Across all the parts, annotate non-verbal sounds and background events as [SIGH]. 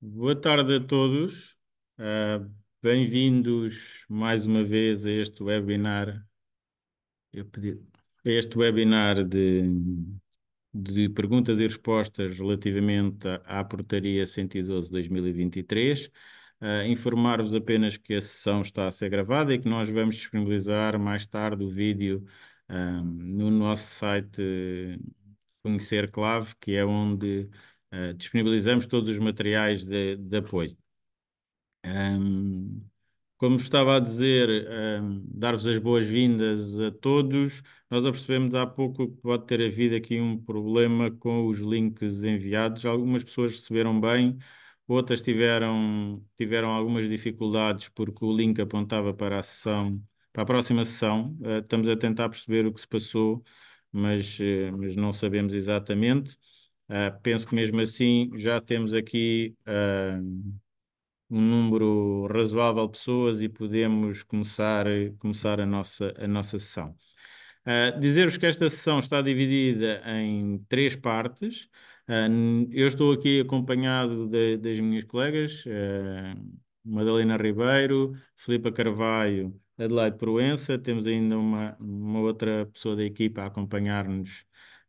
Boa tarde a todos. Uh, bem-vindos mais uma vez a este webinar. Eu pedi a este webinar de, de perguntas e respostas relativamente à, à portaria 112/2023. Uh, ah, informar-vos apenas que a sessão está a ser gravada e que nós vamos disponibilizar mais tarde o vídeo um, ah, no nosso site Conhecer Clave, que é onde eh, disponibilizamos todos os materiais de, de apoio. Um, como estava a dizer, um, dar-vos as boas-vindas a todos. Nós apercebemos há pouco que pode ter havido aqui um problema com os links enviados. Algumas pessoas receberam bem, outras tiveram, tiveram algumas dificuldades porque o link apontava para a sessão, para a próxima sessão. Uh, estamos a tentar perceber o que se passou, mas, uh, mas não sabemos exatamente. Uh, penso que mesmo assim já temos aqui uh, um número razoável de pessoas e podemos começar, começar a, nossa, a nossa sessão. Uh, Dizer-vos que esta sessão está dividida em três partes. eu estou aqui acompanhado de, das minhas colegas, Madalena Ribeiro, Filipa Carvalho, Adelaide Proença, temos ainda uma, uma outra pessoa da equipa a acompanhar-nos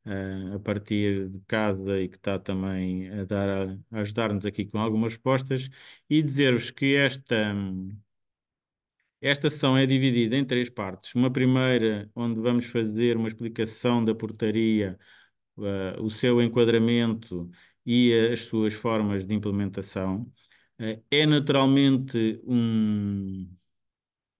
uh, a partir de casa e que está também a, dar, a ajudar-nos aqui com algumas respostas e dizer-vos que esta, esta sessão é dividida em três partes. Uma primeira, onde vamos fazer uma explicação da portaria, uh, o seu enquadramento e eh, as suas formas de implementação. Uh, é naturalmente um,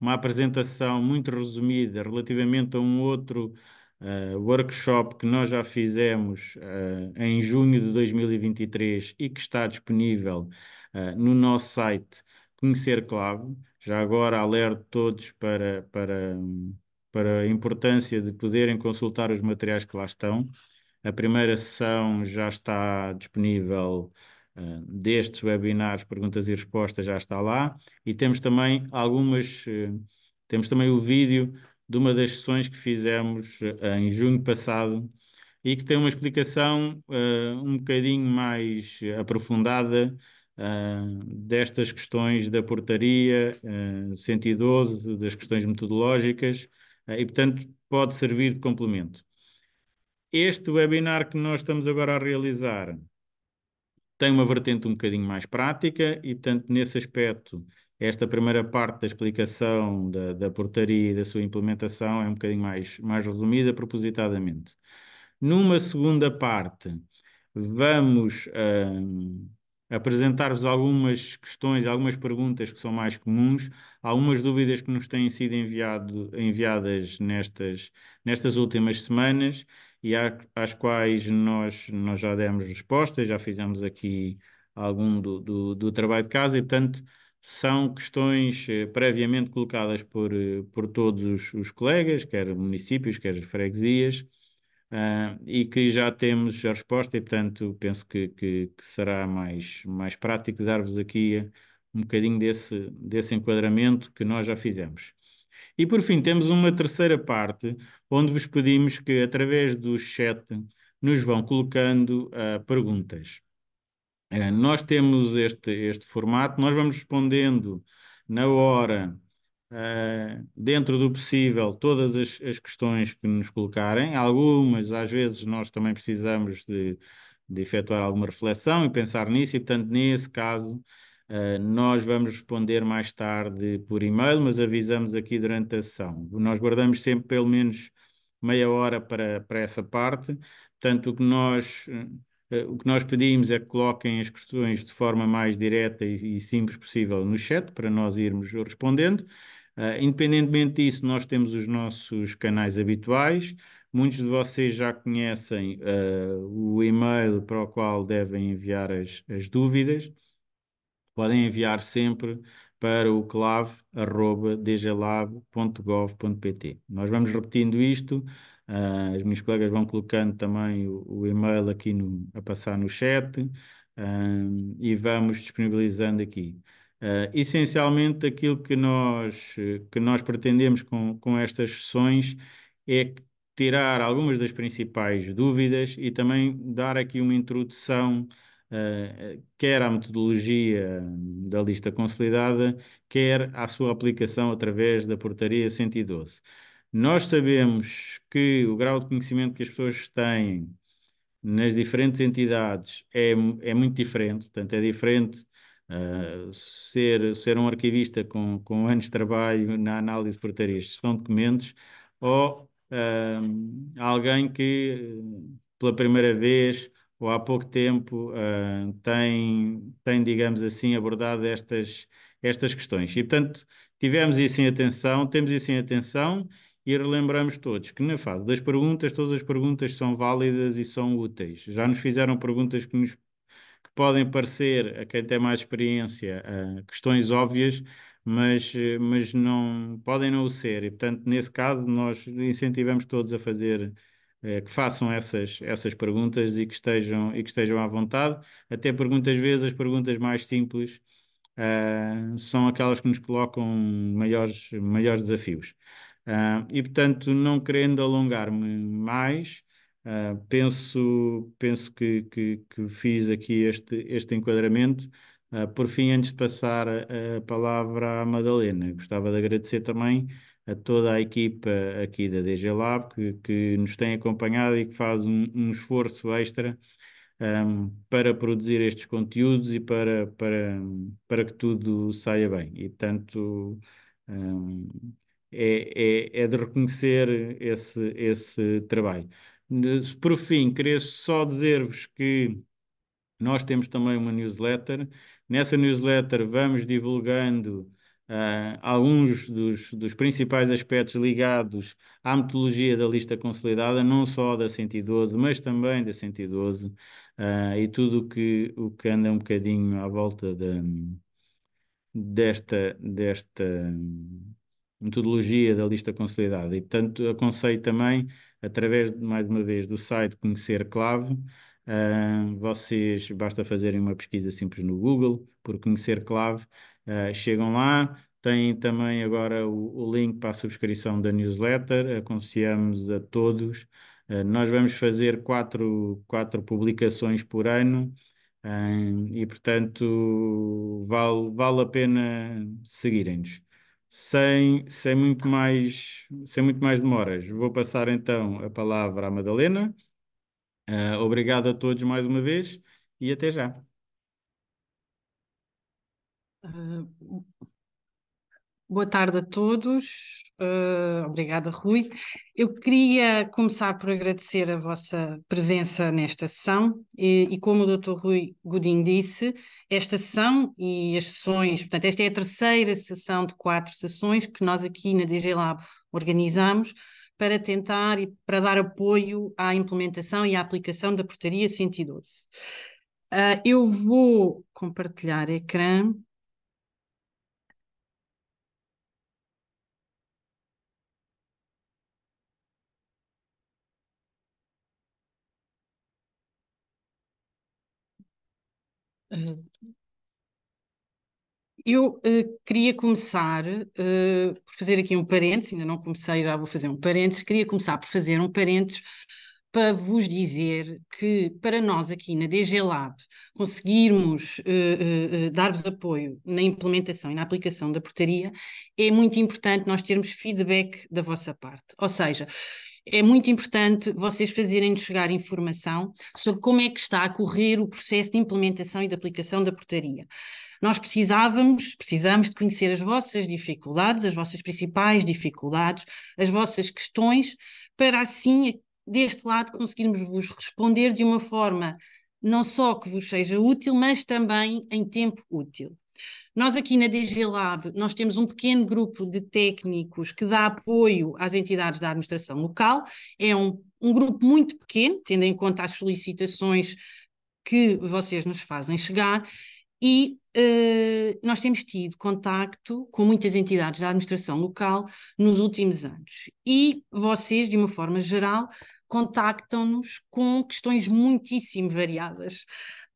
uma apresentação muito resumida relativamente a um outro uh, workshop que nós já fizemos uh, em junho de 2023 e que está disponível uh, no nosso site Conhecer Clave. Já agora alerto todos para, para, para a importância de poderem consultar os materiais que lá estão. A primeira sessão já está disponível uh, destes webinars, perguntas e respostas já está lá e temos também algumas, temos também o vídeo de uma das sessões que fizemos eh, em junho passado e que tem uma explicação uh, um bocadinho mais aprofundada uh, destas questões da portaria uh, 112, das questões metodológicas, e portanto pode servir de complemento. Este webinar que nós estamos agora a realizar tem uma vertente um bocadinho mais prática e, portanto, nesse aspecto esta primeira parte da explicação da, da portaria e da sua implementação é um bocadinho mais, mais resumida propositadamente. Numa segunda parte, vamos ah, apresentar-vos algumas questões, algumas perguntas que são mais comuns, algumas dúvidas que nos têm sido enviado, enviadas nestas, nestas últimas semanas e às quais nós, nós já demos respostas, já fizemos aqui algum do, do, do trabalho de casa e, portanto, são questões eh, previamente colocadas por, eh, por todos os, colegas, quer municípios, quer freguesias, uh, e que já temos a resposta, e portanto penso que, que, que será mais, mais prático dar-vos aqui eh, um bocadinho desse, desse enquadramento que nós já fizemos. E por fim, temos uma terceira parte, onde vos pedimos que, através do chat, nos vão colocando uh, perguntas. Eh, nós temos este, este formato, nós vamos respondendo na hora, uh, dentro do possível, todas as, as questões que nos colocarem. Algumas, às vezes, nós também precisamos de, de efetuar alguma reflexão e pensar nisso, e, portanto, nesse caso. Uh, nós vamos responder mais tarde por e-mail, mas avisamos aqui durante a sessão. Nós guardamos sempre pelo menos meia hora para, para essa parte. Portanto, o que nós eh, o que nós pedimos é que coloquem as questões de forma mais direta e, e simples possível no chat, para nós irmos respondendo. Uh, independentemente disso, nós temos os nossos canais habituais. Muitos de vocês já conhecem uh, o e-mail para o qual devem enviar as, as dúvidas. Podem enviar sempre para o clave.dglab.gov.pt. Nós vamos repetindo isto Uh, os meus colegas vão colocando também o, o e-mail aqui no, a passar no chat uh, e vamos disponibilizando aqui. Uh, essencialmente, aquilo que nós, que nós pretendemos com, com estas sessões é tirar algumas das principais dúvidas e também dar aqui uma introdução, uh, quer à metodologia da lista consolidada, quer à sua aplicação através da Portaria 112. Nós sabemos que o grau de conhecimento que as pessoas têm nas diferentes entidades é, é muito diferente, portanto, é diferente uh, ser, ser um arquivista com, com anos de trabalho na análise de portarias, gestão de documentos, ou uh, alguém que pela primeira vez ou há pouco tempo uh, tem, tem, digamos assim, abordado estas, estas questões. E, portanto, tivemos isso em atenção, temos isso em atenção e relembramos todos que na fase das perguntas, todas as perguntas são válidas e são úteis. Já nos fizeram perguntas que, nos, que podem parecer, a quem tem mais experiência, questões óbvias, mas, mas não, podem não o ser. E, portanto, nesse caso, nós incentivamos todos a fazer eh, que façam essas, essas perguntas e que, estejam, e que estejam à vontade. Até porque muitas vezes, as perguntas mais simples uh, são aquelas que nos colocam maiores, maiores desafios. Uh, e, portanto, não querendo alongar-me mais, uh, penso, penso que, que, que, fiz aqui este, este enquadramento. Uh, por fim, antes de passar a palavra à Madalena, gostava de agradecer também a toda a equipa aqui da DG Lab que, que nos tem acompanhado e que faz um, um esforço extra um, para produzir estes conteúdos e para, para, para que tudo saia bem. E, portanto, um, é, é, é de reconhecer esse, esse trabalho. Por fim, queria só dizer-vos que nós temos também uma newsletter. Nessa newsletter vamos divulgando uh, alguns dos, dos principais aspectos ligados à metodologia da lista consolidada, não só da 112, mas também da 112, uh, ah, e tudo que, o que anda um bocadinho à volta de, desta, desta metodologia da lista consolidada. E, portanto, aconselho também, através, mais uma vez, do site Conhecer Clave, uh, vocês, basta fazerem uma pesquisa simples no Google, por Conhecer Clave, uh, chegam lá, têm também agora o, o, link para a subscrição da newsletter, aconselhamos a todos. Uh, nós vamos fazer quatro, quatro publicações por ano, e portanto vale, vale a pena seguirem-nos sem, sem, muito mais, sem muito mais demoras. Vou passar então a palavra à Madalena. Uh, obrigado a todos mais uma vez e até já. Uh, Boa tarde a todos. Uh, obrigada, Rui. Eu queria começar por agradecer a vossa presença nesta sessão e, e como o Dr. Rui Godinho disse, esta sessão e as sessões, portanto, esta é a terceira sessão de quatro sessões que nós aqui na DG Lab organizamos para tentar e para dar apoio à implementação e à aplicação da portaria 112. Uh, ah, eu vou compartilhar ecrã Eh, eu eh, queria começar eh, por fazer aqui um parênteses, ainda não comecei, já vou fazer um parênteses. Queria começar por fazer um parênteses para vos dizer que para nós aqui na DG Lab conseguirmos dar-vos apoio na implementação e na aplicação da portaria é muito importante nós termos feedback da vossa parte. Ou seja, é muito importante vocês fazerem chegar informação sobre como é que está a correr o processo de implementação e de aplicação da portaria. Nós precisávamos, precisamos de conhecer as vossas dificuldades, as vossas principais dificuldades, as vossas questões, para assim, deste lado, conseguirmos vos responder de uma forma não só que vos seja útil, mas também em tempo útil. Nós aqui na DG Lab, nós temos um pequeno grupo de técnicos que dá apoio às entidades da administração local. É um, um grupo muito pequeno, tendo em conta as solicitações que vocês nos fazem chegar, e uh, nós temos tido contacto com muitas entidades da administração local nos últimos anos. E vocês, de uma forma geral, contactam-nos com questões muitíssimo variadas.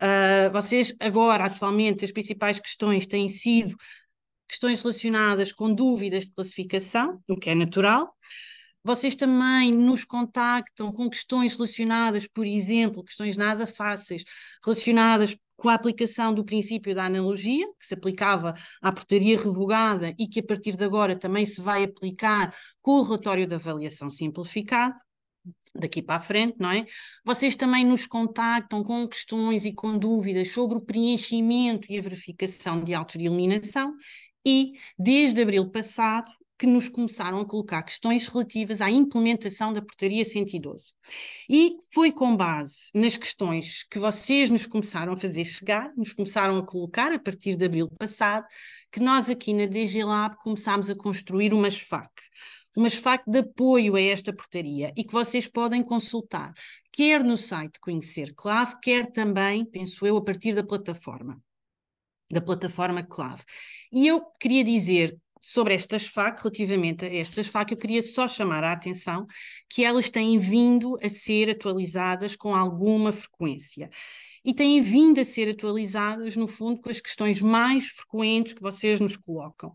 Uh, vocês, agora, atualmente, as principais questões têm sido questões relacionadas com dúvidas de classificação, o que é natural. Vocês também nos contactam com questões relacionadas, por exemplo, questões nada fáceis, relacionadas com a aplicação do princípio da analogia, que se aplicava à portaria revogada e que a partir de agora também se vai aplicar com o relatório de avaliação simplificado daqui para a frente, não é? Vocês também nos contactam com questões e com dúvidas sobre o preenchimento e a verificação de autos de iluminação e, desde abril passado, que nos começaram a colocar questões relativas à implementação da Portaria 112. E foi com base nas questões que vocês nos começaram a fazer chegar, nos começaram a colocar a partir de abril passado, que nós aqui na DG Lab começámos a construir umas FAQ mas facto de apoio a esta portaria e que vocês podem consultar, quer no site Conhecer Clave, quer também, penso eu, a partir da plataforma, da plataforma Clave. E eu queria dizer sobre estas FAC, relativamente a estas FAC, eu queria só chamar a atenção que elas têm vindo a ser atualizadas com alguma frequência e têm vindo a ser atualizadas, no fundo, com as questões mais frequentes que vocês nos colocam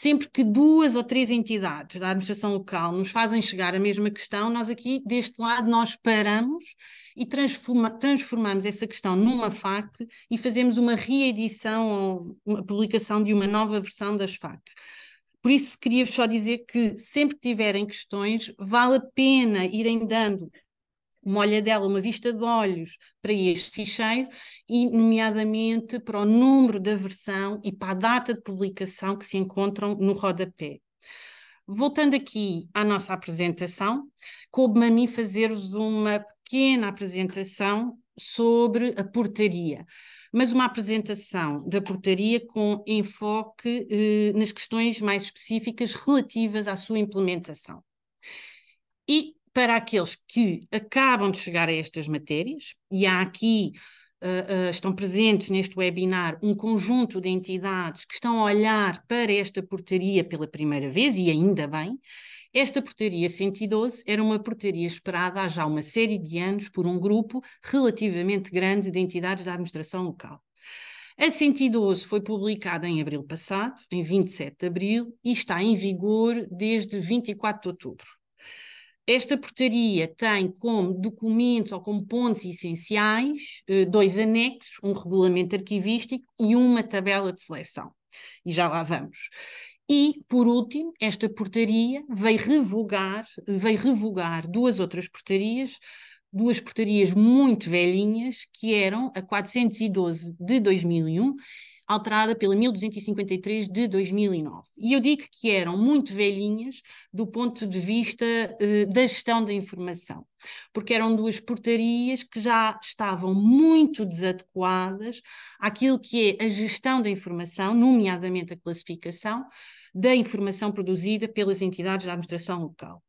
sempre que duas ou três entidades da administração local nos fazem chegar a mesma questão, nós aqui deste lado nós paramos e transforma, transformamos essa questão numa FAQ e fazemos uma reedição ou uma publicação de uma nova versão das FAQ. Por isso, queria só dizer que sempre que tiverem questões, vale a pena irem dando uma olhadela, uma vista de olhos para este ficheiro e, nomeadamente, para o número da versão e para a data de publicação que se encontram no rodapé. Voltando aqui à nossa apresentação, coube-me a mim fazer-vos uma pequena apresentação sobre a portaria, mas uma apresentação da portaria com enfoque eh, nas questões mais específicas relativas à sua implementação. E para aqueles que acabam de chegar a estas matérias, e há aqui Uh, uh, estão presentes neste webinar um conjunto de entidades que estão a olhar para esta portaria pela primeira vez, e ainda bem. Esta portaria 112 era uma portaria esperada há já uma série de anos por um grupo relativamente grande de entidades da administração local. A 112 foi publicada em abril passado, em 27 de abril, e está em vigor desde 24 de outubro. Esta portaria tem como documentos ou como pontos essenciais eh, dois anexos, um regulamento arquivístico e uma tabela de seleção. E já lá vamos. E, por último, esta portaria veio revogar, veio revogar duas outras portarias, duas portarias muito velhinhas, que eram a 412 de 2001 alterada pela 1253 de 2009. E eu digo que eram muito velhinhas do ponto de vista eh, da gestão da informação, porque eram duas portarias que já estavam muito desadequadas àquilo que é a gestão da informação, nomeadamente a classificação da informação produzida pelas entidades da administração local.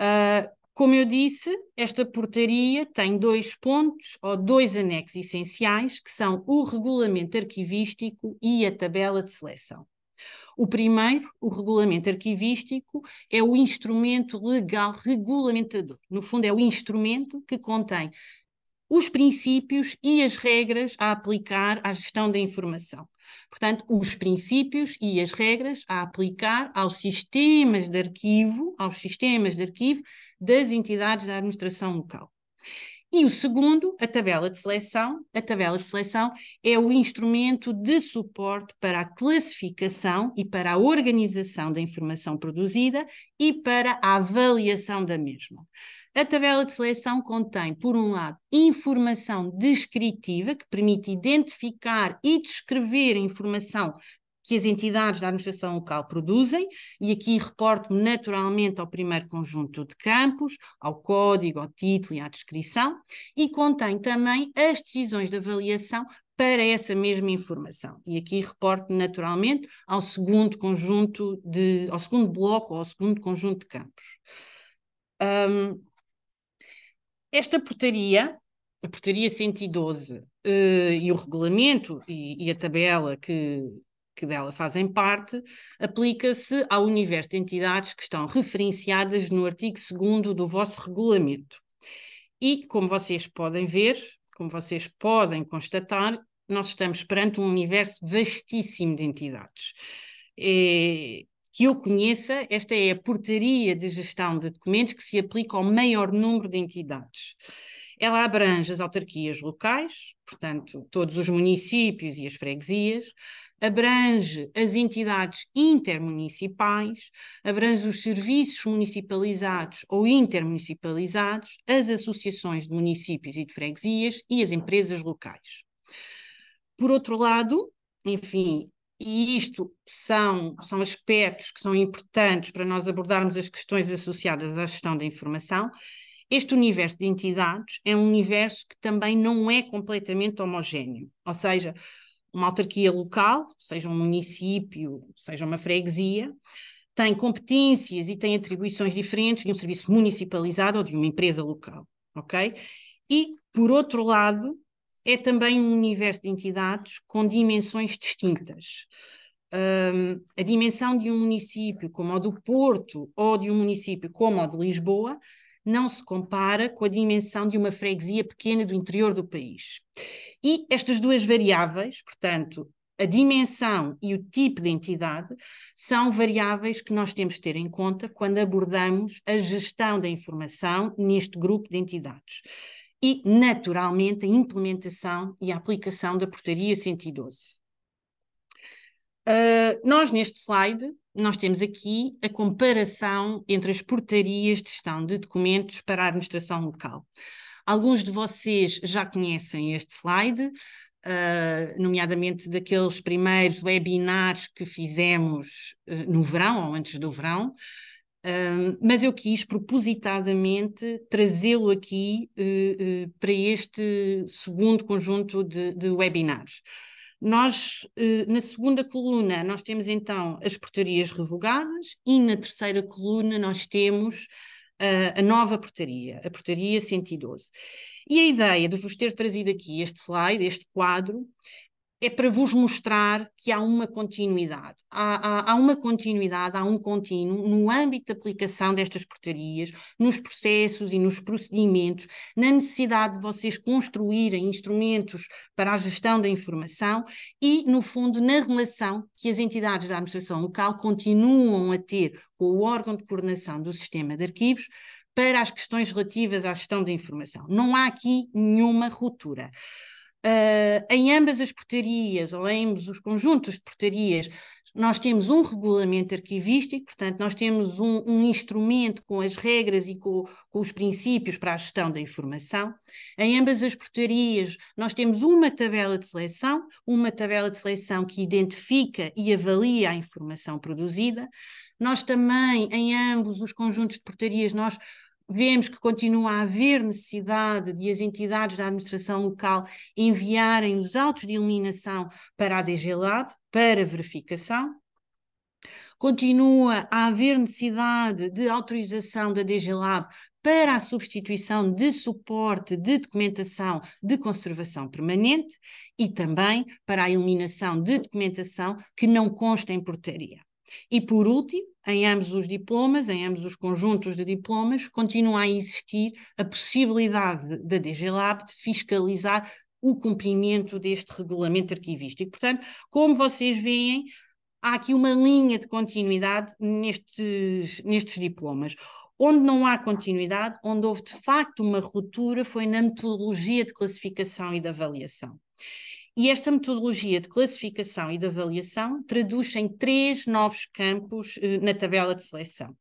Uh, como eu disse, esta portaria tem dois pontos ou dois anexos essenciais, que são o regulamento arquivístico e a tabela de seleção. O primeiro, o regulamento arquivístico, é o instrumento legal regulamentador. No fundo, é o instrumento que contém os princípios e as regras a aplicar à gestão da informação. Portanto, os princípios e as regras a aplicar aos sistemas de arquivo, aos sistemas de arquivo das entidades da administração local. E o segundo, a tabela de seleção. A tabela de seleção é o instrumento de suporte para a classificação e para a organização da informação produzida e para a avaliação da mesma. A tabela de seleção contém, por um lado, informação descritiva, que permite identificar e descrever a informação que as entidades da administração local produzem, e aqui reporto-me naturalmente ao primeiro conjunto de campos, ao código, ao título e à descrição, e contém também as decisões de avaliação para essa mesma informação. E aqui reporto naturalmente ao segundo conjunto de, ao segundo bloco ou ao segundo conjunto de campos. Um, esta portaria, a portaria 112 uh, eh, e o regulamento e, e a tabela que, que dela fazem parte, aplica-se ao universo de entidades que estão referenciadas no artigo 2 do vosso regulamento. E, como vocês podem ver, como vocês podem constatar, nós estamos perante um universo vastíssimo de entidades. É, que eu conheça, esta é a portaria de gestão de documentos que se aplica ao maior número de entidades. Ela abrange as autarquias locais, portanto, todos os municípios e as freguesias, abrange as entidades intermunicipais, abrange os serviços municipalizados ou intermunicipalizados, as associações de municípios e de freguesias e as empresas locais. Por outro lado, enfim, e isto são, são aspectos que são importantes para nós abordarmos as questões associadas à gestão da informação, este universo de entidades é um universo que também não é completamente homogéneo, ou seja, uma autarquia local, seja um município, seja uma freguesia, tem competências e tem atribuições diferentes de um serviço municipalizado ou de uma empresa local, ok? E, por outro lado, é também um universo de entidades com dimensões distintas. Um, a dimensão de um município como o do Porto ou de um município como o de Lisboa não se compara com a dimensão de uma freguesia pequena do interior do país. E estas duas variáveis, portanto, a dimensão e o tipo de entidade são variáveis que nós temos de ter em conta quando abordamos a gestão da informação neste grupo de entidades. E, naturalmente, a implementação e a aplicação da Portaria 112. Uh, ah, nós, neste slide, nós temos aqui a comparação entre as portarias de gestão de documentos para a administração local. Alguns de vocês já conhecem este slide, uh, nomeadamente daqueles primeiros webinars que fizemos uh, no verão ou antes do verão, uh, mas eu quis propositadamente trazê-lo aqui para este segundo conjunto de, de webinars. Nós, eh, na segunda coluna, nós temos então as portarias revogadas e na terceira coluna nós temos a, eh, a nova portaria, a portaria 112. E a ideia de vos ter trazido aqui este slide, este quadro, é para vos mostrar que há uma continuidade. Há, há, há, uma continuidade, há um contínuo no âmbito da aplicação destas portarias, nos processos e nos procedimentos, na necessidade de vocês construírem instrumentos para a gestão da informação e, no fundo, na relação que as entidades da administração local continuam a ter com o órgão de coordenação do sistema de arquivos, para as questões relativas à gestão da informação. Não há aqui nenhuma ruptura uh, em ambas as portarias ou em ambos os conjuntos de portarias, nós temos um regulamento arquivístico, portanto, nós temos um, um instrumento com as regras e com, com, os princípios para a gestão da informação. Em ambas as portarias, nós temos uma tabela de seleção, uma tabela de seleção que identifica e avalia a informação produzida. Nós também, em ambos os conjuntos de portarias, nós Vemos que continua a haver necessidade de as entidades da administração local enviarem os autos de iluminação para a DG Lab, para verificação. Continua a haver necessidade de autorização da DG Lab para a substituição de suporte de documentação de conservação permanente e também para a iluminação de documentação que não consta em portaria. E por último, em ambos os diplomas, em ambos os conjuntos de diplomas, continua a existir a possibilidade da DG Lab de fiscalizar o cumprimento deste regulamento arquivístico. Portanto, como vocês veem, há aqui uma linha de continuidade nestes, nestes diplomas. Onde não há continuidade, onde houve de facto uma ruptura, foi na metodologia de classificação e de avaliação. E esta metodologia de classificação e de avaliação traduz em três novos campos eh, na tabela de seleção.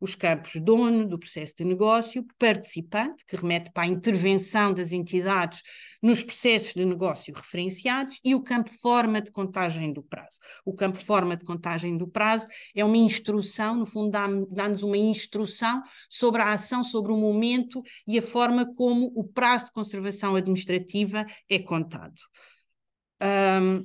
Os campos dono do processo de negócio, participante, que remete para a intervenção das entidades nos processos de negócio referenciados, e o campo forma de contagem do prazo. O campo forma de contagem do prazo é uma instrução, no fundo, dá-nos uma instrução sobre a ação, sobre o momento e a forma como o prazo de conservação administrativa é contado. Um,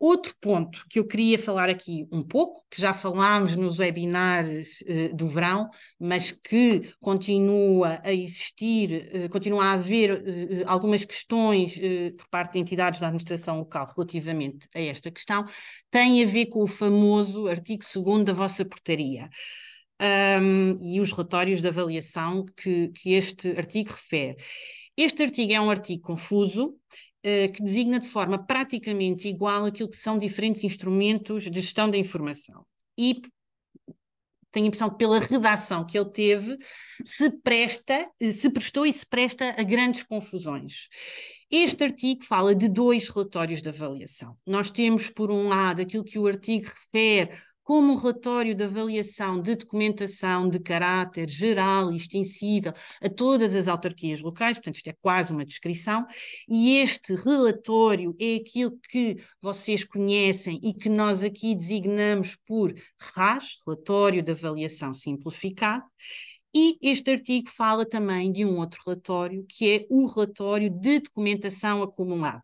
outro ponto que eu queria falar aqui um pouco, que já falámos nos webinars uh, do verão, mas que continua a existir, uh, continua a haver uh, algumas questões por parte de entidades da administração local relativamente a esta questão, tem a ver com o famoso artigo 2 da vossa portaria. Um, e os relatórios de avaliação que, que este artigo refere. Este artigo é um artigo confuso, eh, que designa de forma praticamente igual aquilo que são diferentes instrumentos de gestão da informação. E tenho a impressão que pela redação que ele teve, se presta, eh, se prestou e se presta a grandes confusões. Este artigo fala de dois relatórios de avaliação. Nós temos, por um lado, aquilo que o artigo refere como um relatório de avaliação de documentação de caráter geral e extensível a todas as autarquias locais, portanto, isto é quase uma descrição, e este relatório é aquilo que vocês conhecem e que nós aqui designamos por RAS, Relatório de Avaliação Simplificado, e este artigo fala também de um outro relatório, que é o relatório de documentação acumulada.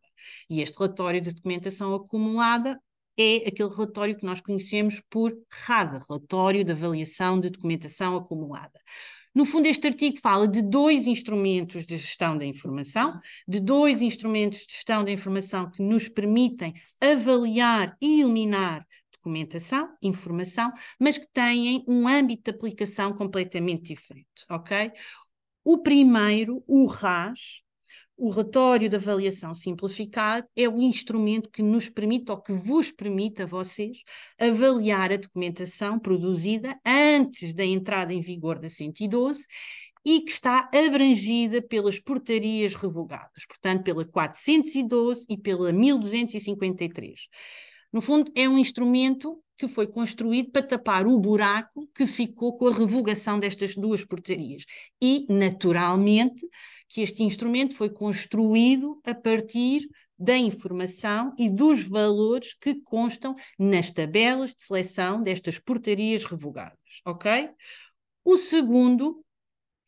E este relatório de documentação acumulada é aquele relatório que nós conhecemos por RADA, Relatório de Avaliação de Documentação Acumulada. No fundo, este artigo fala de dois instrumentos de gestão da informação, de dois instrumentos de gestão da informação que nos permitem avaliar e iluminar documentação, informação, mas que têm um âmbito de aplicação completamente diferente, ok? O primeiro, o RAS, o relatório de avaliação simplificado é o instrumento que nos permite, ou que vos permite a vocês, avaliar a documentação produzida antes da entrada em vigor da 112 e que está abrangida pelas portarias revogadas, portanto, pela 412 e pela 1253. No fundo, é um instrumento que foi construído para tapar o buraco que ficou com a revogação destas duas portarias. E, naturalmente, que este instrumento foi construído a partir da informação e dos valores que constam nas tabelas de seleção destas portarias revogadas, ok? O segundo,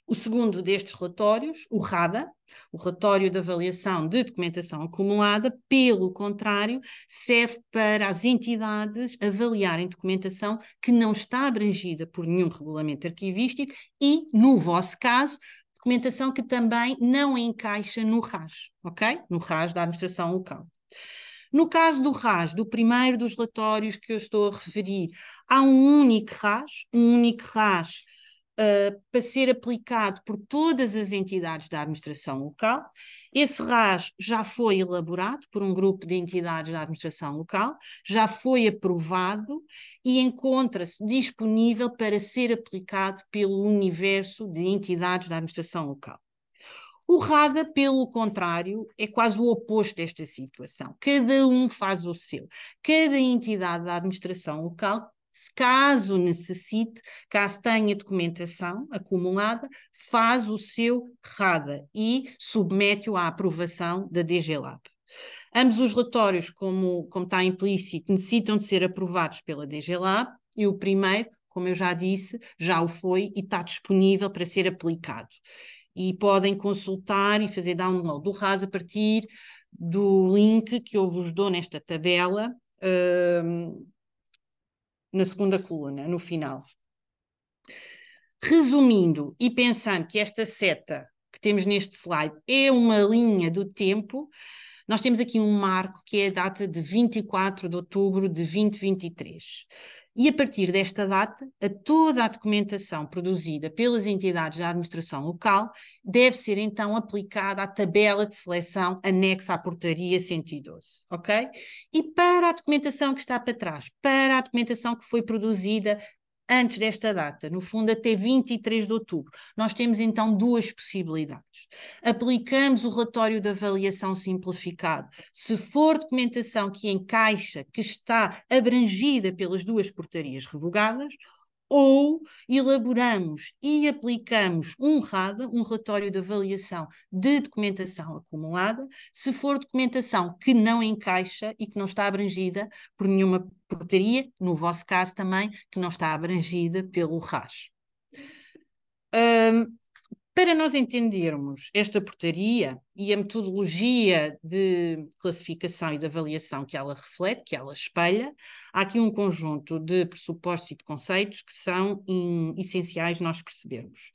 o segundo destes relatórios, o RADA, o relatório de avaliação de documentação acumulada, pelo contrário, serve para as entidades avaliarem documentação que não está abrangida por nenhum regulamento arquivístico e, no vosso caso, documentação que também não encaixa no RAS, ok? No RAS da administração local. No caso do RAS, do primeiro dos relatórios que eu estou a referir, há um único RAS, um único RAS uh, para ser aplicado por todas as entidades da administração local. Esse RAS já foi elaborado por um grupo de entidades da administração local, já foi aprovado e encontra-se disponível para ser aplicado pelo universo de entidades da administração local. O RADA, pelo contrário, é quase o oposto desta situação. Cada um faz o seu. Cada entidade da administração local caso necessite, caso tenha documentação acumulada, faz o seu RADA e submete-o à aprovação da DG Lab. Ambos os relatórios, como, como está implícito, necessitam de ser aprovados pela DG Lab e o primeiro, como eu já disse, já o foi e está disponível para ser aplicado. E podem consultar e fazer download do RAS a partir do link que eu vos dou nesta tabela. Hum, na segunda coluna, no final. Resumindo e pensando que esta seta que temos neste slide é uma linha do tempo, nós temos aqui um marco que é a data de 24 de outubro de 2023. E a partir desta data, a toda a documentação produzida pelas entidades da administração local deve ser então aplicada à tabela de seleção anexa à portaria 112, ok? E para a documentação que está para trás, para a documentação que foi produzida antes desta data, no fundo até 23 de outubro, nós temos então duas possibilidades. Aplicamos o relatório de avaliação simplificado. Se for documentação que encaixa, que está abrangida pelas duas portarias revogadas, ou elaboramos e aplicamos um RAD, um relatório de avaliação de documentação acumulada, se for documentação que não encaixa e que não está abrangida por nenhuma portaria, no vosso caso também, que não está abrangida pelo RAS. Um, para nós entendermos esta portaria e a metodologia de classificação e de avaliação que ela reflete, que ela espelha, há aqui um conjunto de pressupostos e de conceitos que são in, essenciais nós percebermos.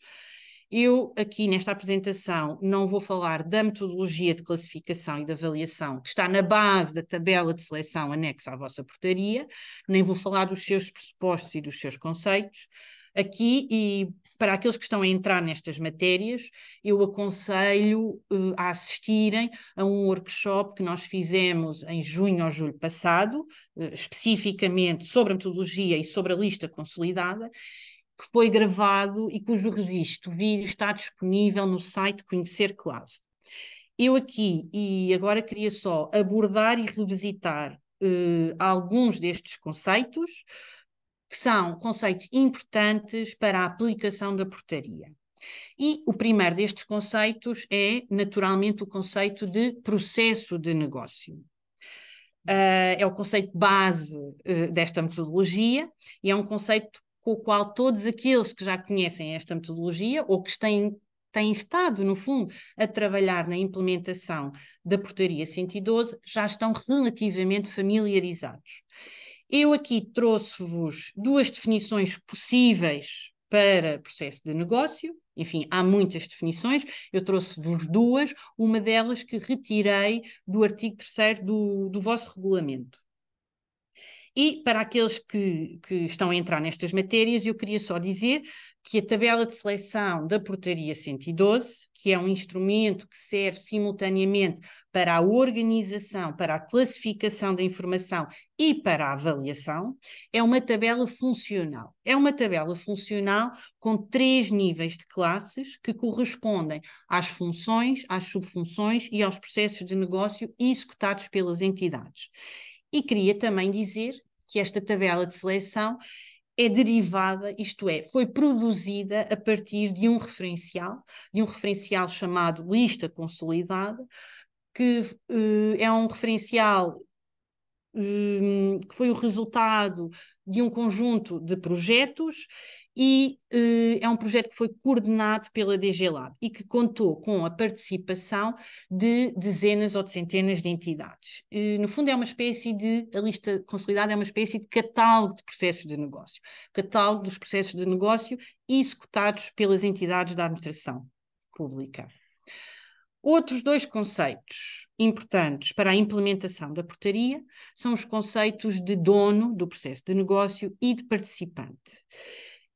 Eu, aqui nesta apresentação, não vou falar da metodologia de classificação e de avaliação que está na base da tabela de seleção anexa à vossa portaria, nem vou falar dos seus pressupostos e dos seus conceitos. Aqui, e para aqueles que estão a entrar nestas matérias, eu aconselho uh, a assistirem a um workshop que nós fizemos em junho ou julho passado, uh, especificamente sobre a metodologia e sobre a lista consolidada, que foi gravado e cujo registro vídeo está disponível no site Conhecer Clave. Eu aqui e agora queria só abordar e revisitar uh, alguns destes conceitos, que são conceitos importantes para a aplicação da portaria. E o primeiro destes conceitos é, naturalmente, o conceito de processo de negócio. Uh, é o conceito base uh, desta metodologia e é um conceito com o qual todos aqueles que já conhecem esta metodologia ou que têm, têm estado, no fundo, a trabalhar na implementação da Portaria 112 já estão relativamente familiarizados. Eu aqui trouxe-vos duas definições possíveis para processo de negócio. Enfim, há muitas definições, eu trouxe-vos duas, uma delas que retirei do artigo 3 do, do vosso regulamento. E para aqueles que, que, estão a entrar nestas matérias, eu queria só dizer que a tabela de seleção da Portaria 112, que é um instrumento que serve simultaneamente para a organização, para a classificação da informação e para a avaliação, é uma tabela funcional. É uma tabela funcional com três níveis de classes que correspondem às funções, às subfunções e aos processos de negócio executados pelas entidades. E queria também dizer que esta tabela de seleção é derivada, isto é, foi produzida a partir de um referencial, de um referencial chamado lista consolidada, que uh, é um referencial um, que foi o resultado de um conjunto de projetos e eh, é um projeto que foi coordenado pela DG Lab e que contou com a participação de dezenas ou de centenas de entidades. no fundo, é uma espécie de, a lista consolidada é uma espécie de catálogo de processos de negócio, catálogo dos processos de negócio executados pelas entidades da administração pública. Outros dois conceitos importantes para a implementação da portaria são os conceitos de dono do processo de negócio e de participante.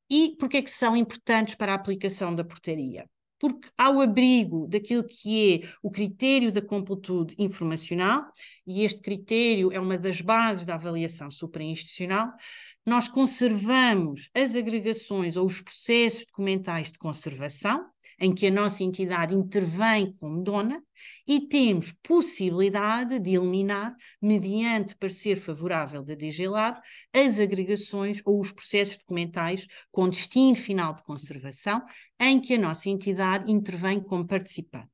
E porquê é que são importantes para a aplicação da portaria? Porque ao abrigo daquilo que é o critério da completude informacional, e este critério é uma das bases da avaliação suprainstitucional, nós conservamos as agregações ou os processos documentais de conservação, em que a nossa entidade intervém como dona e temos possibilidade de eliminar, mediante parecer favorável da DG Lab, as agregações ou os processos documentais com destino final de conservação, em que a nossa entidade intervém como participante.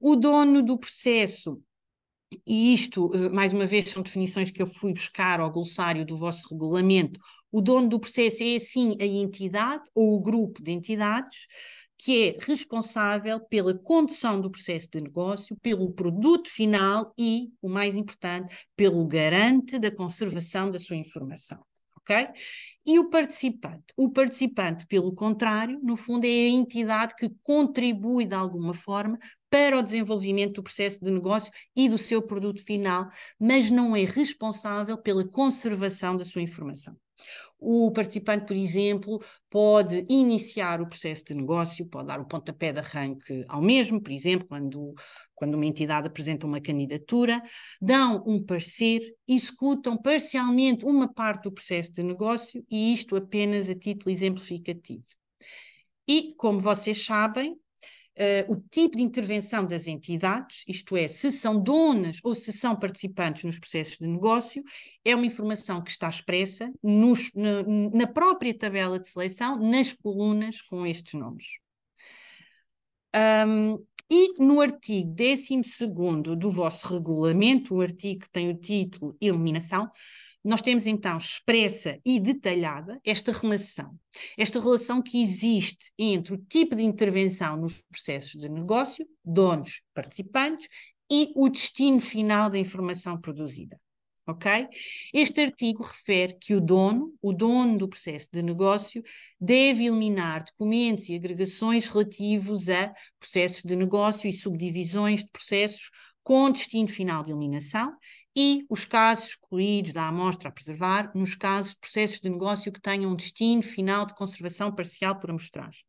O dono do processo e isto, eh, mais uma vez, são definições que eu fui buscar ao glossário do vosso regulamento. O dono do processo é, assim, a entidade ou o grupo de entidades que é responsável pela condução do processo de negócio, pelo produto final e, o mais importante, pelo garante da conservação da sua informação. Okay? E o participante? O participante, pelo contrário, no fundo, é a entidade que contribui de alguma forma para o desenvolvimento do processo de negócio e do seu produto final, mas não é responsável pela conservação da sua informação. O participante, por exemplo, pode iniciar o processo de negócio, pode dar o pontapé de arranque ao mesmo, por exemplo, quando, quando uma entidade apresenta uma candidatura, dão um parecer, executam parcialmente uma parte do processo de negócio e isto apenas a título exemplificativo. E, como vocês sabem, uh, o tipo de intervenção das entidades, isto é, se são donas ou se são participantes nos processos de negócio, é uma informação que está expressa nos, na, na própria tabela de seleção, nas colunas com estes nomes. Um, e no artigo 12 do vosso regulamento, o artigo que tem o título Eliminação, nós temos então expressa e detalhada esta relação. Esta relação que existe entre o tipo de intervenção nos processos de negócio, donos, participantes e o destino final da informação produzida. Ok? Este artigo refere que o dono, o dono do processo de negócio, deve eliminar documentos e agregações relativos a processos de negócio e subdivisões de processos com destino final de eliminação e os casos excluídos da amostra a preservar nos casos de processos de negócio que tenham um destino final de conservação parcial por amostragem.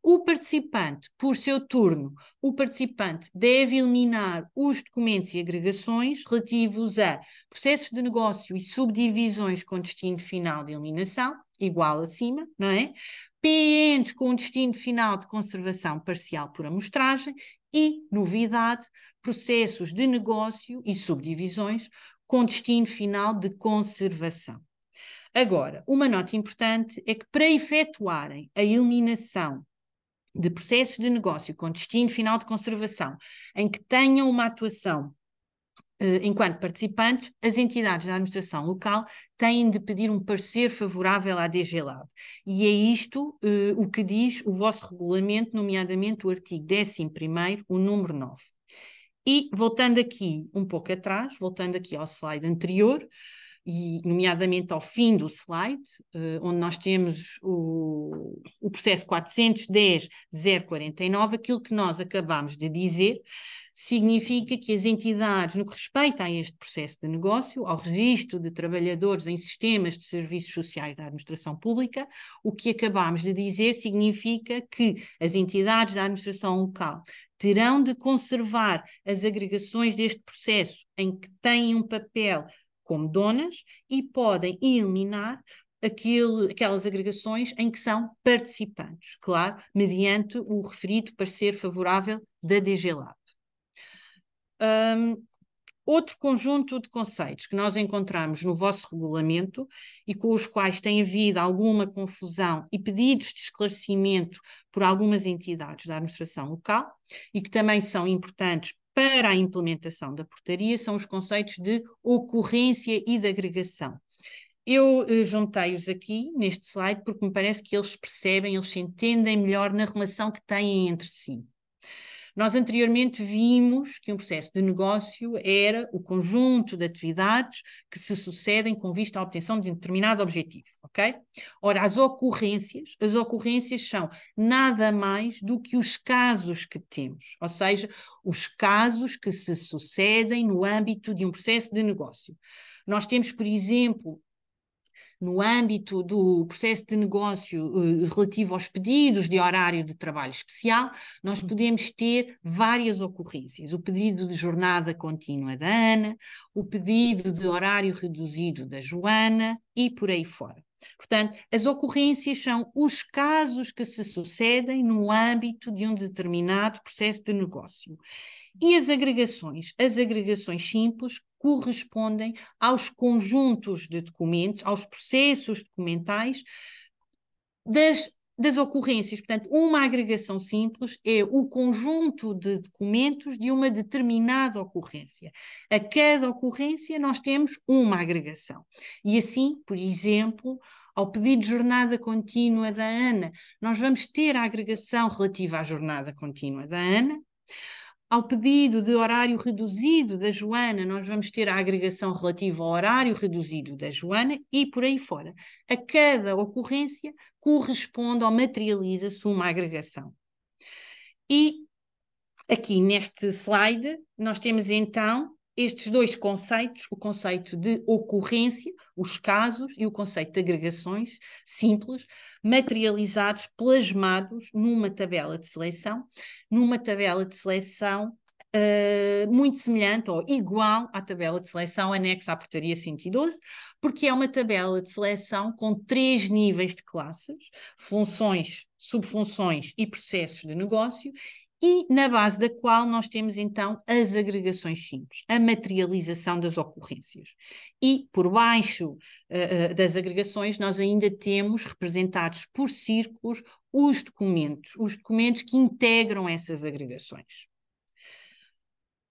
O participante, por seu turno, o participante deve eliminar os documentos e agregações relativos a processos de negócio e subdivisões com destino final de eliminação, igual acima, não é? PNs com destino final de conservação parcial por amostragem e, novidade, processos de negócio e subdivisões com destino final de conservação. Agora, uma nota importante é que para efetuarem a eliminação de processos de negócio com destino final de conservação, em que tenham uma atuação eh, enquanto participantes, as entidades da administração local têm de pedir um parecer favorável à DG Lab. E é isto eh, o que diz o vosso regulamento, nomeadamente o artigo 11, o número 9. E voltando aqui um pouco atrás, voltando aqui ao slide anterior, e nomeadamente ao fim do slide, eh, onde nós temos o, o processo 410.049, aquilo que nós acabámos de dizer, significa que as entidades, no que respeita a este processo de negócio, ao registro de trabalhadores em sistemas de serviços sociais da administração pública, o que acabámos de dizer significa que as entidades da administração local terão de conservar as agregações deste processo em que têm um papel como donas e podem eliminar aquele, aquelas agregações em que são participantes, claro, mediante o referido parecer favorável da DG Lab. Um, outro conjunto de conceitos que nós encontramos no vosso regulamento e com os quais tem havido alguma confusão e pedidos de esclarecimento por algumas entidades da administração local e que também são importantes para a implementação da portaria são os conceitos de ocorrência e de agregação. Eu eh, juntei-os aqui neste slide porque me parece que eles percebem, eles se entendem melhor na relação que têm entre si. Nós anteriormente vimos que um processo de negócio era o conjunto de atividades que se sucedem com vista à obtenção de um determinado objetivo, ok? Ora, as ocorrências, as ocorrências são nada mais do que os casos que temos, ou seja, os casos que se sucedem no âmbito de um processo de negócio. Nós temos, por exemplo, no âmbito do processo de negócio uh, relativo aos pedidos de horário de trabalho especial, nós uhum. podemos ter várias ocorrências. O pedido de jornada contínua da Ana, o pedido de horário reduzido da Joana e por aí fora. Portanto, as ocorrências são os casos que se sucedem no âmbito de um determinado processo de negócio. E as agregações? As agregações simples correspondem aos conjuntos de documentos, aos processos documentais das das ocorrências. Portanto, uma agregação simples é o conjunto de documentos de uma determinada ocorrência. A cada ocorrência nós temos uma agregação. E assim, por exemplo, ao pedido de jornada contínua da ANA, nós vamos ter a agregação relativa à jornada contínua da ANA ao pedido de horário reduzido da Joana, nós vamos ter a agregação relativa ao horário reduzido da Joana e por aí fora. A cada ocorrência corresponde ou materializa-se uma agregação. E aqui neste slide, nós temos então estes dois conceitos, o conceito de ocorrência, os casos, e o conceito de agregações simples, materializados, plasmados numa tabela de seleção, numa tabela de seleção uh, muito semelhante ou igual à tabela de seleção anexa à portaria 112, porque é uma tabela de seleção com três níveis de classes, funções, subfunções e processos de negócio, e na base da qual nós temos então as agregações simples, a materialização das ocorrências. E por baixo uh, das agregações nós ainda temos representados por círculos os documentos, os documentos que integram essas agregações.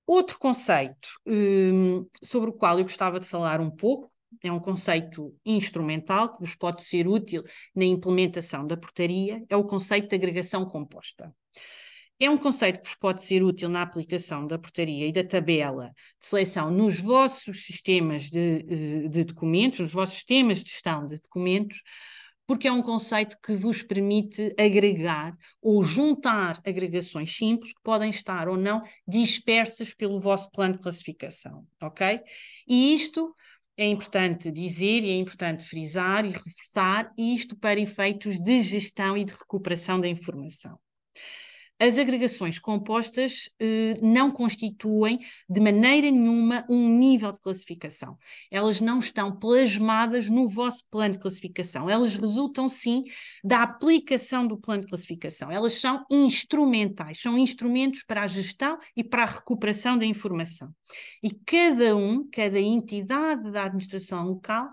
Outro conceito um, ehm, sobre o qual eu gostava de falar um pouco é um conceito instrumental que vos pode ser útil na implementação da portaria, é o conceito de agregação composta. É um conceito que vos pode ser útil na aplicação da portaria e da tabela de seleção nos vossos sistemas de, eh, de documentos, nos vossos sistemas de gestão de documentos, porque é um conceito que vos permite agregar ou juntar agregações simples que podem estar ou não dispersas pelo vosso plano de classificação, ok? E isto é importante dizer e é importante frisar e reforçar isto para efeitos de gestão e de recuperação da informação as agregações compostas eh, não constituem de maneira nenhuma um nível de classificação. Elas não estão plasmadas no vosso plano de classificação. Elas resultam, sim, da aplicação do plano de classificação. Elas são instrumentais, são instrumentos para a gestão e para a recuperação da informação. E cada um, cada entidade da administração local,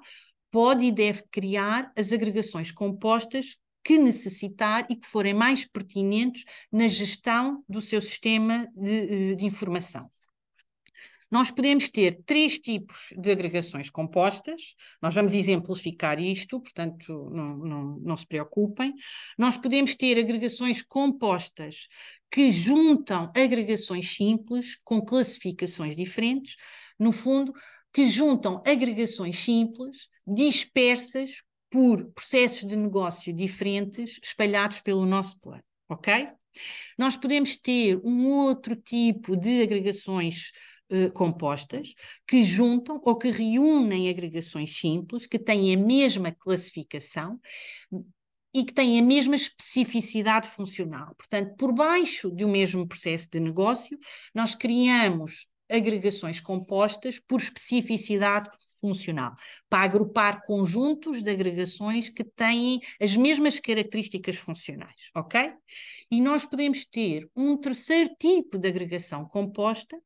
pode e deve criar as agregações compostas que necessitar e que forem mais pertinentes na gestão do seu sistema de, eh, de informação. Nós podemos ter três tipos de agregações compostas, nós vamos exemplificar isto, portanto, não, não, não se preocupem. Nós podemos ter agregações compostas que juntam agregações simples com classificações diferentes, no fundo, que juntam agregações simples, dispersas, por processos de negócio diferentes espalhados pelo nosso plano, ok? Nós podemos ter um outro tipo de agregações uh, compostas que juntam ou que reúnem agregações simples que têm a mesma classificação e que têm a mesma especificidade funcional. Portanto, por baixo de um mesmo processo de negócio, nós criamos agregações compostas por especificidade funcional, para agrupar conjuntos de agregações que têm as mesmas características funcionais, ok? E nós podemos ter um terceiro tipo de agregação composta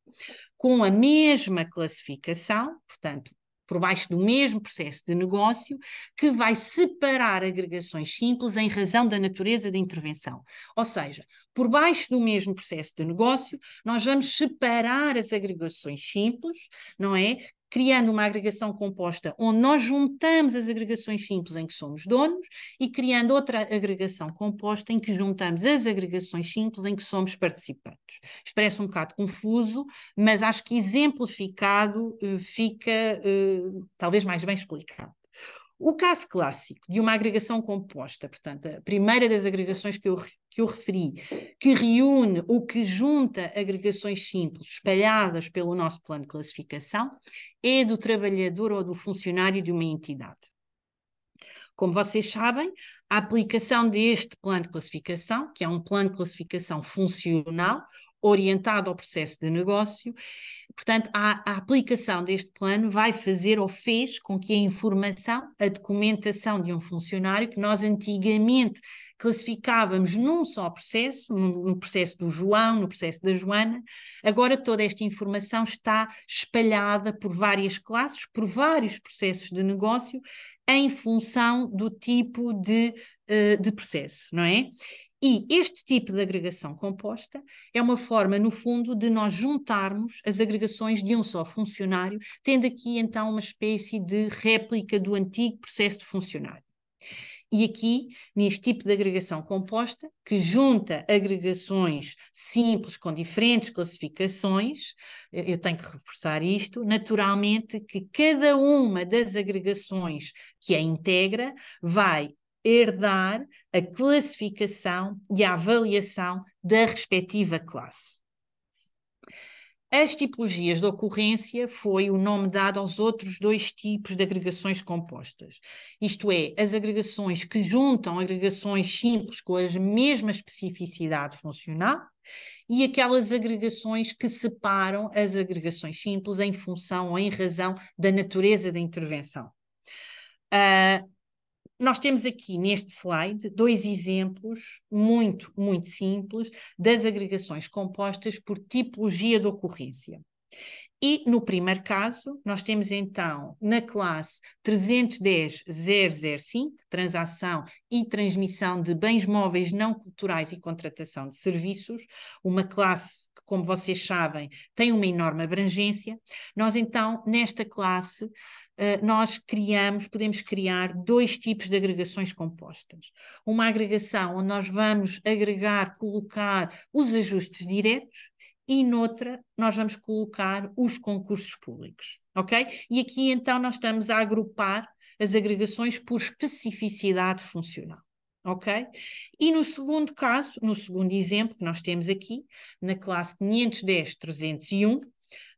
com a mesma classificação, portanto, por baixo do mesmo processo de negócio, que vai separar agregações simples em razão da natureza da intervenção. Ou seja, por baixo do mesmo processo de negócio, nós vamos separar as agregações simples, não é? criando uma agregação composta onde nós juntamos as agregações simples em que somos donos e criando outra agregação composta em que juntamos as agregações simples em que somos participantes. Isto parece um bocado confuso, mas acho que exemplificado eh, fica uh, talvez mais bem explicado. O caso clássico de uma agregação composta, portanto, a primeira das agregações que eu, que eu referi, que reúne ou que junta agregações simples espalhadas pelo nosso plano de classificação, é do trabalhador ou do funcionário de uma entidade. Como vocês sabem, a aplicação deste plano de classificação, que é um plano de classificação funcional, orientado ao processo de negócio, Portanto, a, a, aplicação deste plano vai fazer ou fez com que a informação, a documentação de um funcionário que nós antigamente classificávamos num só processo, no processo do João, no processo da Joana, agora toda esta informação está espalhada por várias classes, por vários processos de negócio, em função do tipo de, eh, de processo, não é? E este tipo de agregação composta é uma forma, no fundo, de nós juntarmos as agregações de um só funcionário, tendo aqui então uma espécie de réplica do antigo processo de funcionário. E aqui, neste tipo de agregação composta, que junta agregações simples com diferentes classificações, eh, eu tenho que reforçar isto, naturalmente que cada uma das agregações que a integra vai herdar a classificação e a avaliação da respectiva classe. As tipologias de ocorrência foi o nome dado aos outros dois tipos de agregações compostas, isto é, as agregações que juntam agregações simples com a mesma especificidade funcional e aquelas agregações que separam as agregações simples em função ou em razão da natureza da intervenção. Uh, nós temos aqui neste slide dois exemplos muito, muito simples das agregações compostas por tipologia de ocorrência. E no primeiro caso, nós temos então na classe 310.005, transação e transmissão de bens móveis não culturais e contratação de serviços, uma classe como vocês sabem, tem uma enorme abrangência. Nós, então, nesta classe, eh, nós criamos, podemos criar dois tipos de agregações compostas. Uma agregação onde nós vamos agregar, colocar os ajustes diretos e noutra nós vamos colocar os concursos públicos, ok? E aqui então nós estamos a agrupar as agregações por especificidade funcional ok? E no segundo caso, no segundo exemplo que nós temos aqui, na classe 510-301,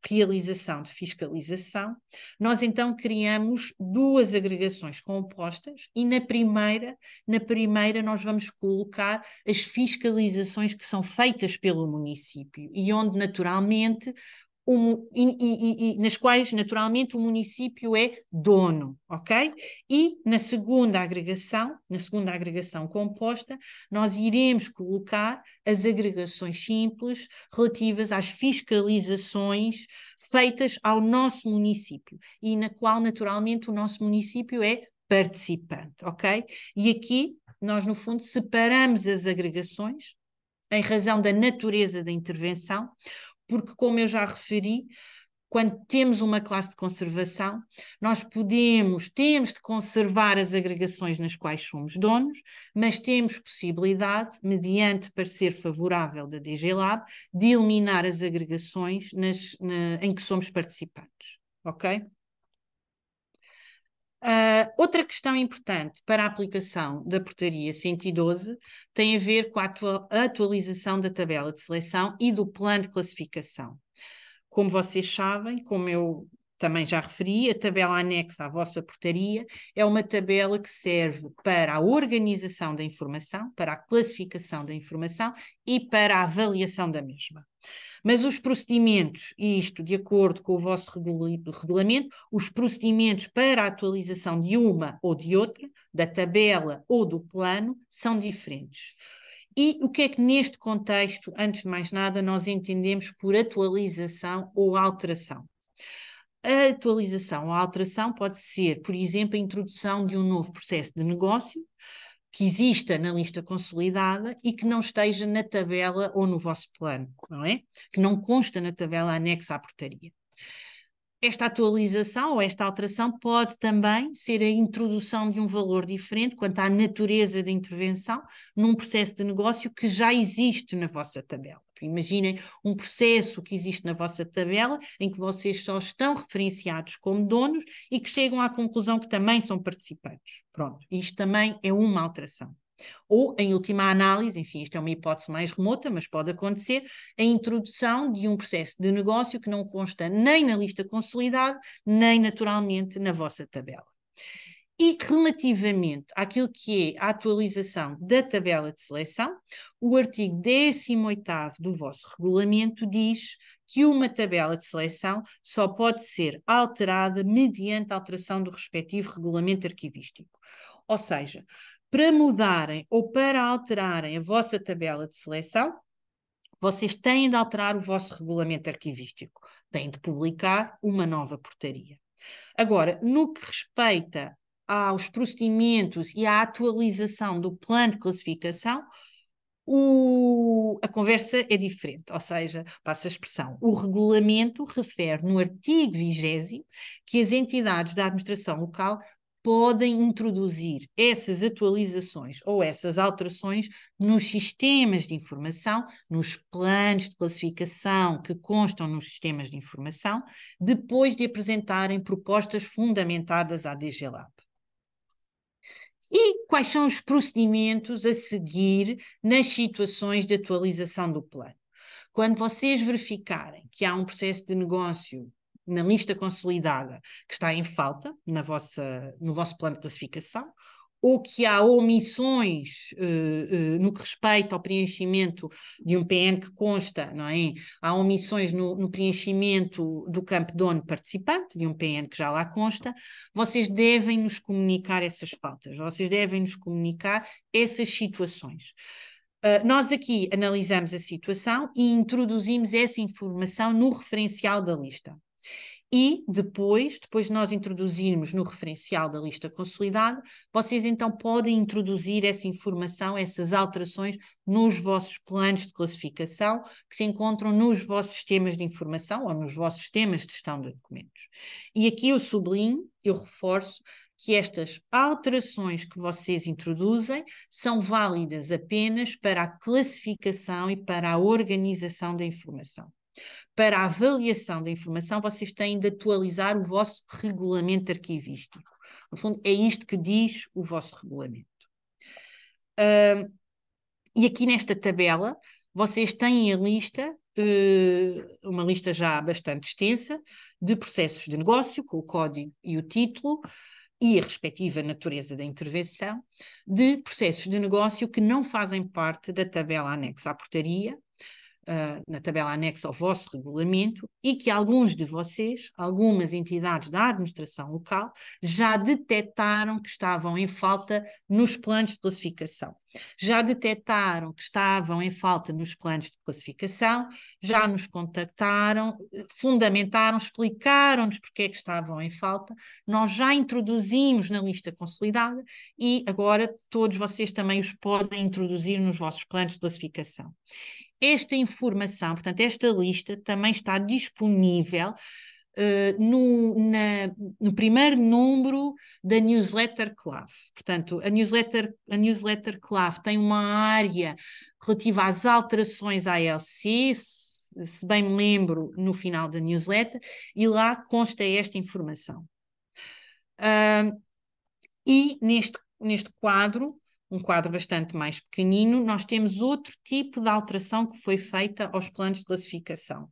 realização de fiscalização, nós então criamos duas agregações compostas e na primeira, na primeira nós vamos colocar as fiscalizações que são feitas pelo município e onde naturalmente um, e, e, e, nas quais, naturalmente, o município é dono, ok? E na segunda agregação, na segunda agregação composta, nós iremos colocar as agregações simples relativas às fiscalizações feitas ao nosso município e na qual, naturalmente, o nosso município é participante, ok? E aqui nós, no fundo, separamos as agregações em razão da natureza da intervenção, porque, como eu já referi, quando temos uma classe de conservação, nós podemos, temos de conservar as agregações nas quais somos donos, mas temos possibilidade, mediante parecer favorável da DG Lab, de eliminar as agregações nas, na, em que somos participantes. Ok? Ah, outra questão importante para a aplicação da portaria 112 tem a ver com a atualização da tabela de seleção e do plano de classificação. Como vocês sabem, como eu também já referi, a tabela anexa à vossa portaria é uma tabela que serve para a organização da informação, para a classificação da informação e para a avaliação da mesma. Mas os procedimentos, e isto de acordo com o vosso regulamento, os procedimentos para a atualização de uma ou de outra, da tabela ou do plano, são diferentes. E o que é que neste contexto, antes de mais nada, nós entendemos por atualização ou alteração? A atualização ou a alteração pode ser, por exemplo, a introdução de um novo processo de negócio que exista na lista consolidada e que não esteja na tabela ou no vosso plano, não é? Que não consta na tabela anexa à portaria. Esta atualização ou esta alteração pode também ser a introdução de um valor diferente quanto à natureza da intervenção num processo de negócio que já existe na vossa tabela. Imaginem um processo que existe na vossa tabela, em que vocês só estão referenciados como donos e que chegam à conclusão que também são participantes. Pronto, isto também é uma alteração. Ou, em última análise, enfim, isto é uma hipótese mais remota, mas pode acontecer, a introdução de um processo de negócio que não consta nem na lista consolidada, nem naturalmente na vossa tabela. E relativamente àquilo que é a atualização da tabela de seleção, o artigo 18 do vosso regulamento diz que uma tabela de seleção só pode ser alterada mediante alteração do respectivo regulamento arquivístico. Ou seja, para mudarem ou para alterarem a vossa tabela de seleção, vocês têm de alterar o vosso regulamento arquivístico, têm de publicar uma nova portaria. Agora, no que respeita aos procedimentos e à atualização do plano de classificação, o, a conversa é diferente, ou seja, passa a expressão. O regulamento refere no artigo 20 que as entidades da administração local podem introduzir essas atualizações ou essas alterações nos sistemas de informação, nos planos de classificação que constam nos sistemas de informação, depois de apresentarem propostas fundamentadas à DGLA. E quais são os procedimentos a seguir nas situações de atualização do plano? Quando vocês verificarem que há um processo de negócio na lista consolidada que está em falta na vossa, no vosso plano de classificação, ou que há omissões uh, uh, no que respeita ao preenchimento de um PN que consta, não é? Há omissões no, no, preenchimento do campo dono participante, de um PN que já lá consta, vocês devem nos comunicar essas faltas, vocês devem nos comunicar essas situações. Uh, nós aqui analisamos a situação e introduzimos essa informação no referencial da lista. E depois, depois nós introduzirmos no referencial da lista consolidada, vocês então podem introduzir essa informação, essas alterações nos vossos planos de classificação que se encontram nos vossos sistemas de informação ou nos vossos sistemas de gestão de documentos. E aqui eu sublinho, eu reforço que estas alterações que vocês introduzem são válidas apenas para a classificação e para a organização da informação. Para a avaliação da informação, vocês têm de atualizar o vosso regulamento arquivístico. No fundo, é isto que diz o vosso regulamento. Uh, e aqui nesta tabela, vocês têm a lista, uh, uma lista já bastante extensa, de processos de negócio, com o código e o título, e a respectiva natureza da intervenção, de processos de negócio que não fazem parte da tabela anexa à portaria, uh, na tabela anexa ao vosso regulamento e que alguns de vocês, algumas entidades da administração local, já detectaram que estavam em falta nos planos de classificação. Já detectaram que estavam em falta nos planos de classificação, já nos contactaram, fundamentaram, explicaram-nos porque é que estavam em falta. Nós já introduzimos na lista consolidada e agora todos vocês também os podem introduzir nos vossos planos de classificação. Esta informação, portanto, esta lista também está disponível Uh, no, na, no, primeiro número da newsletter Clave. Portanto, a newsletter, a newsletter Clave tem uma área relativa às alterações à LC, se, se bem me lembro, no final da newsletter, e lá consta esta informação. Uh, e neste, neste quadro um quadro bastante mais pequenino, nós temos outro tipo de alteração que foi feita aos planos de classificação.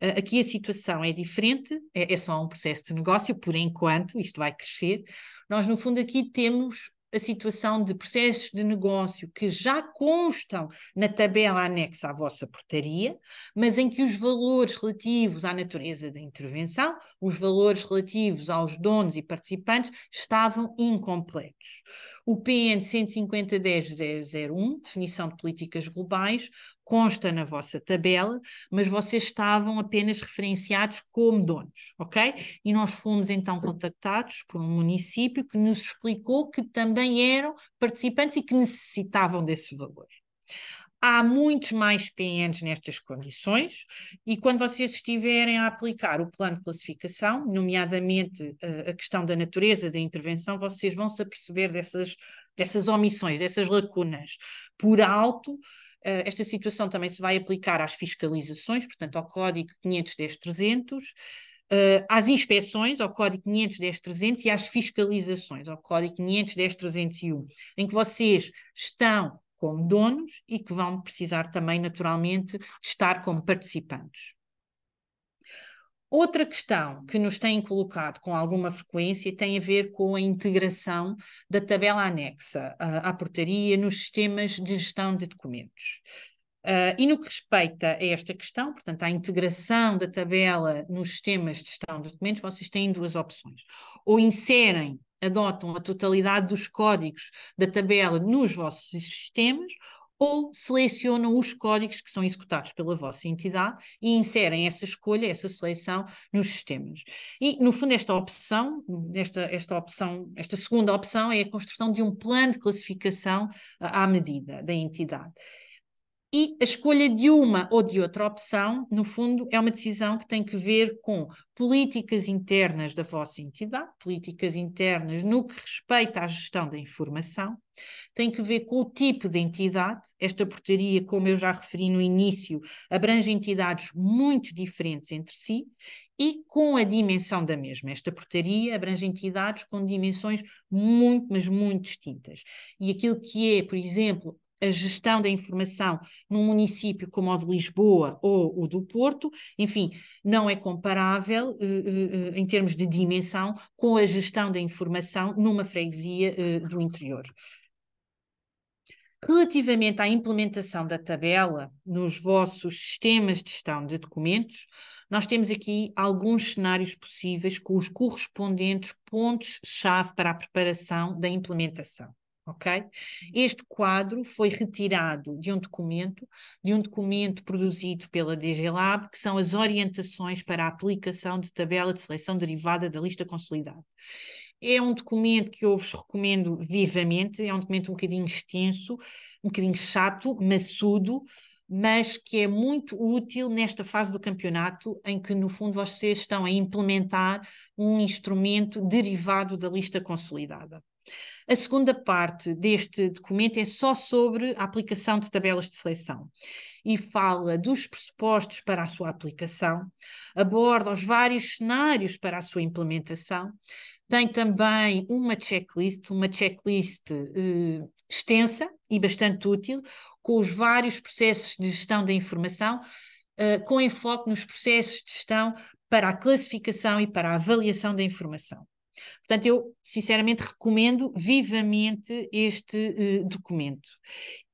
Ah, aqui a situação é diferente, é, é, só um processo de negócio, por enquanto, isto vai crescer. Nós, no fundo, aqui temos a situação de processos de negócio que já constam na tabela anexa à vossa portaria, mas em que os valores relativos à natureza da intervenção, os valores relativos aos donos e participantes estavam incompletos. O PN 150.10.001, definição de políticas globais, consta na vossa tabela, mas vocês estavam apenas referenciados como donos, ok? E nós fomos então contactados por um município que nos explicou que também eram participantes e que necessitavam desse valor. Há muitos mais PNs nestas condições, e quando vocês estiverem a aplicar o plano de classificação, nomeadamente eh, a questão da natureza da intervenção, vocês vão se aperceber dessas, dessas omissões, dessas lacunas. Por alto, eh, esta situação também se vai aplicar às fiscalizações, portanto, ao Código 510.300, eh, às inspeções, ao Código 510-300 e às fiscalizações, ao Código 510-301, em que vocês estão como donos e que vão precisar também, naturalmente, estar como participantes. Outra questão que nos têm colocado com alguma frequência tem a ver com a integração da tabela anexa à portaria nos sistemas de gestão de documentos. Uh, e no que respeita a esta questão, portanto, à integração da tabela nos sistemas de gestão de documentos, vocês têm duas opções. Ou inserem, adotam a totalidade dos códigos da tabela nos vossos sistemas, ou selecionam os códigos que são executados pela vossa entidade e inserem essa escolha, essa seleção nos sistemas. E, no fundo, esta opção, esta, esta opção, esta segunda opção é a construção de um plano de classificação ah, à medida da entidade. E a escolha de uma ou de outra opção, no fundo, é uma decisão que tem que ver com políticas internas da vossa entidade, políticas internas no que respeita à gestão da informação, tem que ver com o tipo de entidade. Esta portaria, como eu já referi no início, abrange entidades muito diferentes entre si e com a dimensão da mesma. Esta portaria abrange entidades com dimensões muito, mas muito distintas. E aquilo que é, por exemplo, a gestão da informação num município como o de Lisboa ou o do Porto, enfim, não é comparável uh, uh, em termos de dimensão com a gestão da informação numa freguesia uh, do interior. Relativamente à implementação da tabela nos vossos sistemas de gestão de documentos, nós temos aqui alguns cenários possíveis com os correspondentes pontos-chave para a preparação da implementação. Ok? Este quadro foi retirado de um documento, de um documento produzido pela DG Lab, que são as orientações para a aplicação de tabela de seleção derivada da lista consolidada. É um documento que eu vos recomendo vivamente, é um documento um bocadinho extenso, um bocadinho chato, maçudo, mas que é muito útil nesta fase do campeonato, em que, no fundo, vocês estão a implementar um instrumento derivado da lista consolidada. A segunda parte deste documento é só sobre a aplicação de tabelas de seleção e fala dos pressupostos para a sua aplicação, aborda os vários cenários para a sua implementação, tem também uma checklist, uma checklist eh, extensa e bastante útil, com os vários processos de gestão da informação, eh, com enfoque nos processos de gestão para a classificação e para a avaliação da informação. Portanto, eu sinceramente recomendo vivamente este uh, documento.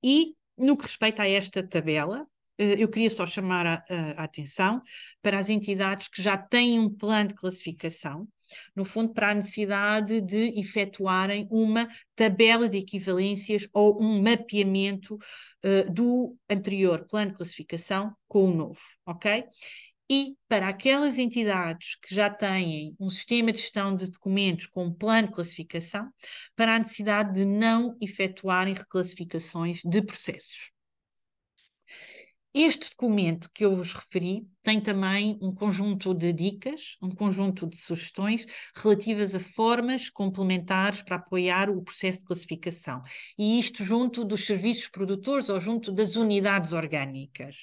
E no que respeita a esta tabela, eh, eu queria só chamar a, a, atenção para as entidades que já têm um plano de classificação, no fundo, para a necessidade de efetuarem uma tabela de equivalências ou um mapeamento uh, do anterior plano de classificação com o novo, ok? E para aquelas entidades que já têm um sistema de gestão de documentos com plano de classificação, para a necessidade de não efetuarem reclassificações de processos. Este documento que eu vos referi tem também um conjunto de dicas, um conjunto de sugestões relativas a formas complementares para apoiar o processo de classificação. E isto junto dos serviços produtores ou junto das unidades orgânicas.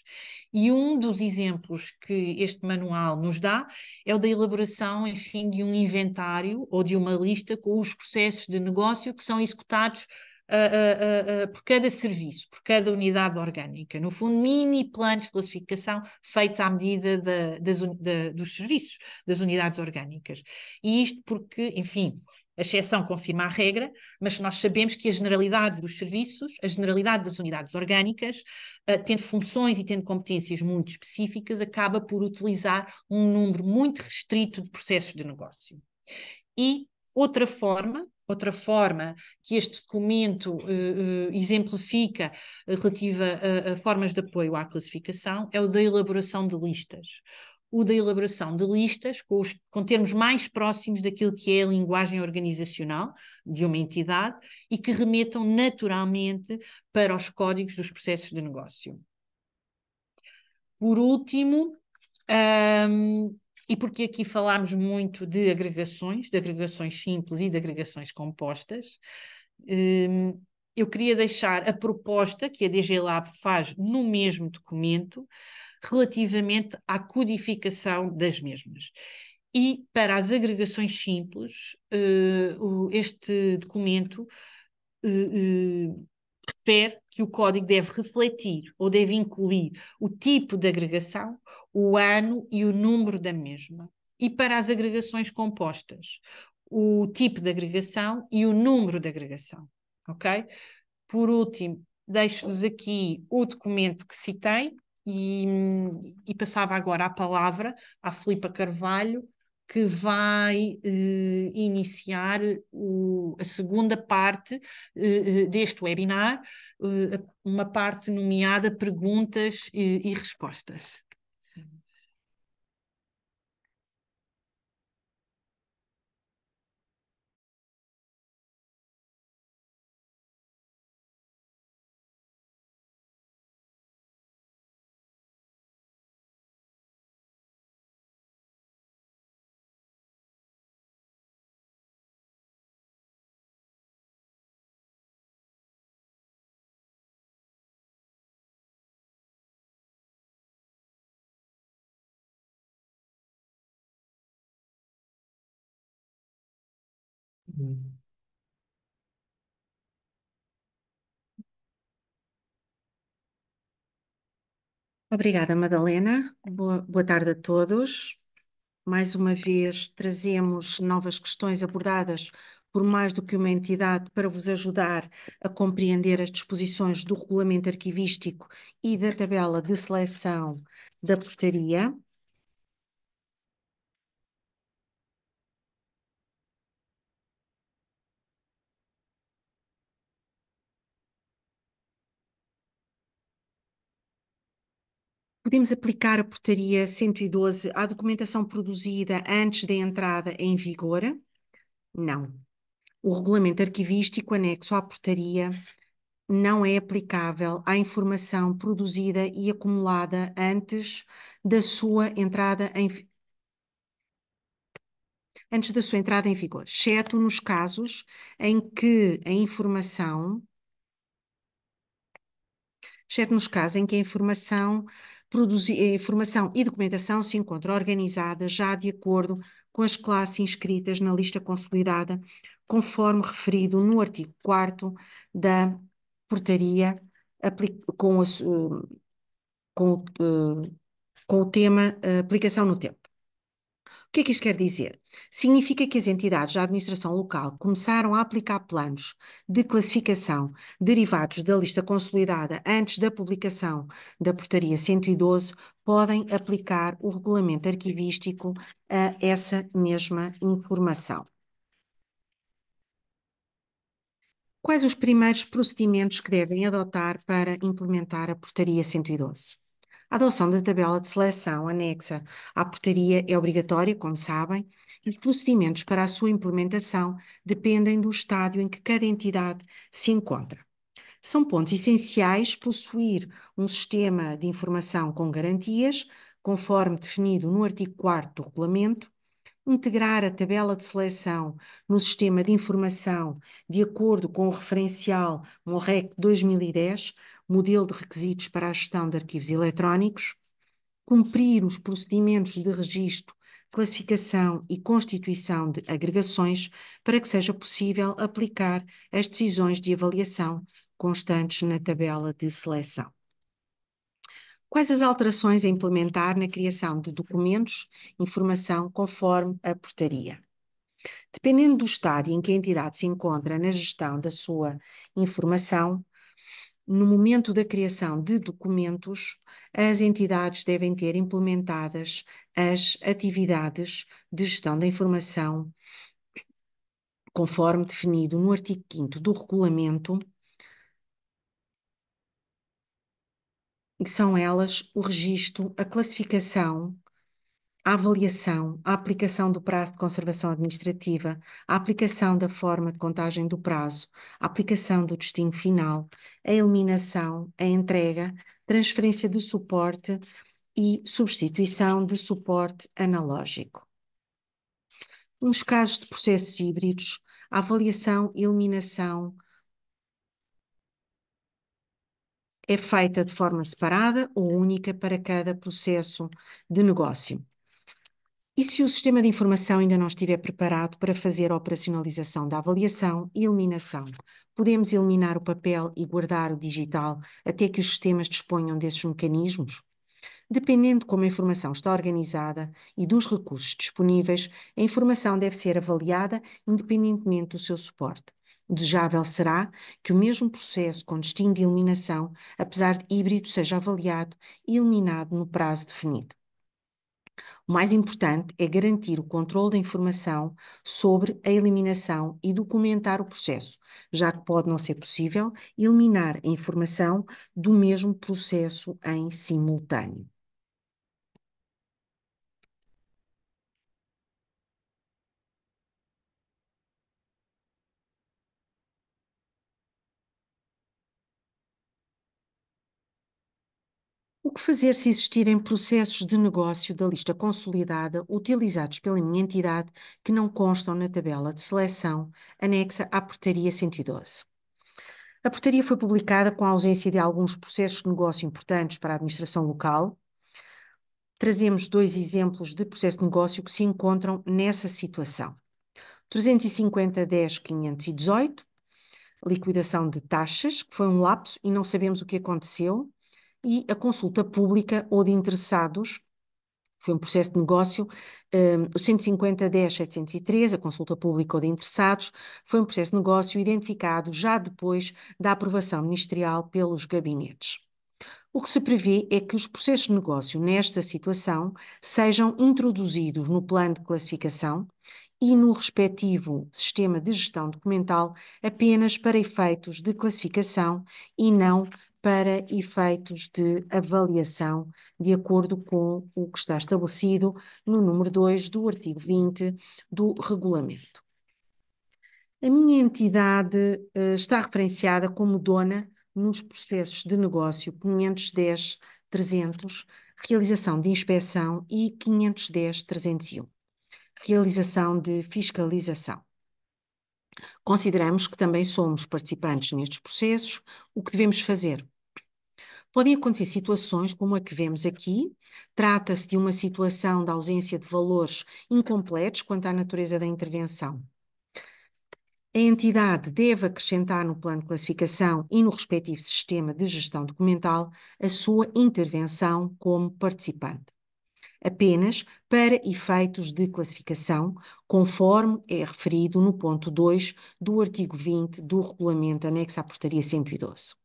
E um dos exemplos que este manual nos dá é o da elaboração, enfim, de um inventário ou de uma lista com os processos de negócio que são executados uh, uh, por cada serviço, por cada unidade orgânica. No fundo, mini planos de classificação feitos à medida das, dos serviços, das unidades orgânicas. E isto porque, enfim, a exceção confirma a regra, mas nós sabemos que a generalidade dos serviços, a generalidade das unidades orgânicas, uh, tendo funções e tendo competências muito específicas, acaba por utilizar um número muito restrito de processos de negócio. E outra forma outra forma que este documento uh, exemplifica eh, relativa a, a formas de apoio à classificação é o da elaboração de listas o da elaboração de listas com, os, com, termos mais próximos daquilo que é a linguagem organizacional de uma entidade e que remetam naturalmente para os códigos dos processos de negócio. Por último, um, e porque aqui falámos muito de agregações, de agregações simples e de agregações compostas, hum, eu queria deixar a proposta que a DG Lab faz no mesmo documento relativamente à codificação das mesmas. E para as agregações simples, eh, este documento eh, eh, refere que o código deve refletir ou deve incluir o tipo de agregação, o ano e o número da mesma. E para as agregações compostas, o tipo de agregação e o número de agregação. Ok? Por último, deixo-vos aqui o documento que citei e, e, passava agora a palavra à Filipa Carvalho que vai eh, iniciar o, a segunda parte eh, eh, deste webinar, uma parte nomeada Perguntas e, e Respostas. Obrigada, Madalena. Boa, boa tarde a todos. Mais uma vez trazemos novas questões abordadas por mais do que uma entidade para vos ajudar a compreender as disposições do regulamento arquivístico e da tabela de seleção da portaria. podemos aplicar a portaria 112 à documentação produzida antes da entrada em vigor? Não. O regulamento arquivístico anexo à portaria não é aplicável à informação produzida e acumulada antes da sua entrada em antes da sua entrada em vigor, exceto nos casos em que a informação exceto nos casos em que a informação Produzir, eh, informação e documentação se encontra organizada já de acordo com as classes inscritas na lista consolidada, conforme referido no artigo 4 da portaria com, a, com, eh, com o tema eh, aplicação no tempo. O que é que isto quer dizer? Significa que as entidades da administração local começaram a aplicar planos de classificação derivados da lista consolidada antes da publicação da Portaria 112, podem aplicar o regulamento arquivístico a essa mesma informação. Quais os primeiros procedimentos que devem adotar para implementar a Portaria 112? A adoção da tabela de seleção anexa à portaria é obrigatória, como sabem, e os procedimentos para a sua implementação dependem do estádio em que cada entidade se encontra. São pontos essenciais possuir um sistema de informação com garantias, conforme definido no artigo 4 do regulamento, integrar a tabela de seleção no sistema de informação de acordo com o referencial MORREC 2010, modelo de requisitos para a gestão de arquivos eletrónicos, cumprir os procedimentos de registro, classificação e constituição de agregações para que seja possível aplicar as decisões de avaliação constantes na tabela de seleção. Quais as alterações a implementar na criação de documentos, informação conforme a portaria? Dependendo do estado em que a entidade se encontra na gestão da sua informação, no momento da criação de documentos, as entidades devem ter implementadas as atividades de gestão da informação, conforme definido no artigo 5 do regulamento, que são elas o registro, a classificação, a avaliação, a aplicação do prazo de conservação administrativa, a aplicação da forma de contagem do prazo, a aplicação do destino final, a eliminação, a entrega, transferência de suporte e substituição de suporte analógico. Nos casos de processos híbridos, a avaliação, e eliminação, é feita de forma separada ou única para cada processo de negócio. E se o sistema de informação ainda não estiver preparado para fazer a operacionalização da avaliação e eliminação? Podemos eliminar o papel e guardar o digital até que os sistemas disponham desses mecanismos? Dependendo de como a informação está organizada e dos recursos disponíveis, a informação deve ser avaliada independentemente do seu suporte. Desejável será que o mesmo processo com destino de eliminação, apesar de híbrido, seja avaliado e eliminado no prazo definido. O mais importante é garantir o controle da informação sobre a eliminação e documentar o processo, já que pode não ser possível eliminar a informação do mesmo processo em simultâneo. O que fazer se existirem processos de negócio da lista consolidada utilizados pela minha entidade que não constam na tabela de seleção anexa à Portaria 112? A portaria foi publicada com a ausência de alguns processos de negócio importantes para a administração local. Trazemos dois exemplos de processo de negócio que se encontram nessa situação. 350 10 518, liquidação de taxas, que foi um lapso e não sabemos o que aconteceu e a consulta pública ou de interessados, foi um processo de negócio, um, 150-10-703, a consulta pública ou de interessados, foi um processo de negócio identificado já depois da aprovação ministerial pelos gabinetes. O que se prevê é que os processos de negócio nesta situação sejam introduzidos no plano de classificação e no respectivo sistema de gestão documental apenas para efeitos de classificação e não para efeitos de avaliação, de acordo com o que está estabelecido no número 2 do artigo 20 do regulamento. A minha entidade uh, está referenciada como dona nos processos de negócio 510-300, realização de inspeção e 510-301, realização de fiscalização. Consideramos que também somos participantes nestes processos, o que devemos fazer? Podem acontecer situações como a que vemos aqui. Trata-se de uma situação de ausência de valores incompletos quanto à natureza da intervenção. A entidade deve acrescentar no plano de classificação e no respectivo sistema de gestão documental a sua intervenção como participante apenas para efeitos de classificação, conforme é referido no ponto 2 do artigo 20 do regulamento anexo à portaria 112.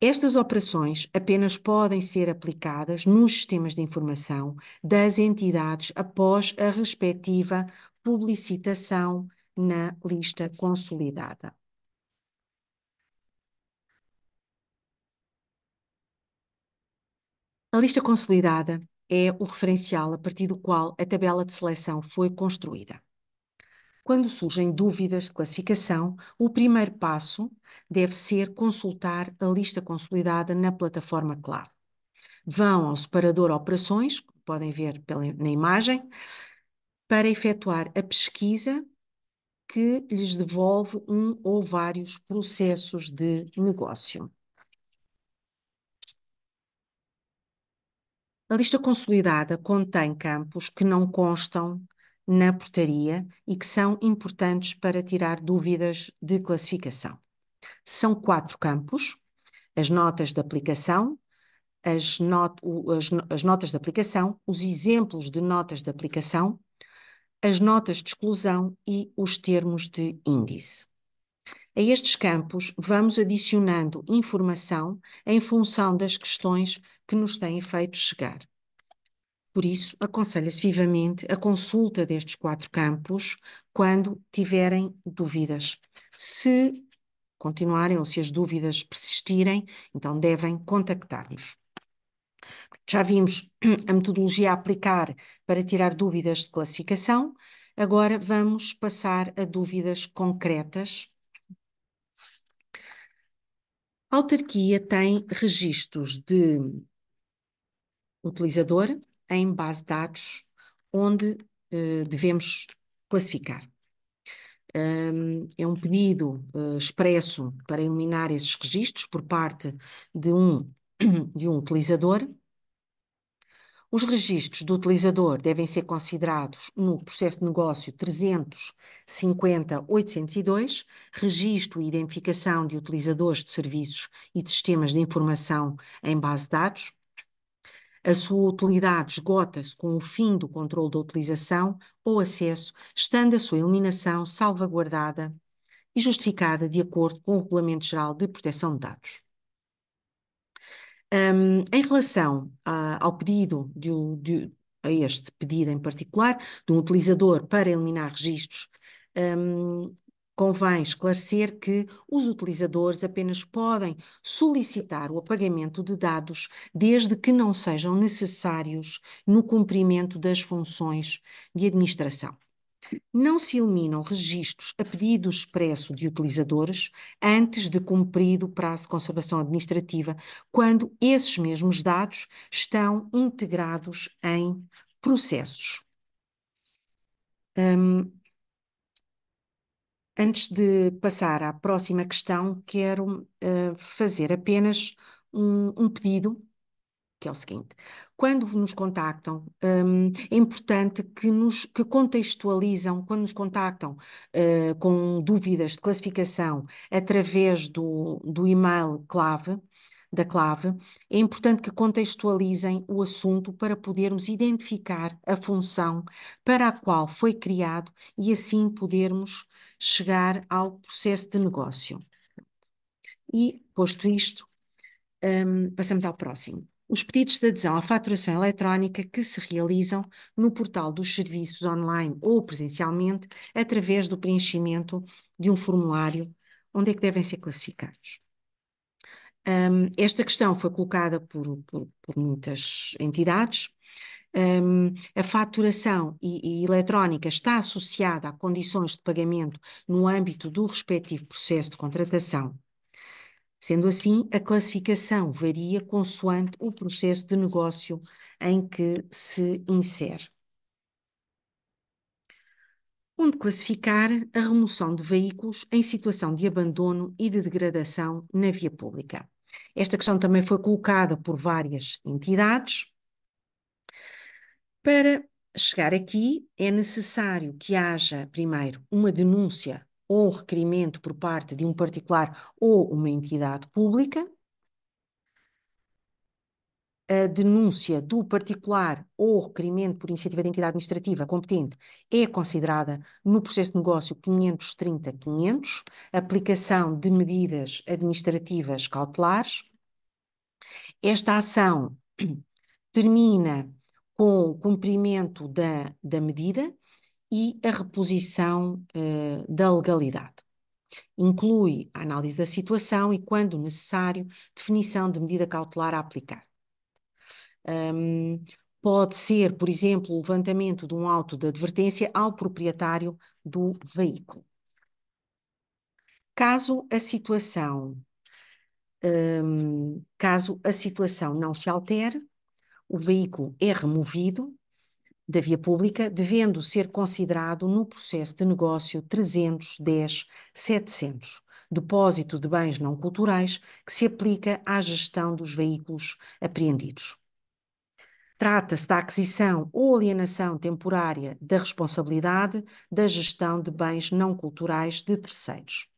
Estas operações apenas podem ser aplicadas nos sistemas de informação das entidades após a respectiva publicitação na lista consolidada. A lista consolidada é o referencial a partir do qual a tabela de seleção foi construída. Quando surgem dúvidas de classificação, o primeiro passo deve ser consultar a lista consolidada na plataforma Clave. Vão ao separador Operações, que podem ver pela, na imagem, para efetuar a pesquisa que lhes devolve um ou vários processos de negócio. A lista consolidada contém campos que não constam na portaria e que são importantes para tirar dúvidas de classificação. São quatro campos: as notas de aplicação, as, not as, as notas de aplicação, os exemplos de notas de aplicação, as notas de exclusão e os termos de índice. A estes campos vamos adicionando informação em função das questões que nos têm feito chegar. Por isso, aconselha-se vivamente a consulta destes quatro campos quando tiverem dúvidas. Se continuarem ou se as dúvidas persistirem, então devem contactar-nos. Já vimos a metodologia a aplicar para tirar dúvidas de classificação, agora vamos passar a dúvidas concretas a autarquia tem registros de utilizador em base de dados onde eh, devemos classificar. Um, é um pedido uh, expresso para eliminar esses registros por parte de um, [CLEARS THROAT] de um utilizador os registros do utilizador devem ser considerados no processo de negócio 350.802, registro e identificação de utilizadores de serviços e de sistemas de informação em base de dados. A sua utilidade esgota-se com o fim do controle da utilização ou acesso, estando a sua eliminação salvaguardada e justificada de acordo com o Regulamento Geral de Proteção de Dados. Um, em relação a, ah, ao pedido de, de, a este pedido em particular, de um utilizador para eliminar registros, um, Convém esclarecer que os utilizadores apenas podem solicitar o apagamento de dados desde que não sejam necessários no cumprimento das funções de administração. Não se eliminam registros a pedido expresso de utilizadores antes de cumprido o prazo de conservação administrativa, quando esses mesmos dados estão integrados em processos. Um, antes de passar à próxima questão, quero uh, fazer apenas um, um pedido que é o seguinte: quando nos contactam, um, é importante que nos que contextualizam, quando nos contactam uh, com dúvidas de classificação através do, do e-mail clave, da clave, é importante que contextualizem o assunto para podermos identificar a função para a qual foi criado e assim podermos chegar ao processo de negócio. E, posto isto, um, passamos ao próximo os pedidos de adesão à faturação eletrónica que se realizam no portal dos serviços online ou presencialmente através do preenchimento de um formulário onde é que devem ser classificados. Um, esta questão foi colocada por, por, por muitas entidades. Um, a faturação e, e eletrónica está associada a condições de pagamento no âmbito do respectivo processo de contratação Sendo assim, a classificação varia consoante o processo de negócio em que se insere. Onde classificar a remoção de veículos em situação de abandono e de degradação na via pública. Esta questão também foi colocada por várias entidades. Para chegar aqui, é necessário que haja, primeiro, uma denúncia ou requerimento por parte de um particular ou uma entidade pública, a denúncia do particular ou requerimento por iniciativa da entidade administrativa competente é considerada no processo de negócio 530-500, aplicação de medidas administrativas cautelares. Esta ação [CLEARS THROAT] termina com o cumprimento da, da medida e a reposição uh, da legalidade. Inclui a análise da situação e, quando necessário, definição de medida cautelar a aplicar. Um, pode ser, por exemplo, o levantamento de um auto de advertência ao proprietário do veículo. Caso a situação, um, caso a situação não se altere, o veículo é removido da via pública, devendo ser considerado no processo de negócio 310-700, depósito de bens não culturais, que se aplica à gestão dos veículos apreendidos. Trata-se da aquisição ou alienação temporária da responsabilidade da gestão de bens não culturais de terceiros.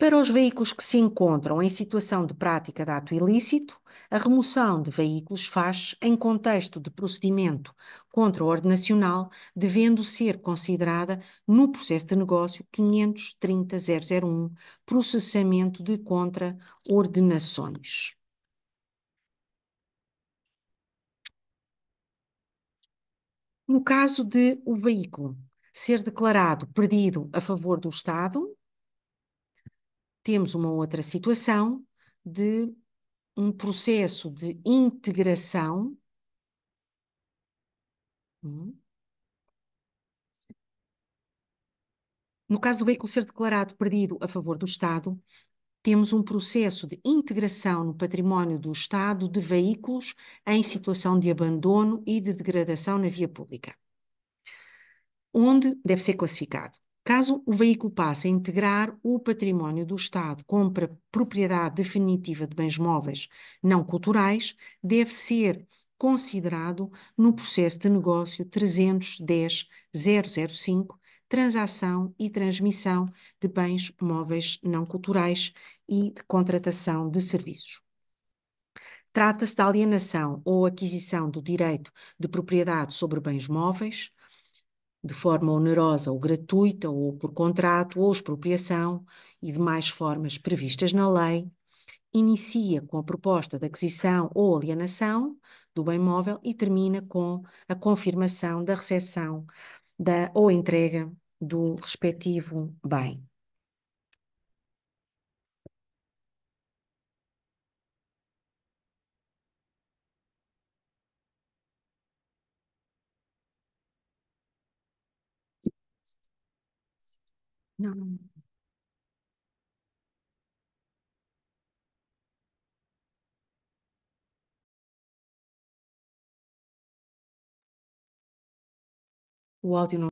Para os veículos que se encontram em situação de prática de ato ilícito, a remoção de veículos faz em contexto de procedimento contra nacional, devendo ser considerada no processo de negócio 530.001, processamento de contra-ordenações. No caso de o veículo ser declarado perdido a favor do Estado, temos uma outra situação de um processo de integração hum. no caso do veículo ser declarado perdido a favor do Estado, temos um processo de integração no património do Estado de veículos em situação de abandono e de degradação na via pública, onde deve ser classificado Caso o veículo passe a integrar o património do Estado compra propriedade definitiva de bens móveis não culturais, deve ser considerado no processo de negócio 310.005, transação e transmissão de bens móveis não culturais e de contratação de serviços. Trata-se da alienação ou aquisição do direito de propriedade sobre bens móveis, de forma onerosa ou gratuita, ou por contrato, ou expropriação e demais formas previstas na lei, inicia com a proposta de aquisição ou alienação do bem móvel e termina com a confirmação da recepção da, ou entrega do respectivo bem. No. Wow, you know?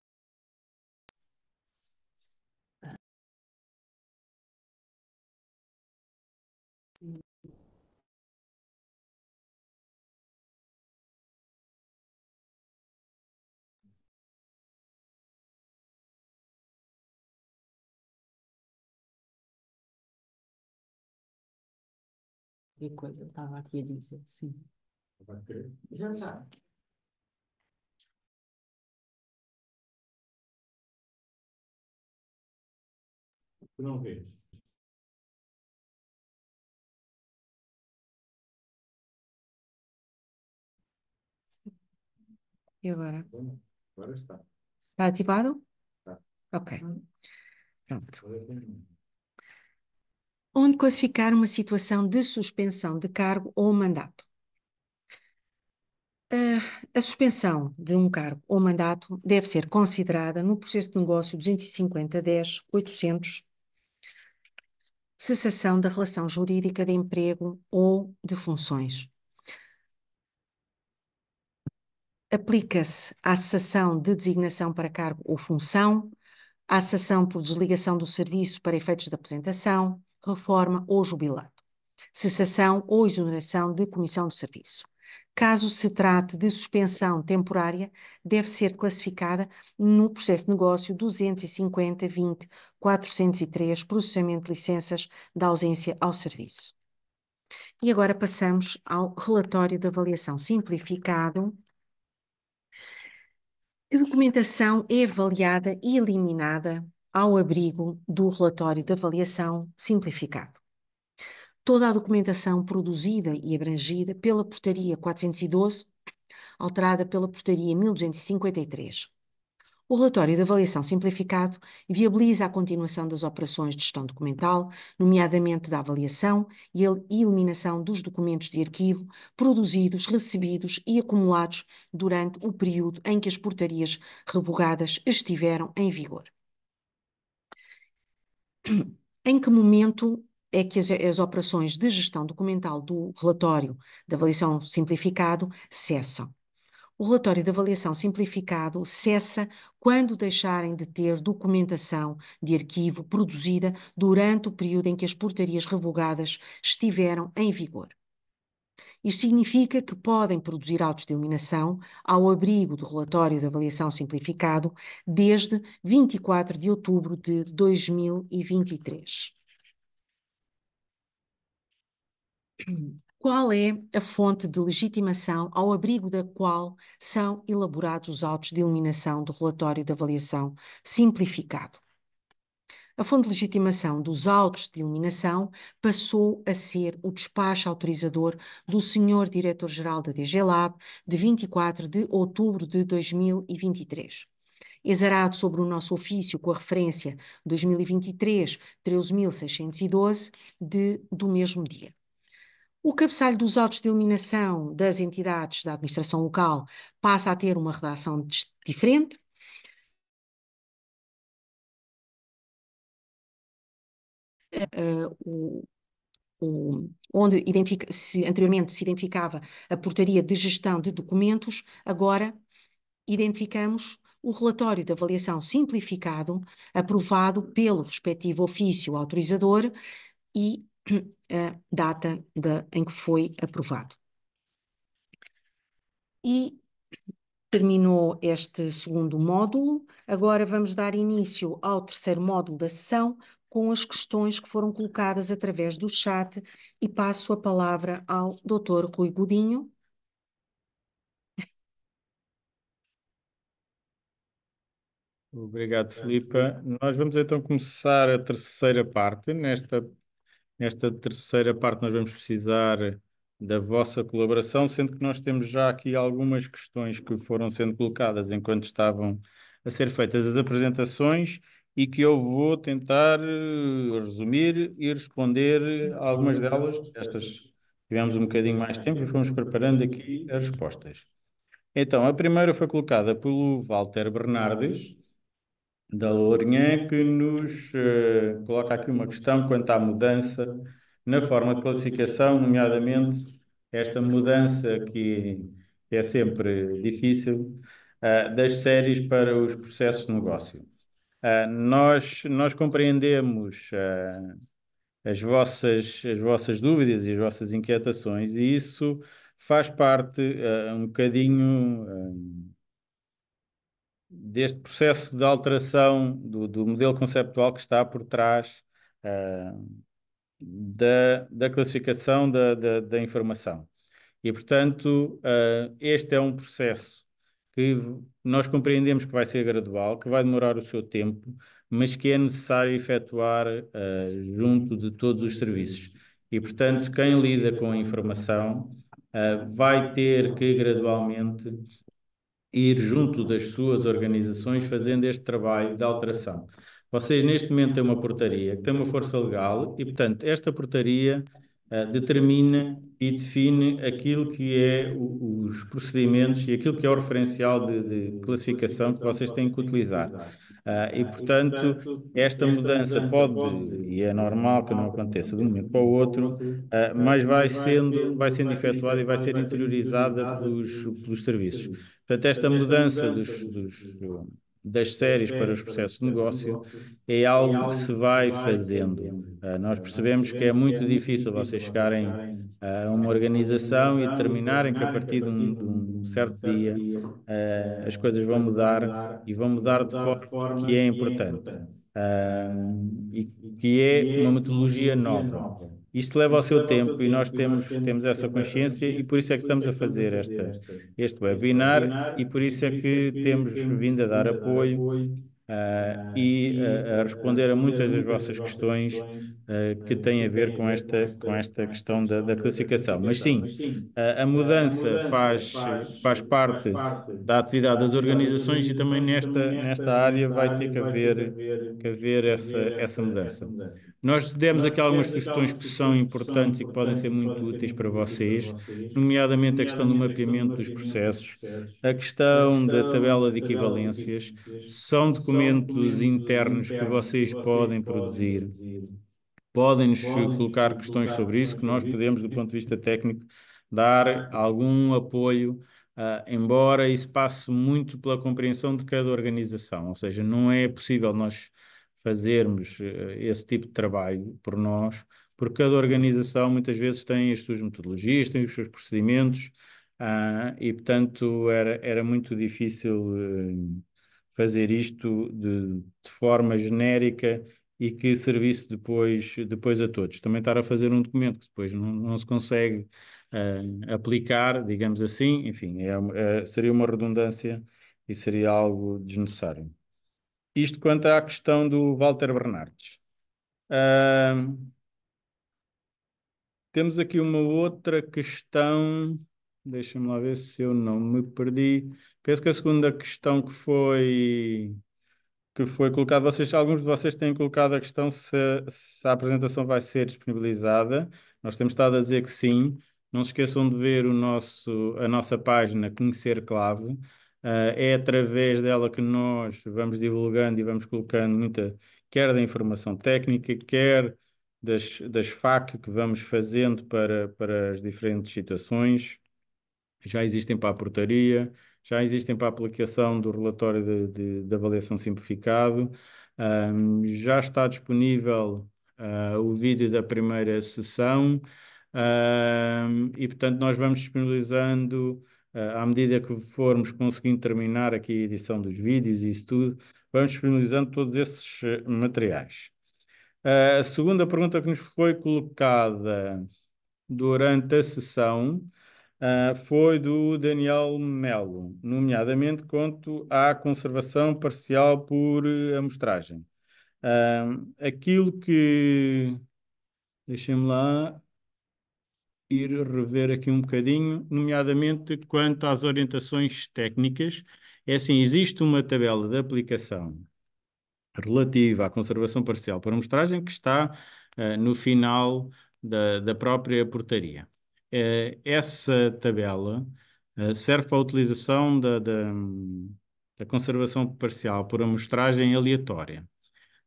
qualquer coisa, estava aqui a dizer, sim. Okay. Já está. não vês? E agora? Agora está. Está ativado? Está. Ok. Hum. Pronto onde classificar uma situação de suspensão de cargo ou mandato. Ah, a suspensão de um cargo ou mandato deve ser considerada no processo de negócio 250-10-800, cessação da relação jurídica de emprego ou de funções. Aplica-se à cessação de designação para cargo ou função, à cessação por desligação do serviço para efeitos de aposentação, reforma ou jubilado. Cessação ou exoneração de comissão de serviço. Caso se trate de suspensão temporária, deve ser classificada no processo de negócio 250 20 403 processamento de licenças da ausência ao serviço. E agora passamos ao relatório de avaliação simplificado. Que documentação é avaliada e eliminada ao abrigo do relatório de avaliação simplificado. Toda a documentação produzida e abrangida pela Portaria 412, alterada pela Portaria 1253. O relatório de avaliação simplificado viabiliza a continuação das operações de gestão documental, nomeadamente da avaliação e eliminação dos documentos de arquivo produzidos, recebidos e acumulados durante o período em que as portarias revogadas estiveram em vigor. Em que momento é que as, as, operações de gestão documental do relatório de avaliação simplificado cessam? O relatório de avaliação simplificado cessa quando deixarem de ter documentação de arquivo produzida durante o período em que as portarias revogadas estiveram em vigor. Isto significa que podem produzir autos de eliminação ao abrigo do relatório de avaliação simplificado desde 24 de outubro de 2023. Qual é a fonte de legitimação ao abrigo da qual são elaborados os autos de eliminação do relatório de avaliação simplificado? A fonte de legitimação dos autos de iluminação passou a ser o despacho autorizador do Sr. Diretor-Geral da DG Lab, de 24 de outubro de 2023 exarado sobre o nosso ofício com a referência 2023-13612 do mesmo dia. O cabeçalho dos autos de iluminação das entidades da administração local passa a ter uma redação diferente, uh, o, o, onde se anteriormente se identificava a portaria de gestão de documentos, agora identificamos o relatório de avaliação simplificado aprovado pelo respectivo ofício autorizador e a eh, data de, em que foi aprovado. E terminou este segundo módulo. Agora vamos dar início ao terceiro módulo da sessão, com as questões que foram colocadas através do chat e passo a palavra ao Dr. Rui Godinho. Obrigado, Filipa. Nós vamos então começar a terceira parte. Nesta, nesta terceira parte, nós vamos precisar da vossa colaboração, sendo que nós temos já aqui algumas questões que foram sendo colocadas enquanto estavam a ser feitas as apresentações e que eu vou tentar eh, resumir e responder algumas delas. Estas tivemos um bocadinho mais tempo e fomos preparando aqui as respostas. Então, a primeira foi colocada pelo Walter Bernardes, da Lourinhã, que nos uh, coloca aqui uma questão quanto à mudança na forma de classificação, nomeadamente esta mudança que é sempre difícil, uh, das séries para os processos de negócio. Ah, nós, nós compreendemos uh, as, vossas, as vossas dúvidas e as vossas inquietações, e isso faz parte uh, um bocadinho deste processo de alteração do, do, modelo conceptual que está por trás da, da classificação da, da, da informação. E, portanto, este é um processo que nós compreendemos que vai ser gradual, que vai demorar o seu tempo, mas que é necessário efetuar uh, junto de todos os serviços. E, portanto, quem lida com a informação uh, vai ter que gradualmente ir junto das suas organizações fazendo este trabalho de alteração. Vocês, neste momento, têm uma portaria que tem uma força legal e, portanto, esta portaria uh, determina e define aquilo que é o, os procedimentos e aquilo que é o referencial de, de classificação que vocês têm que utilizar. Ah, ah, e, portanto, esta mudança pode, e é normal que não aconteça de um momento para o outro, mas vai sendo, vai sendo efetuada e vai ser interiorizada pelos, pelos serviços. Portanto, esta mudança dos, dos das séries para os processos de negócio é algo é que se vai fazendo. Ah, ah, nós percebemos que é, é muito difícil vocês chegarem a uma organização e determinarem que a partir de um, certo dia ah, as coisas vão mudar e vão mudar de forma que é, é importante e que é uma metodologia nova. Isto leva ao seu tempo e nós temos, temos, temos essa consciência e por isso é, é que estamos a fazer esta, este webinar e por é isso é que temos vindo a dar apoio Uh, e uh, a responder a muitas das vossas questões uh, que têm a ver com esta, com esta questão da, da classificação. Mas sim, a mudança faz, faz parte da atividade das organizações e também nesta, nesta área vai ter que haver, que haver essa, essa mudança. Nós demos aqui algumas sugestões que são importantes e que podem ser muito úteis para vocês, nomeadamente a questão do mapeamento dos processos, a questão da tabela de equivalências, são documentos documentos internos que vocês podem produzir. Podem-nos colocar questões sobre isso, que nós podemos, do ponto de vista técnico, dar algum apoio, uh, embora isso passe muito pela compreensão de cada organização. Ou seja, não é possível nós fazermos uh, esse tipo de trabalho por nós, porque cada organização muitas vezes tem as suas metodologias, tem os seus procedimentos, uh, e portanto era, era muito difícil fazer isto de, de forma genérica e que servisse depois, depois a todos. Também estar a fazer um documento que depois não, não se consegue uh, aplicar, digamos assim, enfim, é, é, seria uma redundância e seria algo desnecessário. Isto quanto à questão do Walter Bernardes. Uh, temos aqui uma outra questão Deixa-me lá ver se eu não me perdi. Penso que a segunda questão que foi que foi colocada, vocês, alguns de vocês têm colocado a questão se, se a apresentação vai ser disponibilizada. Nós temos estado a dizer que sim. Não se esqueçam de ver o nosso, a nossa página Conhecer Clave. Uh, é através dela que nós vamos divulgando e vamos colocando muita, quer da informação técnica, quer das, das FAQ que vamos fazendo para, para as diferentes situações já existem para a portaria, já existem para a aplicação do relatório de, de, de avaliação simplificado, um, já está disponível uh, o vídeo da primeira sessão um, e, portanto, nós vamos disponibilizando uh, à medida que formos conseguindo terminar aqui a edição dos vídeos e isso tudo, vamos disponibilizando todos esses ah, materiais. Uh, a segunda pergunta que nos foi colocada durante a sessão uh, foi do Daniel Melo, nomeadamente quanto à conservação parcial por amostragem. Uh, aquilo que. Deixem-me lá ir rever aqui um bocadinho, nomeadamente quanto às orientações técnicas. É assim, existe uma tabela de aplicação relativa à conservação parcial para amostragem que está uh, no final da, da própria portaria. É, essa tabela eh, serve para a utilização da, da, da conservação parcial por amostragem aleatória.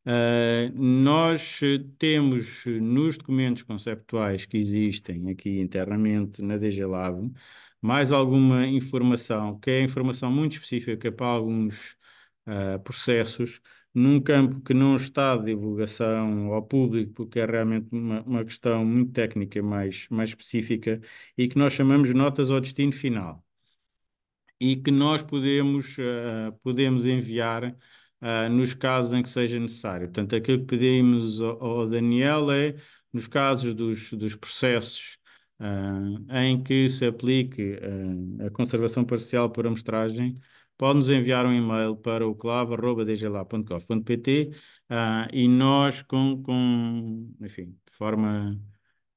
Uh, nós temos nos documentos conceptuais que existem aqui internamente na DG Lab mais alguma informação, que é informação muito específica para alguns uh, processos, num campo que não está de divulgação ao público, porque é realmente uma, uma questão muito técnica, mais, mais específica, e que nós chamamos de notas ao destino final. E que nós podemos, uh, podemos enviar uh, nos casos em que seja necessário. Portanto, aquilo que pedimos ao, ao Daniel é, nos casos dos, dos processos uh, em que se aplique a conservação parcial por amostragem, pode-nos enviar um e-mail para o clave.dglab.gov.pt uh, ah, e nós, com, com, enfim, de forma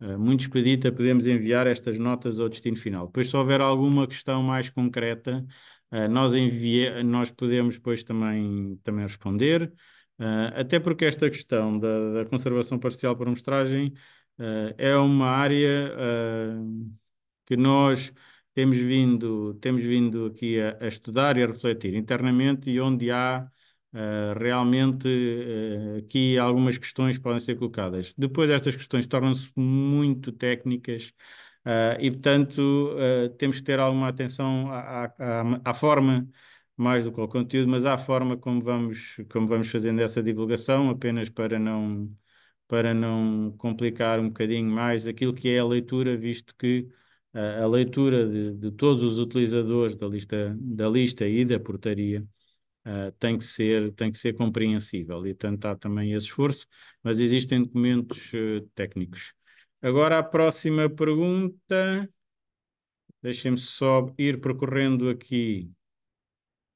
uh, muito expedita, podemos enviar estas notas ao destino final. Depois, se houver alguma questão mais concreta, uh, nós, envie nós podemos depois também, também responder. Uh, até porque esta questão da, da conservação parcial por amostragem uh, é uma área uh, que nós temos vindo, temos vindo aqui a, a estudar e a refletir internamente e onde há uh, realmente uh, aqui algumas questões podem ser colocadas. Depois estas questões tornam-se muito técnicas uh, e, portanto, temos que ter alguma atenção à, à, à forma mais do que ao conteúdo, mas à forma como vamos, como vamos fazendo essa divulgação, apenas para não, para não complicar um bocadinho mais aquilo que é a leitura, visto que a, a leitura de, de, todos os utilizadores da lista, da lista e da portaria uh, tem, que ser, tem que ser compreensível e tentar também esse esforço, mas existem documentos uh, técnicos. Agora a próxima pergunta, deixem-me só ir percorrendo aqui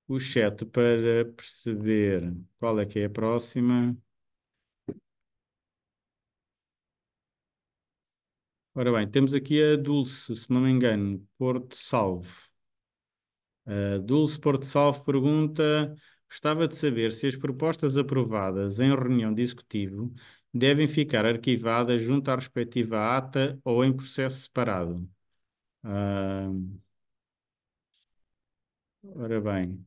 o chat para perceber qual é que é a próxima. Ora bem, temos aqui a Dulce, se não me engano, Porto Salvo. A Dulce Porto Salvo pergunta: Gostava de saber se as propostas aprovadas em reunião de executivo devem ficar arquivadas junto à respectiva ata ou em processo separado. Uh... Ora bem,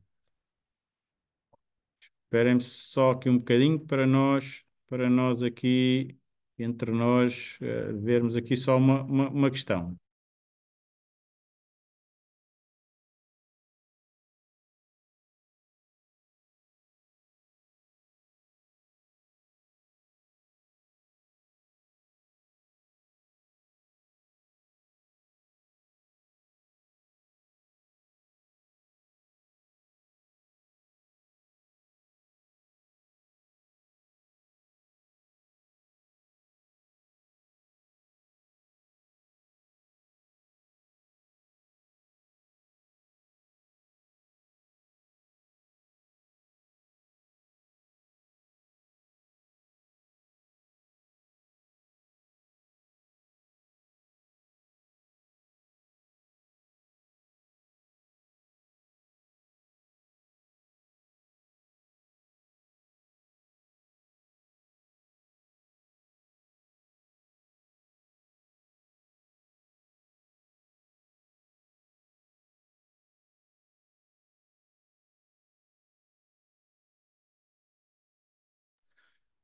esperem só aqui um bocadinho para nós, para nós aqui entre nós uh, vermos aqui só uma, uma, uma questão.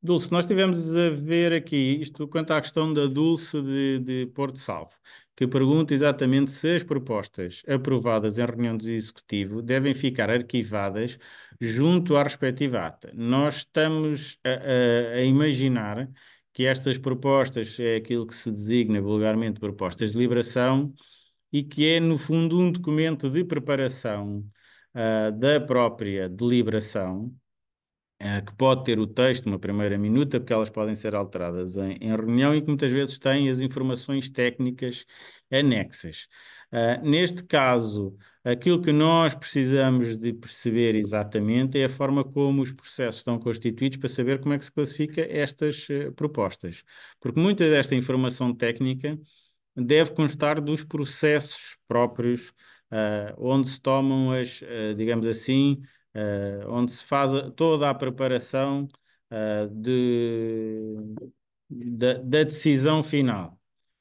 Dulce, nós tivemos a ver aqui isto quanto à questão da Dulce de, de Porto Salvo, que pergunta exatamente se as propostas aprovadas em reunião do Executivo devem ficar arquivadas junto à respectiva ata. Nós estamos a, a, a imaginar que estas propostas é aquilo que se designa vulgarmente propostas de liberação e que é, no fundo, um documento de preparação uh, da própria deliberação eh, que pode ter o texto, uma primeira minuta, porque elas podem ser alteradas em, em reunião e que muitas vezes têm as informações técnicas anexas. Uh, neste caso, aquilo que nós precisamos de perceber exatamente é a forma como os processos estão constituídos para saber como é que se classifica estas uh, propostas. Porque muita desta informação técnica deve constar dos processos próprios, uh, onde se tomam as, digamos assim, uh, onde se faz toda a preparação uh, de, da, da, decisão final.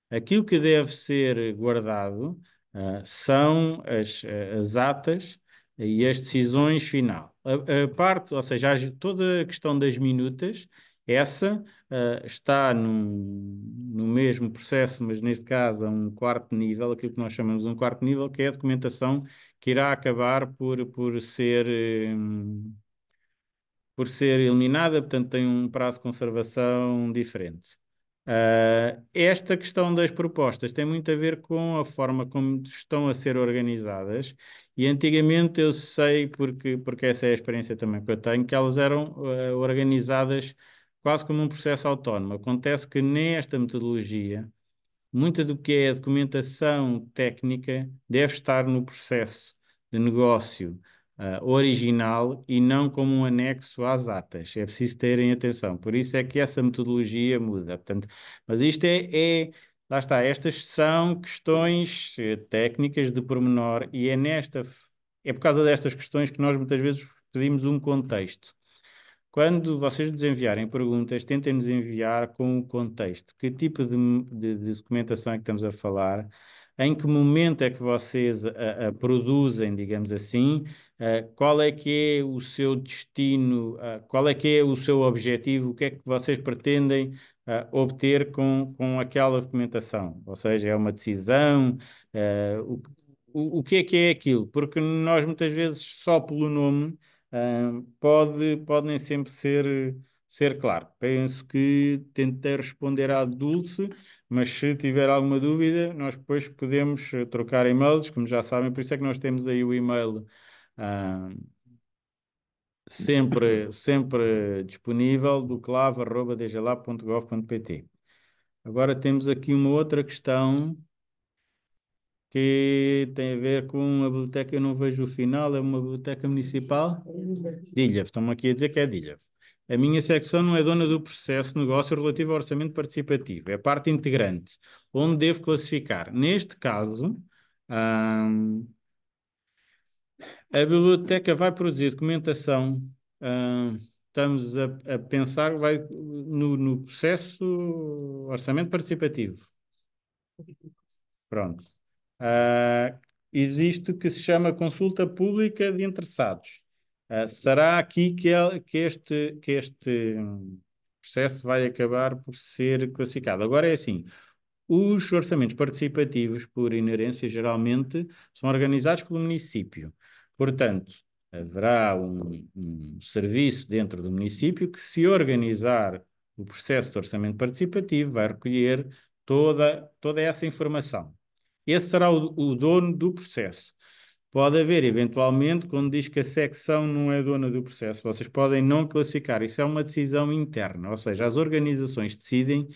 Aquilo que deve ser guardado eh, são as, as atas e as decisões final. A, a parte, ou seja, toda a questão das minutas, essa uh, está num, no mesmo processo, mas neste caso a um quarto nível, aquilo que nós chamamos de um quarto nível, que é a documentação que irá acabar por, por ser. Hum, por ser eliminada, portanto, tem um prazo de conservação diferente. Uh, esta questão das propostas tem muito a ver com a forma como estão a ser organizadas e antigamente eu sei, porque, porque essa é a experiência também que eu tenho, que elas eram uh, organizadas quase como um processo autónomo. Acontece que nesta metodologia, muita do que é a documentação técnica deve estar no processo de negócio uh, original e não como um anexo às atas. É preciso terem atenção. Por isso é que essa metodologia muda. Portanto, mas isto é, é lá está, estas são questões eh, técnicas de pormenor e é nesta é por causa destas questões que nós muitas vezes pedimos um contexto. Quando vocês nos enviarem perguntas, tentem nos enviar com o um contexto. Que tipo de, de, de documentação é que estamos a falar? em que momento é que vocês a, a produzem, digamos assim, Uh, qual é que é o seu destino, uh, qual é que é o seu objetivo, o que é que vocês pretendem uh, obter com, com aquela documentação? Ou seja, é uma decisão, o, o, o, que é que é aquilo? Porque nós muitas vezes só pelo nome pode, podem sempre ser ser claro. Penso que tentei responder à Dulce, mas se tiver alguma dúvida, nós depois podemos eh, trocar e-mails, como já sabem, por isso é que nós temos aí o e-mail uh, sempre, sempre disponível do Agora temos aqui uma outra questão que tem a ver com a biblioteca, eu não vejo o final, é uma biblioteca municipal? Dilhave, estão aqui a dizer que é Dilhave. A minha secção não é dona do processo negócio relativo ao orçamento participativo, é parte integrante, onde devo classificar. Neste caso, hum, a biblioteca vai produzir documentação. Hum, estamos a, a, pensar vai, no, no processo orçamento participativo. Pronto. Uh, existe o que se chama consulta pública de interessados. Uh, será aqui que, é, que, este, que este hum, processo vai acabar por ser classificado. Agora é assim, os orçamentos participativos, por inerência, geralmente são organizados pelo município. Portanto, haverá um, um, serviço dentro do município que, se organizar o processo de orçamento participativo, vai recolher toda, toda essa informação. Esse será o, o dono do processo. Pode haver, eventualmente, quando diz que a secção não é dona do processo, vocês podem não classificar. Isso é uma decisão interna, ou seja, as organizações decidem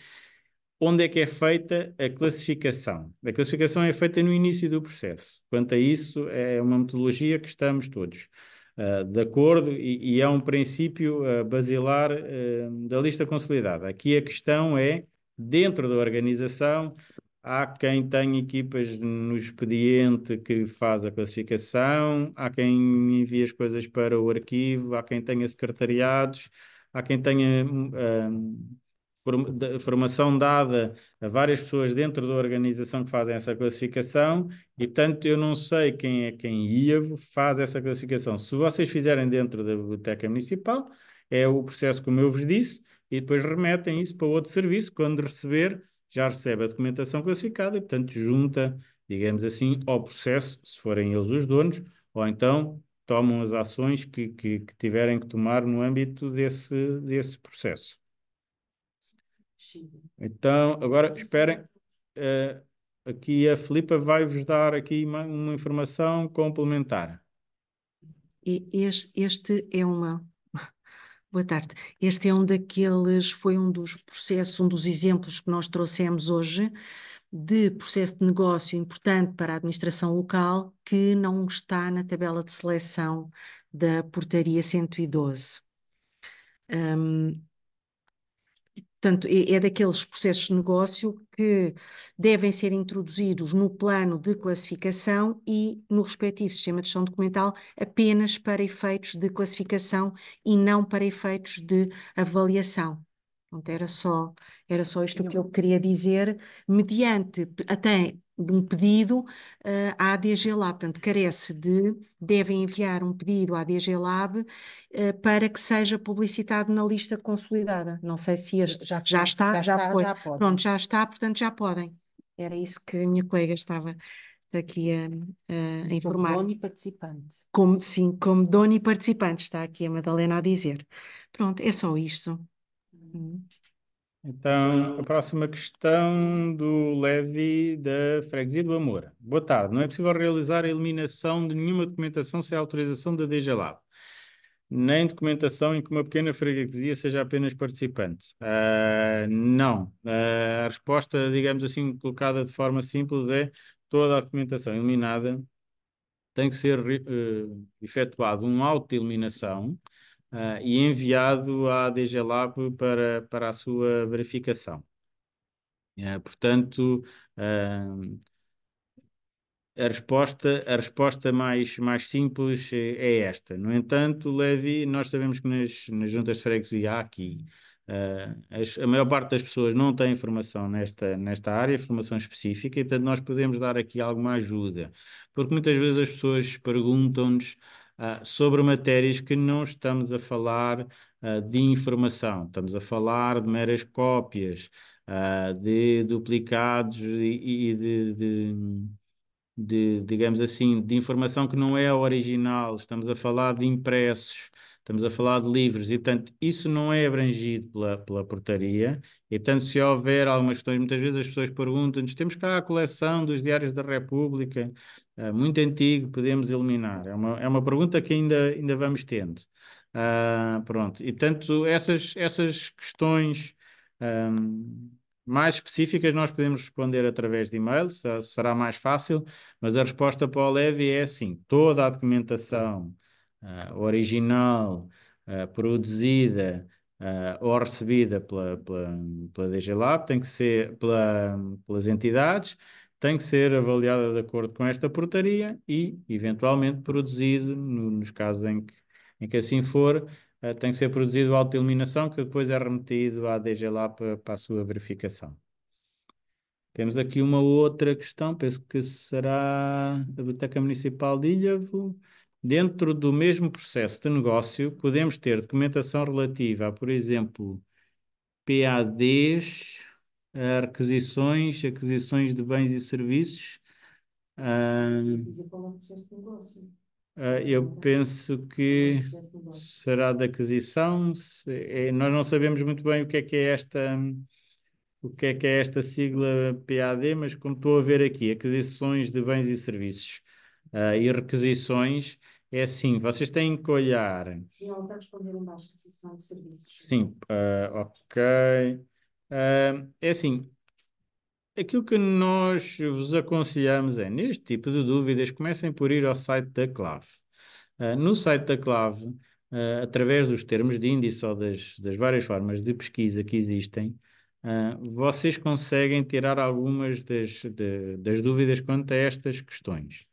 onde é que é feita a classificação. A classificação é feita no início do processo. Quanto a isso, é uma metodologia que estamos todos uh, de acordo e, e, é um princípio uh, basilar uh, da lista consolidada. Aqui a questão é, dentro da organização, Há quem tem equipas no expediente que faz a classificação, há quem envia as coisas para o arquivo, há quem tenha secretariados, há quem tenha hum, hum, formação dada a várias pessoas dentro da organização que fazem essa classificação e, portanto, eu não sei quem é quem ia faz essa classificação. Se vocês fizerem dentro da Biblioteca Municipal, é o processo como eu vos disse e depois remetem isso para outro serviço quando receber já recebe a documentação classificada e, portanto, junta, digamos assim, ao processo, se forem eles os donos, ou então tomam as ações que, que, que tiverem que tomar no âmbito desse, desse processo. Então, agora esperem. Uh, aqui a Filipa vai-vos dar aqui uma, uma informação complementar. Este, este, é uma Boa tarde. Este é um daqueles, foi um dos processos, um dos exemplos que nós trouxemos hoje de processo de negócio importante para a administração local que não está na tabela de seleção da portaria 112. Um, Portanto, é, é daqueles processos de negócio que devem ser introduzidos no plano de classificação e no respectivo sistema de gestão documental apenas para efeitos de classificação e não para efeitos de avaliação. Portanto, era só, era só isto que eu queria dizer, mediante até de um pedido uh, à DG Lab, portanto, carece de, devem enviar um pedido à DG Lab uh, para que seja publicitado na lista consolidada. Não sei se este já, já está, já, já foi. Já Pronto, já está, portanto já podem. Era isso que a minha colega estava aqui a, a informar. Como dono e participante. Como, sim, como dono e participante, está aqui a Madalena a dizer. Pronto, é só isto. Hum. Então, a próxima questão do Levi da Freguesia do Amor. Boa tarde. Não é possível realizar a eliminação de nenhuma documentação sem a autorização da DGLAB, nem documentação em que uma pequena freguesia seja apenas participante. Uh, não. Uh, a resposta, digamos assim, colocada de forma simples é toda a documentação eliminada tem que ser uh, efetuado um auto de eliminação uh, e enviado à DG Lab para, para a sua verificação. Uh, portanto, uh, a resposta, a resposta mais, mais simples é esta. No entanto, Levi, nós sabemos que nas, nas juntas de freguesia há aqui Uh, as, a maior parte das pessoas não tem formação nesta, nesta área, formação específica, e portanto nós podemos dar aqui alguma ajuda, porque muitas vezes as pessoas perguntam-nos uh, sobre matérias que não estamos a falar uh, de informação, estamos a falar de meras cópias, uh, de duplicados e, e de, de, de, digamos assim, de informação que não é original, estamos a falar de impressos estamos a falar de livros e, portanto, isso não é abrangido pela, pela portaria. E, portanto, se houver algumas questões, muitas vezes as pessoas perguntam-nos: temos cá a coleção dos Diários da República, é muito antigo, podemos eliminar? É uma, é uma pergunta que ainda, ainda vamos tendo. Uh, pronto, e tanto essas, essas questões um, mais específicas nós podemos responder através de e-mail, será mais fácil, mas a resposta para o Levi é sim: toda a documentação uh, original uh, produzida. Uh, ou recebida pela, pela, pela DG Lab, tem que ser pela, pelas entidades, tem que ser avaliada de acordo com esta portaria e, eventualmente, produzido, no, nos casos em que, em que assim for, uh, tem que ser produzido iluminação que depois é remetido à DGLA para, para a sua verificação. Temos aqui uma outra questão, penso que será a Biblioteca Municipal de Ilhavo. Dentro do mesmo processo de negócio, podemos ter documentação relativa a, por exemplo, PADs, uh, requisições, aquisições de bens e serviços. Uh, eu penso que será de aquisição. É, nós não sabemos muito bem o que é que é esta o que é que é esta sigla PAD, mas como estou a ver aqui, aquisições de bens e serviços uh, e requisições, é assim, vocês têm que olhar. Sim, ela está a responder embaixo, aquisição de serviços. Sim, uh, ok. Uh, é assim, aquilo que nós vos aconselhamos é, neste tipo de dúvidas, comecem por ir ao site da CLAV. Uh, ah, no site da CLAV, uh, ah, através dos termos de índice ou das, das várias formas de pesquisa que existem, uh, vocês conseguem tirar algumas das, de, das dúvidas quanto a estas questões.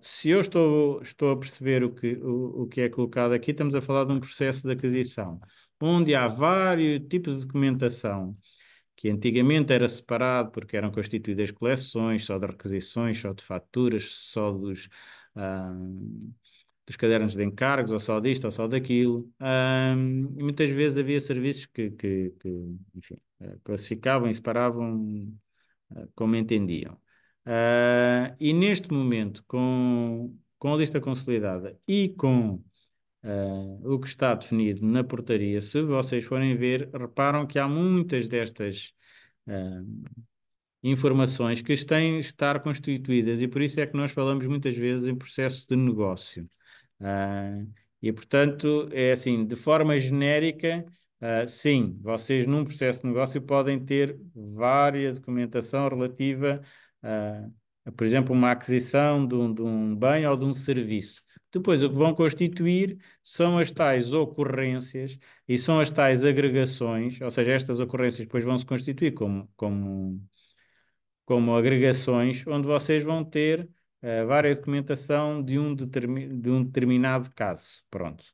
se eu estou, estou a perceber o que, o, o que é colocado aqui, estamos a falar de um processo de aquisição onde há vários tipos de documentação, que antigamente era separado porque eram constituídas coleções só de requisições, só de faturas, só dos, um, dos cadernos de encargos, ou só disto, ou só daquilo. Um, e muitas vezes havia serviços que, que, que enfim, eh, classificavam e separavam eh, como entendiam. Uh, e neste momento, com, com a lista consolidada e com uh, o que está definido na portaria. Se vocês forem ver, reparam que há muitas destas uh, informações que têm de estar constituídas e por isso é que nós falamos muitas vezes em processo de negócio. Uh, e portanto, é assim, de forma genérica, uh, sim, vocês num processo de negócio podem ter várias documentação relativa a, por exemplo, uma aquisição de um, de um bem ou de um serviço. Depois, o que vão constituir são as tais ocorrências e são as tais agregações, ou seja, estas ocorrências depois vão se constituir como, como, como agregações, onde vocês vão ter uh, várias documentação de um, de um determinado caso. Pronto.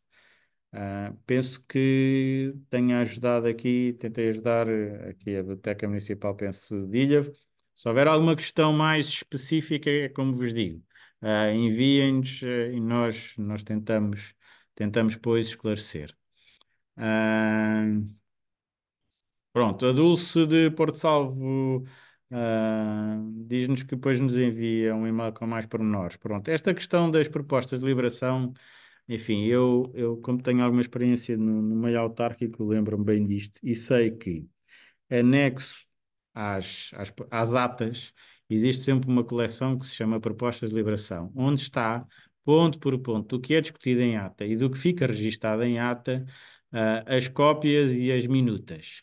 Uh, penso que tenha ajudado aqui, tentei ajudar eh, aqui a Biblioteca Municipal, penso, de Ilha. Se houver alguma questão mais específica, é como vos digo, uh, enviem-nos ah, e nós, nós tentamos, tentamos, pois, esclarecer. Uh, pronto, a Dulce de Porto Salvo uh, diz-nos que depois nos envia um e-mail com mais pormenores. Pronto, esta questão das propostas de liberação, enfim, eu, eu como tenho alguma experiência no, no meio autárquico, lembro-me bem disto e sei que anexo às, às, às datas existe sempre uma coleção que se chama Propostas de Liberação, onde está, ponto por ponto, do que é discutido em ata e do que fica registado em ata, uh, as cópias e as minutas.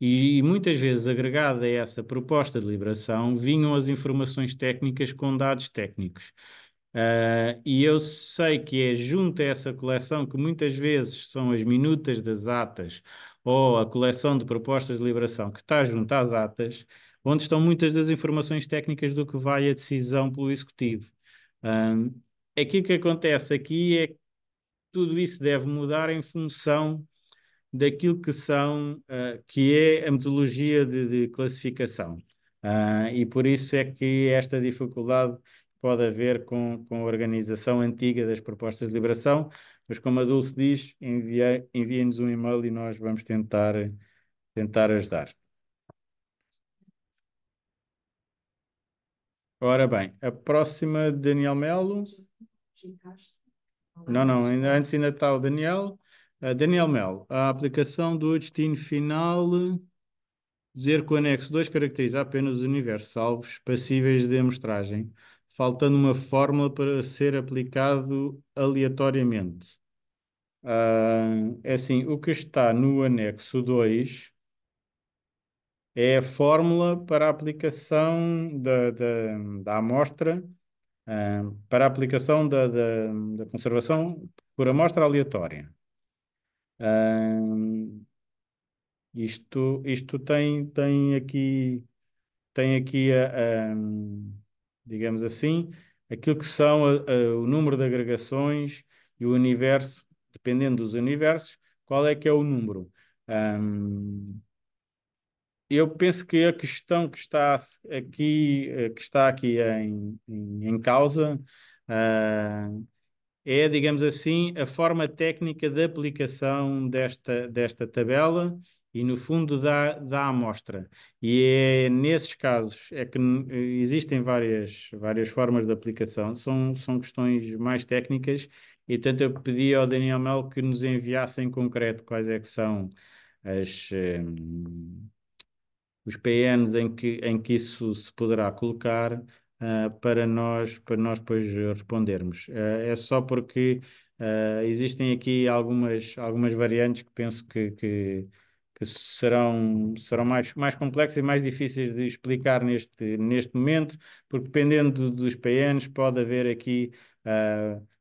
E, e, muitas vezes, agregada a essa proposta de liberação, vinham as informações técnicas com dados técnicos. Uh, e eu sei que é junto a essa coleção que muitas vezes são as minutas das atas ou a coleção de propostas de liberação que está junto às atas onde estão muitas das informações técnicas do que vai a decisão pelo executivo. Um, aquilo que acontece aqui é que tudo isso deve mudar em função daquilo que são uh, que é a metodologia de, de classificação uh, e por isso é que esta dificuldade pode haver com, com a organização antiga das propostas de liberação mas como a Dulce diz enviem-nos um e-mail e nós vamos tentar tentar ajudar Ora bem, a próxima, Daniel Melo. Não, não, ainda, antes ainda está o Daniel. Uh, Daniel Melo, a aplicação do destino final, dizer que o anexo 2 caracteriza apenas os universos salvos passíveis de amostragem, faltando uma fórmula para ser aplicado aleatoriamente. Uh, é assim, o que está no anexo 2 é a fórmula para a aplicação da, da, da amostra, uh, para a aplicação da, da, da, conservação por amostra aleatória. Uh, isto, isto tem, tem aqui, tem aqui a, a, digamos assim, aquilo que são a, o número de agregações e o universo, dependendo dos universos, qual é que é o número. Um, ah, eu penso que a questão que está aqui, eh, que está aqui eh, em, em, em causa uh, é, digamos assim, a forma técnica de aplicação desta, desta tabela e, no fundo, da, da amostra. E é nesses casos é que existem várias, várias formas de aplicação, são, são questões mais técnicas, e, portanto, eu pedi ao Daniel Mel que nos enviasse em concreto quais é que são as os PNs em que, em que isso se poderá colocar uh, para nós para nós depois respondermos. Uh, é só porque uh, existem aqui algumas, algumas variantes que penso que, que, que, serão, serão mais, mais complexas e mais difíceis de explicar neste, neste momento, porque dependendo dos PNs pode haver aqui,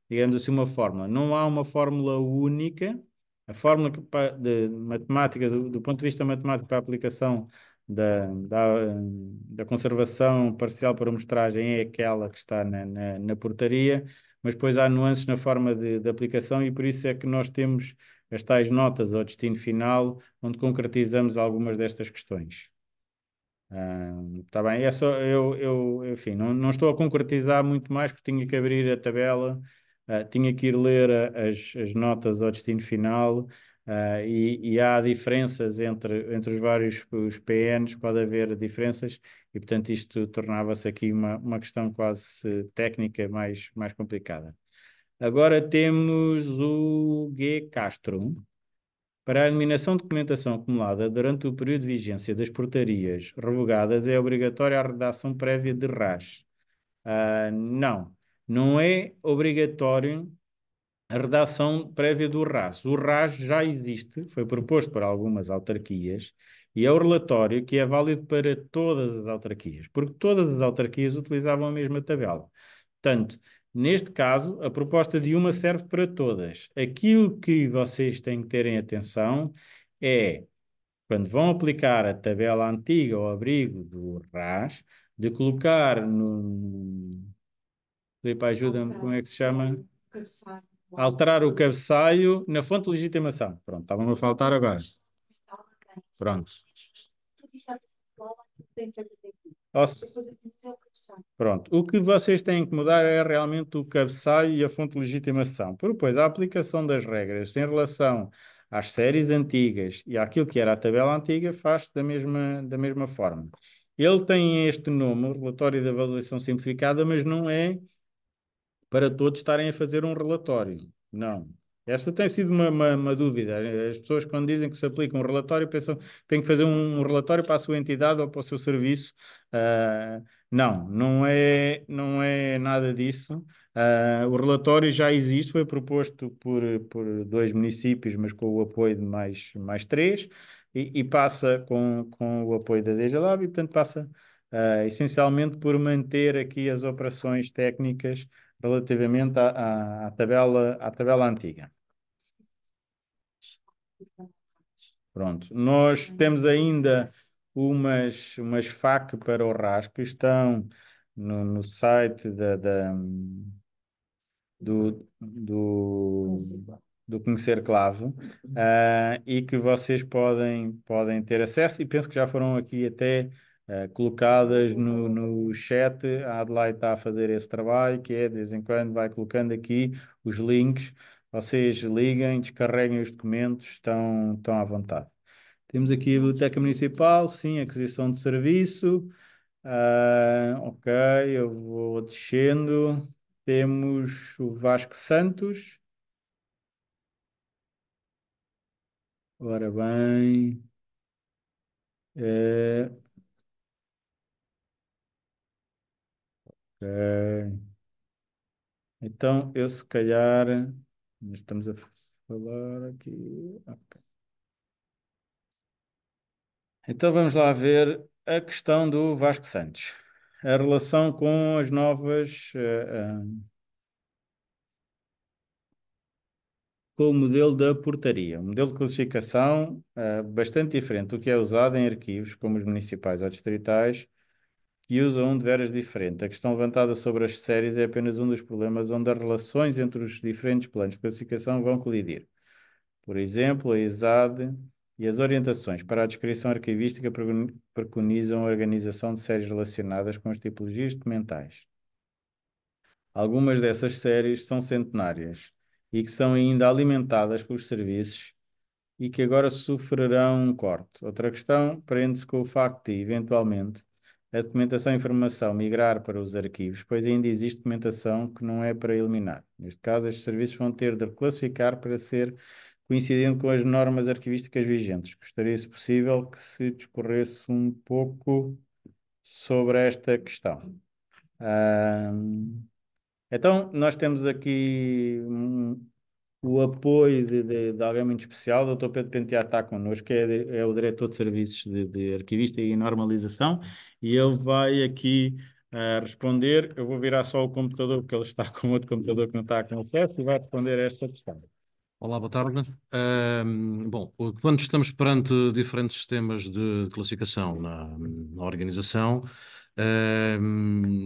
digamos assim, uma fórmula. Não há uma fórmula única. A fórmula de matemática, do, do ponto de vista matemático para a aplicação da, da, da, conservação parcial para amostragem é aquela que está na, na, na, portaria, mas depois há nuances na forma de, de, aplicação e por isso é que nós temos as tais notas ao destino final, onde concretizamos algumas destas questões. Está ah, tá bem, é só, eu, eu enfim, não, não estou a concretizar muito mais porque tinha que abrir a tabela, ah, tinha que ir ler as, as notas ao destino final, Uh, e, e, há diferenças entre, entre os vários os PNs, pode haver diferenças, e portanto isto tornava-se aqui uma, uma questão quase técnica mais, mais complicada. Agora temos o G. Castro. Para a eliminação de documentação acumulada durante o período de vigência das portarias revogadas, é obrigatória a redação prévia de RAS. Uh, ah, não, não é obrigatório a redação prévia do RAS. O RAS já existe, foi proposto por algumas autarquias e é o relatório que é válido para todas as autarquias, porque todas as autarquias utilizavam a mesma tabela. Portanto, neste caso, a proposta de uma serve para todas. Aquilo que vocês têm que terem atenção é, quando vão aplicar a tabela antiga ao abrigo do RAS, de colocar no. Filipe, ajuda-me, como é que se chama? Cabeçalho Alterar o cabeçalho na fonte de legitimação. Pronto, estava-me a faltar agora. Então, pronto. Pronto. O que vocês têm que mudar é realmente o cabeçalho e a fonte de legitimação. Por depois, a aplicação das regras em relação às séries antigas e àquilo que era a tabela antiga faz-se da mesma, da mesma forma. Ele tem este nome, o relatório de avaliação simplificada, mas não é para todos estarem a fazer um relatório. Não. Esta tem sido uma, uma, uma, dúvida. As pessoas, quando dizem que se aplica um relatório, pensam que tem que fazer um, relatório para a sua entidade ou para o seu serviço. Uh, não, não é, não é nada disso. Uh, o relatório já existe, foi proposto por, por dois municípios, mas com o apoio de mais, mais três, e, e passa com, com o apoio da DGLab, e portanto passa uh, essencialmente por manter aqui as operações técnicas relativamente à, à, à, tabela, à tabela antiga. Pronto, nós temos ainda umas, umas FAQ para o RAS que estão no, no site da, da, do, do, do Conhecer Clave uh, e que vocês podem, podem ter acesso e penso que já foram aqui até eh, colocadas no, no chat. A Adelaide está a fazer esse trabalho, que é de vez em quando vai colocando aqui os links. Vocês liguem, descarreguem os documentos, estão, estão à vontade. Temos aqui a Biblioteca Municipal, sim, aquisição de serviço. Uh, ok, eu vou descendo. Temos o Vasco Santos. Ora bem. Uh, Ok. É, então, eu se calhar. Estamos a falar aqui. Então, vamos lá ver a questão do Vasco Santos. A relação com as novas. Eh, eh, com o modelo da portaria. Um modelo de classificação eh, bastante diferente do que é usado em arquivos, como os municipais ou distritais, que usa um de veras diferente. A questão levantada sobre as séries é apenas um dos problemas onde as relações entre os diferentes planos de classificação vão colidir. Por exemplo, a ESAD e as orientações para a descrição arquivística preconizam a organização de séries relacionadas com as tipologias documentais. Algumas dessas séries são centenárias e que são ainda alimentadas pelos serviços e que agora sofrerão um corte. Outra questão prende-se com o facto de, eventualmente, a documentação e informação migrar para os arquivos, pois ainda existe documentação que não é para eliminar. Neste caso, estes serviços vão ter de reclassificar para ser coincidente com as normas arquivísticas vigentes. Gostaria, se possível, que se discorresse um pouco sobre esta questão. então, nós temos aqui um, o apoio de, de, de, alguém muito especial. O Dr. Pedro Penteado está connosco, que é, é o diretor de serviços de, de, arquivista e normalização, e ele vai aqui uh, responder. Eu vou virar só o computador, porque ele está com outro computador que não está com acesso, e vai responder a esta questão. Olá, boa tarde. Um, ehm, bom, quando estamos perante diferentes sistemas de classificação na, na organização,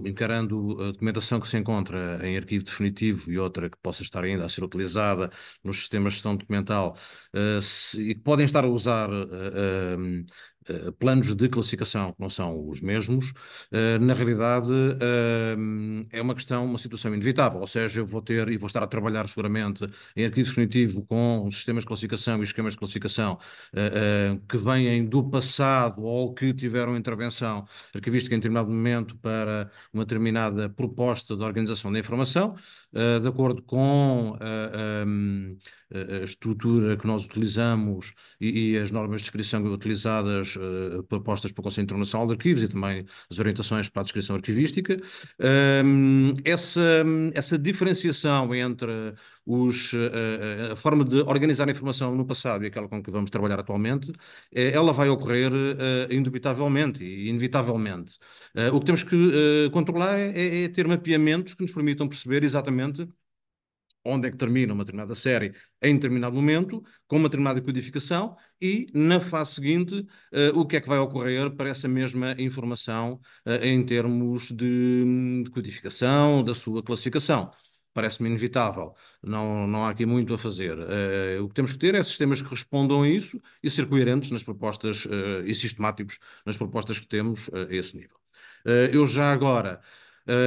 encarando a documentação que se encontra em arquivo definitivo e outra que possa estar ainda a ser utilizada nos sistemas de gestão documental uh, se, e que podem estar a usar uh, eh, planos de classificação que não são os mesmos, eh, na realidade eh, é uma questão, uma situação inevitável. Ou seja, eu vou ter e vou estar a trabalhar seguramente em arquivo definitivo com sistemas de classificação e esquemas de classificação que vêm do passado ou que tiveram intervenção arquivística em determinado momento para uma determinada proposta de organização da informação. Ah, de acordo com ah, a, a, estrutura que nós utilizamos e, e as normas de descrição utilizadas, uh, propostas pelo Conselho Internacional de Arquivos e também as orientações para a descrição arquivística, um, essa, essa diferenciação entre os, eh, eh, a forma de organizar a informação no passado e aquela com que vamos trabalhar atualmente, eh, ela vai ocorrer indubitavelmente e inevitavelmente. O que temos que controlar é, é, é ter mapeamentos que nos permitam perceber exatamente onde é que termina uma determinada série em determinado momento, com uma determinada codificação, e na fase seguinte, uh, o que é que vai ocorrer para essa mesma informação uh, em termos de, hum, de codificação, da sua classificação parece-me inevitável. Não, não há aqui muito a fazer. Uh, o que temos que ter é sistemas que respondam a isso e ser coerentes nas propostas uh, e sistemáticos nas propostas que temos uh, a esse nível. eu já agora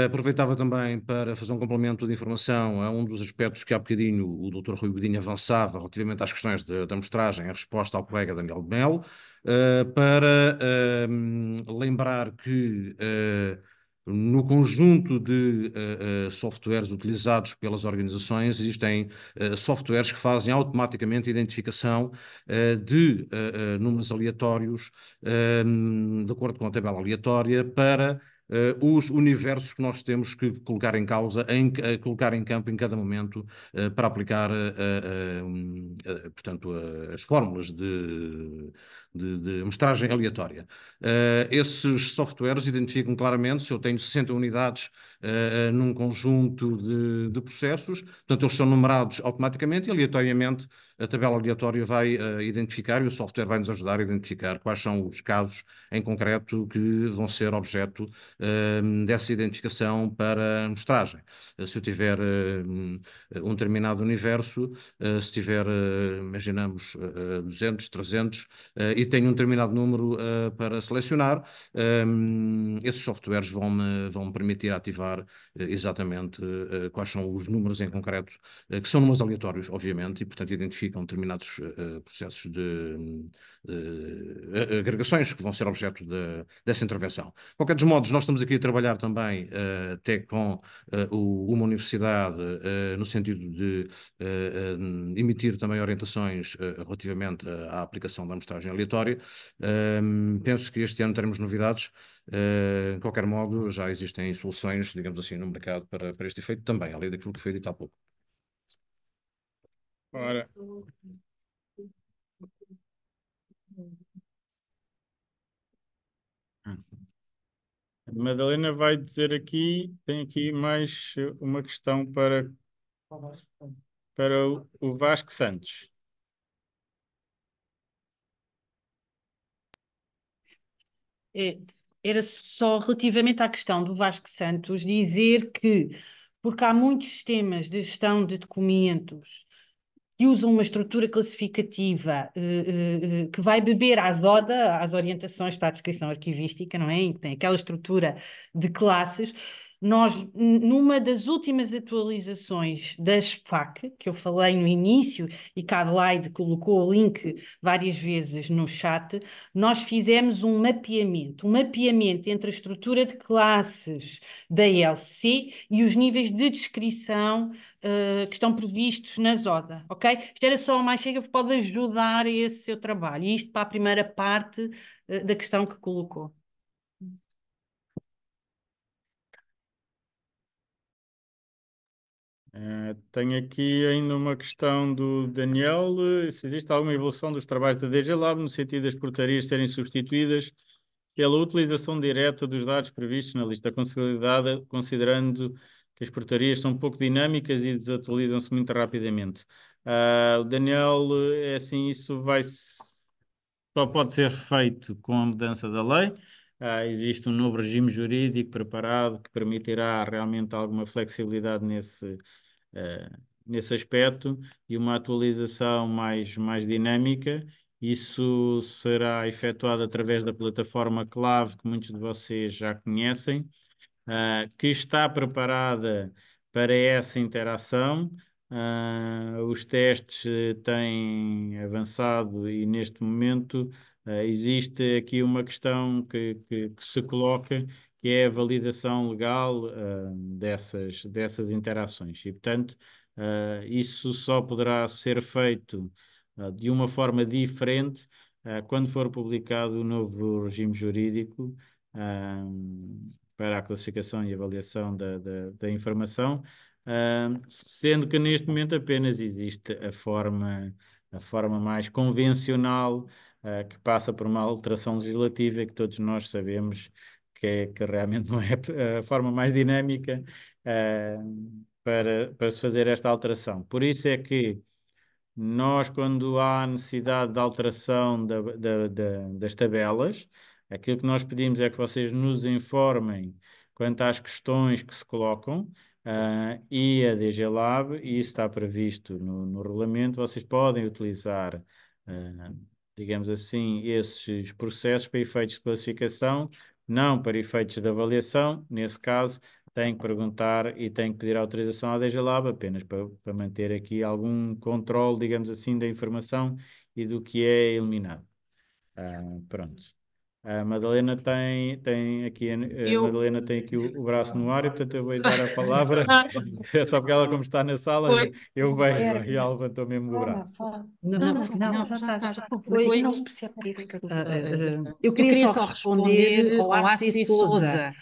aproveitava também para fazer um complemento de informação a um dos aspectos que há bocadinho o Dr. Rui Godinho avançava relativamente às questões da amostragem, a resposta ao colega Daniel Melo, para ehm, lembrar que no conjunto de uh, uh, softwares utilizados pelas organizações, existem uh, softwares que fazem automaticamente a identificação de números aleatórios, ehm, de acordo com a tabela aleatória, para os universos que nós temos que colocar em causa, em, colocar em campo em cada momento para aplicar, portanto, as fórmulas de, de, de aleatória. Uh, esses softwares identificam claramente se eu tenho 60 unidades uh, num conjunto de, de, processos, portanto, eles são numerados automaticamente e aleatoriamente a tabela aleatória vai uh, identificar e o software vai nos ajudar a identificar quais são os casos em concreto que vão ser objeto dessa identificação para amostragem. se eu tiver um determinado universo, se tiver, imaginamos, 200, 300 e tenho um determinado número uh, para selecionar, um, ehm, esses softwares vão me, vão me permitir ativar uh, exatamente uh, quais são os números em concreto, que são números aleatórios, obviamente, e portanto identificam determinados processos de. Um, uh, agregações que vão ser objeto de, dessa intervenção. De qualquer dos modos, nós estamos aqui a trabalhar também uh, até com uh, o, uma universidade no sentido de emitir também orientações relativamente à, aplicação da amostragem aleatória. Ehm, penso que este ano teremos novidades. de qualquer modo, já existem soluções, digamos assim, no mercado para, para este efeito também, além daquilo que foi dito há pouco. Ora. Madalena vai dizer aqui, tem aqui mais uma questão para, para o Vasco Santos. É, era só relativamente à questão do Vasco Santos dizer que, porque há muitos sistemas de gestão de documentos que usam uma estrutura classificativa uh, uh, que vai beber à zoda, às orientações para a descrição arquivística, não é? E tem aquela estrutura de classes nós, numa das últimas atualizações das FAC, que eu falei no início e que a Adelaide colocou o link várias vezes no chat, nós fizemos um mapeamento, um mapeamento entre a estrutura de classes da ELC e os níveis de descrição uh, que estão previstos na ZODA, ok? Isto era só mais chega que pode ajudar a esse seu trabalho, e isto para a primeira parte uh, da questão que colocou. Eh, tenho aqui ainda uma questão do Daniel: eh, se existe alguma evolução dos trabalhos da DG Lab no sentido das portarias serem substituídas pela utilização direta dos dados previstos na lista consolidada, considerando que as portarias são pouco dinâmicas e desatualizam-se muito rapidamente. Uh, o Daniel, eh, é assim, isso vai só pode ser feito com a mudança da lei. Uh, existe um novo regime jurídico preparado que permitirá realmente alguma flexibilidade nesse, eh, nesse aspecto e uma atualização mais, mais dinâmica. Isso será efetuado através da plataforma Clave, que muitos de vocês já conhecem, uh, que está preparada para essa interação. Uh, os testes têm avançado e, neste momento, uh, existe aqui uma questão que, que, que se coloca, que é a validação legal uh, dessas, dessas interações. E, portanto, uh, isso só poderá ser feito uh, de uma forma diferente quando for publicado o novo regime jurídico para a classificação e avaliação da, da, da informação, sendo que neste momento apenas existe a forma, a forma mais convencional. Que passa por uma alteração legislativa que todos nós sabemos que, é, que realmente [LAUGHS] não é a forma mais dinâmica uh, para, para se fazer esta alteração. Por isso é que nós, quando há necessidade de alteração da, da, da, das tabelas, aquilo que nós pedimos é que vocês nos informem quanto às questões que se colocam, Uh, e a DG Lab, e isso está previsto no, no regulamento, vocês podem utilizar, uh, digamos assim, esses processos para efeitos de classificação não para efeitos de avaliação, nesse caso, tem que perguntar e tem que pedir autorização à DGLAB apenas para, para manter aqui algum controle, digamos assim, da informação e do que é eliminado. Ah, pronto. A Madalena tem, tem aqui, eu... Madalena tem aqui o, o, braço no ar e portanto eu vou dar a palavra. [LAUGHS] Ah. é só porque ela, como está na sala, foi. eu vejo e ela levantou mesmo o braço. Não, não, não, não, já está. foi, Não se percebe porque eu, queria só responder, responder ao assis Souza.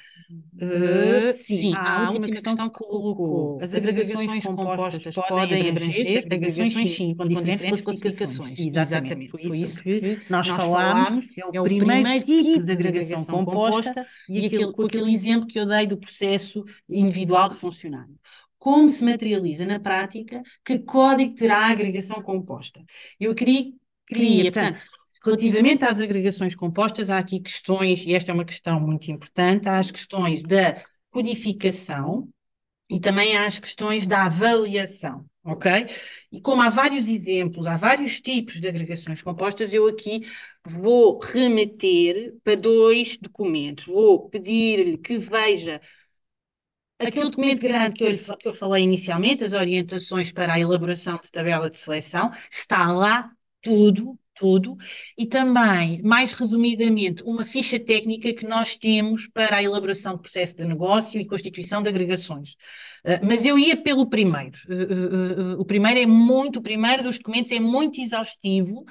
Uh, sim, a última questão, questão que colocou. As agregações compostas podem abranger agregações sim, com diferentes classificações. Exatamente. Foi isso que nós falámos. É o é primeiro Tipo, tipo de agregação composta e aquele, com aquele exemplo que eu dei do processo individual de funcionário como se materializa na prática, que código terá a agregação composta. Eu queria, queria hum, portanto, tá. relativamente às agregações compostas, há aqui questões, e esta é uma questão muito importante, há as questões da codificação e também há as questões da avaliação. Ok? E como há vários exemplos, há vários tipos de agregações compostas, eu aqui vou remeter para dois documentos. Vou pedir-lhe que veja aquele documento grande que eu, lhe, que eu falei inicialmente, as orientações para a elaboração de tabela de seleção, está lá tudo, tudo, e também, mais resumidamente, uma ficha técnica que nós temos para a elaboração de processo de negócio e constituição de agregações. Ah, mas eu ia pelo primeiro. Ah, ah, o primeiro é muito, o primeiro dos documentos é muito exaustivo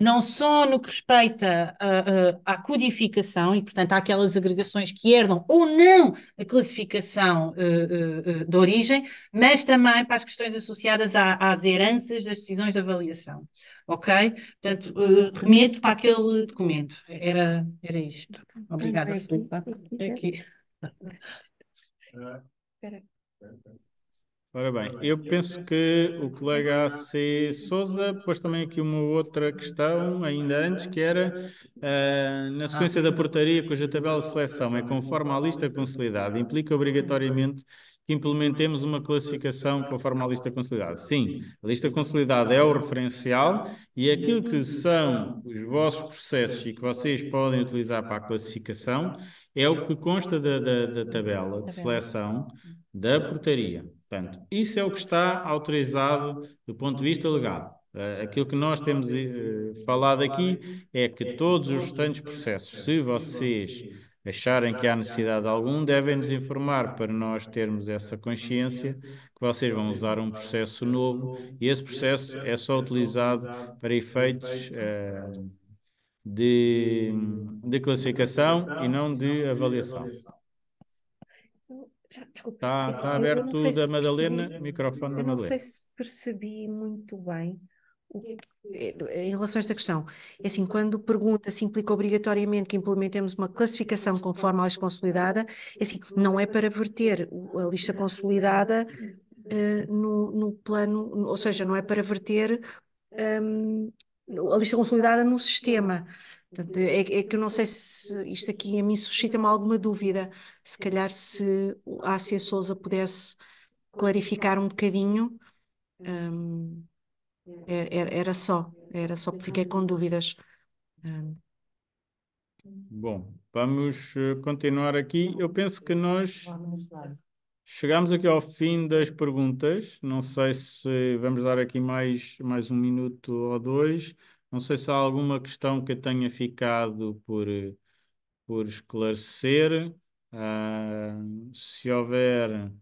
não só no que respeita à, à codificação, e portanto àquelas agregações que herdam ou não a classificação uh, uh, de origem, mas também para as questões associadas à, às heranças das decisões de avaliação. Ok? Portanto, uh, remeto para aquele documento. Era, era isto. Obrigada, Filipe. Aqui. Espera. Ora bem, eu penso que o colega AC Souza pôs também aqui uma outra questão, ainda antes, que era uh, na ah, sequência da portaria cuja tabela de seleção é, é conforme à lista consolidada, implica obrigatoriamente que implementemos uma classificação conforme à lista consolidada. Sim, a lista consolidada é o é referencial e aquilo que são os vossos processos e que vocês podem utilizar para a classificação é o que consta da, da, da tabela é de seleção da portaria. Portanto, isso é o que está autorizado do ponto de vista legal. Eh, aquilo que nós temos eh, falado aqui é que todos os restantes processos, se vocês acharem que há necessidade de algum, devem nos informar para nós termos essa consciência que vocês vão usar um processo novo e esse processo é só utilizado para efeitos uh, de, de classificação e não de avaliação. Desculpa. Está, está é aberto tudo da Madalena, percebi, microfone da Madalena. Não sei se percebi muito bem é é, em relação a esta questão, é assim, quando pergunta se implica obrigatoriamente que implementemos uma classificação conforme a lista consolidada, é assim, não é para verter a lista consolidada uh, no, no, plano, ou seja, não é para verter um, a lista consolidada no sistema. Portanto, é, é, que eu não sei se isto aqui a mim suscita-me alguma dúvida. Se calhar se a Ásia Souza pudesse clarificar um bocadinho, um, era, era, só, era só porque fiquei com dúvidas. Um. Bom, vamos eh, continuar aqui. Eu penso que nós chegamos aqui ao fim das perguntas. Não sei se vamos dar aqui mais, mais um minuto ou dois. Não sei se há alguma questão que tenha ficado por, por esclarecer. Uh, se houver,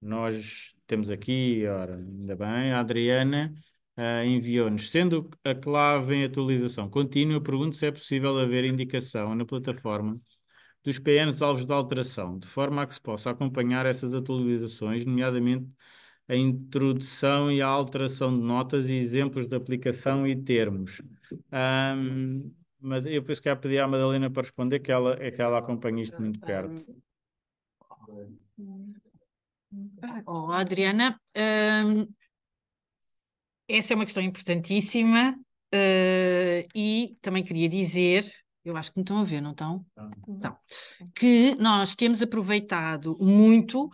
nós temos aqui, ora, ainda bem, a Adriana uh, enviou-nos. Sendo a clave em atualização contínua, pergunto se é possível haver indicação na plataforma dos PNs alvos de alteração, de forma a que se possa acompanhar essas atualizações, nomeadamente a introdução e a alteração de notas e exemplos de aplicação e termos. Um, eu penso que pedi à Madalena para responder, que ela, é que ela acompanha isto muito perto. Olá, Adriana. Um, essa é uma questão importantíssima uh, e também queria dizer eu acho que me estão a ver, não estão? Não. que nós temos aproveitado muito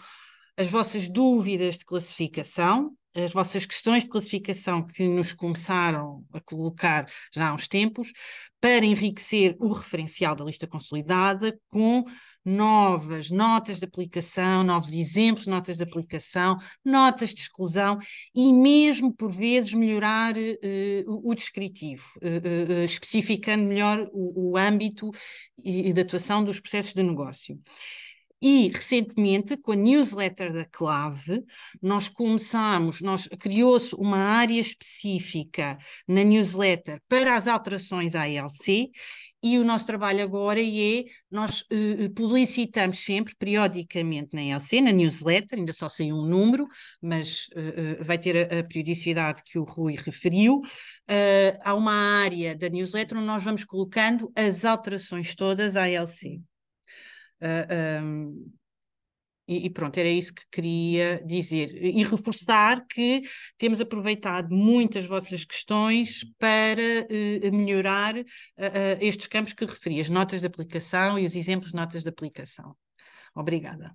as vossas dúvidas de classificação, as vossas questões de classificação que nos começaram a colocar já há uns tempos, para enriquecer o referencial da lista consolidada com novas notas de aplicação, novos exemplos de notas de aplicação, notas de exclusão e mesmo por vezes melhorar uh, o descritivo, uh, uh, especificando melhor o, o âmbito e, e atuação dos processos de negócio. E recentemente, com a newsletter da Clave, nós começámos, nós criou-se uma área específica na newsletter para as alterações à ALC e o nosso trabalho agora é nós uh, publicitamos sempre, periodicamente, na ELC, na newsletter, ainda só saiu um número, mas uh, uh, vai ter a, a, periodicidade que o Rui referiu. há uma área da newsletter onde nós vamos colocando as alterações todas à ELC. Uh, ah, um, e, e, pronto, era isso que queria dizer. E reforçar que temos aproveitado muitas vossas questões para uh, melhorar uh, estes campos que referi, as notas de aplicação e os exemplos de notas de aplicação. Obrigada.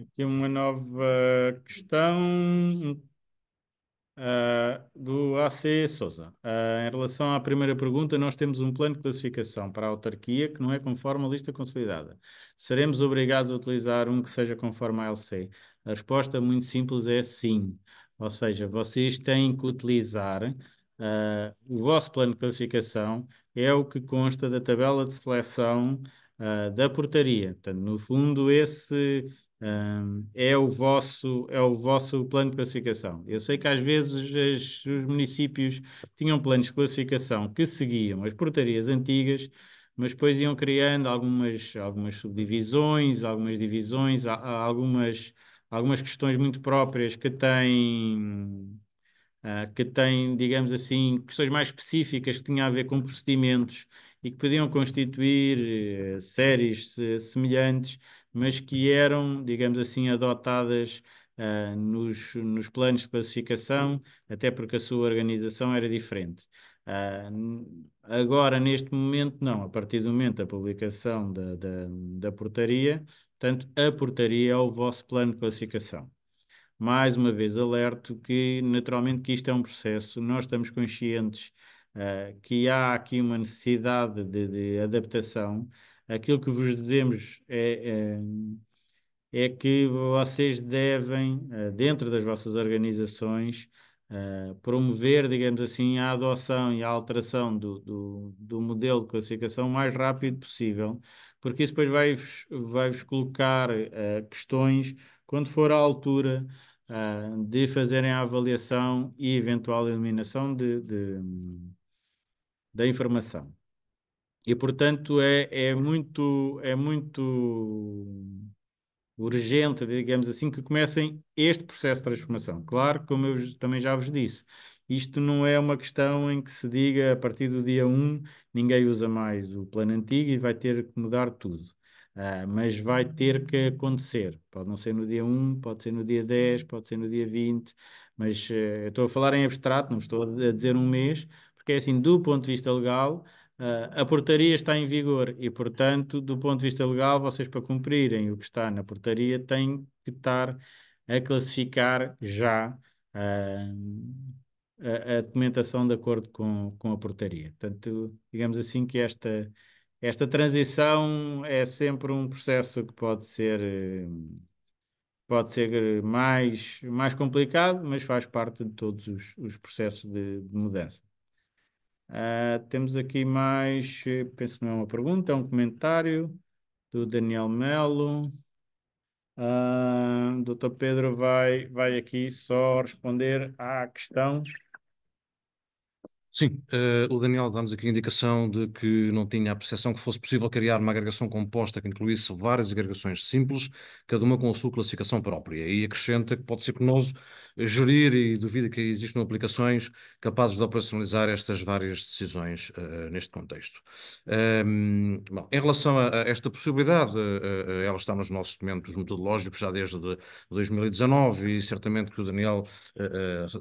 Aqui uma nova questão, ah, do AC Souza. Uh, ah, em relação à primeira pergunta, nós temos um plano de classificação para a autarquia que não é conforme a lista consolidada. Seremos obrigados a utilizar um que seja conforme a LC? A resposta muito simples é sim. Ou seja, vocês têm que utilizar uh, o vosso plano de classificação, é o que consta da tabela de seleção da portaria. Portanto, no fundo, esse um, é, o vosso, é o vosso plano de classificação. Eu sei que às vezes as, os municípios tinham planos de classificação que seguiam as portarias antigas, mas depois iam criando algumas, algumas subdivisões, algumas divisões, a, a algumas, algumas questões muito próprias que têm. Uh, que têm, digamos assim, questões mais específicas que tinham a ver com procedimentos e que podiam constituir uh, séries uh, semelhantes, mas que eram, digamos assim, adotadas uh, nos, nos planos de classificação, até porque a sua organização era diferente. Uh, agora, neste momento, não. A partir do momento da publicação da, da, da portaria, portanto, a portaria é o vosso plano de classificação. Mais uma vez, alerto que, naturalmente, que isto é um processo, nós estamos conscientes uh, que há aqui uma necessidade de, de adaptação, aquilo que vos dizemos é, é, é que vocês devem, eh, dentro das vossas organizações, eh, promover, digamos assim, a adoção e a alteração do, do, do, modelo de classificação o mais rápido possível, porque isso depois vai-vos vai -vos colocar uh, questões quando for a altura uh, de fazerem a avaliação e eventual eliminação de, de da informação. E, portanto, é, é, muito, é muito urgente, digamos assim, que comecem este processo de transformação. Claro, como eu também já vos disse, isto não é uma questão em que se diga a partir do dia 1 ninguém usa mais o plano antigo e vai ter que mudar tudo. Ah, mas vai ter que acontecer. Pode não ser no dia 1, pode ser no dia 10, pode ser no dia 20, mas uh, estou a falar em abstrato, não estou a dizer um mês, porque é assim, do ponto de vista legal, Uh, a portaria está em vigor e, portanto, do ponto de vista legal, vocês para cumprirem o que está na portaria têm que estar a classificar já uh, a, a, documentação de acordo com, com a portaria. Portanto, digamos assim que esta, esta transição é sempre um processo que pode ser. Pode ser mais, mais complicado, mas faz parte de todos os, os processos de, de mudança. Uh, temos aqui mais, eh, penso não é uma pergunta, é um comentário do Daniel Melo. Uh, ah, Dr. Pedro vai, vai aqui só responder à questão Sim, eh, o Daniel dá-nos aqui a indicação de que não tinha a percepção que fosse possível criar uma agregação composta que incluísse várias agregações simples, cada uma com a sua classificação própria. E acrescenta que pode ser penoso eh, gerir e duvida que existam aplicações capazes de operacionalizar estas várias decisões eh, neste contexto. Um, ehm, bom, em relação a, a esta possibilidade, eh, ela está nos nossos documentos metodológicos já desde de 2019 e certamente que o Daniel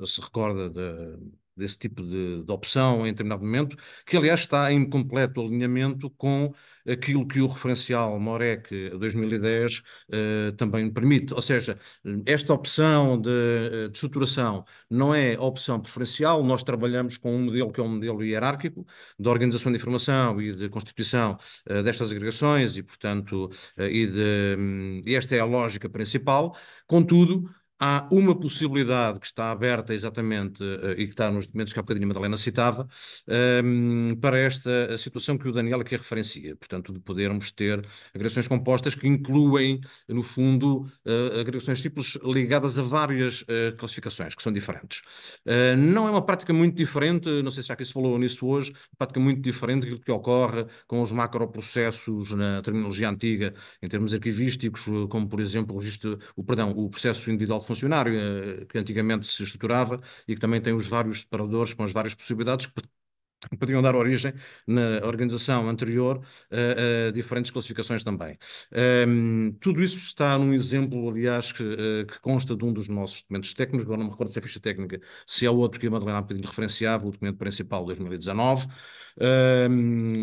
se recorda de desse tipo de, de, opção em determinado momento, que aliás está em completo alinhamento com aquilo que o referencial MOREC 2010 eh, também permite. Ou seja, esta opção de, eh, de estruturação não é opção preferencial, nós trabalhamos com um modelo que é um modelo hierárquico de organização de informação e de constituição eh, destas agregações e, portanto, e, de, hum, e esta é a lógica principal. Contudo, Há uma possibilidade que está aberta exatamente eh, e que está nos documentos que há bocadinho a Madalena citava, um, ehm, para esta situação que o Daniel aqui referencia, portanto, de podermos ter agressões compostas que incluem, no fundo, uh, agressões simples ligadas a várias uh, classificações, que são diferentes. Uh, não é uma prática muito diferente, não sei se já que se falou nisso hoje, uma prática muito diferente do que ocorre com os macroprocessos na terminologia antiga, em termos arquivísticos, como, por exemplo, o, registro, o, perdão, o processo individual funcionar, eh, que antigamente se estruturava e que também tem os vários separadores com as várias possibilidades que podiam dar origem na organização anterior a, a diferentes classificações também. Um, ehm, tudo isso está num exemplo, aliás, que, eh, que, consta de um dos nossos documentos técnicos, agora não me recordo se é ficha técnica, se é o outro que a Madalena há referenciava, o documento principal de 2019,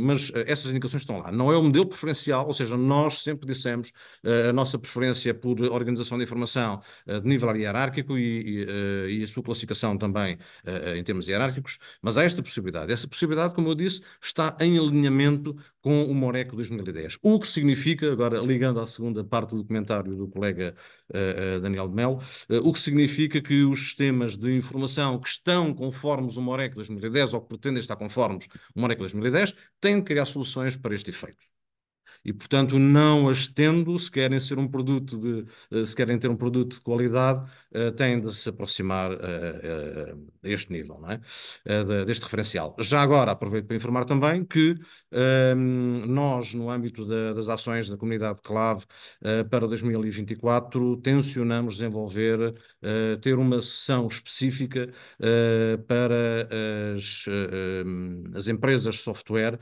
mas eh, essas indicações estão lá. Não é o modelo preferencial, ou seja, nós sempre dissemos uh, a nossa preferência por organização de informação uh, de nível hierárquico e, e, e a sua classificação também em termos hierárquicos, mas há esta possibilidade. Essa possibilidade, como eu disse, está em alinhamento com o Moreco 2010. O que significa, agora ligando à segunda parte do comentário do colega uh, Daniel de Mel, uh, eh, o que significa que os sistemas de informação que estão conformes o Moreco 2010 ou que pretendem estar conformes o Moreco 2010 têm de criar soluções para este efeito e, portanto, não as tendo, se querem ser um produto de, eh, se querem ter um produto de qualidade, eh, têm de se aproximar eh, a, este nível, não é? deste referencial. Já agora aproveito para informar também que ehm, nós, no âmbito das ações da comunidade Clave para 2024, tensionamos desenvolver, ter uma sessão específica para as, ehm, as empresas de software,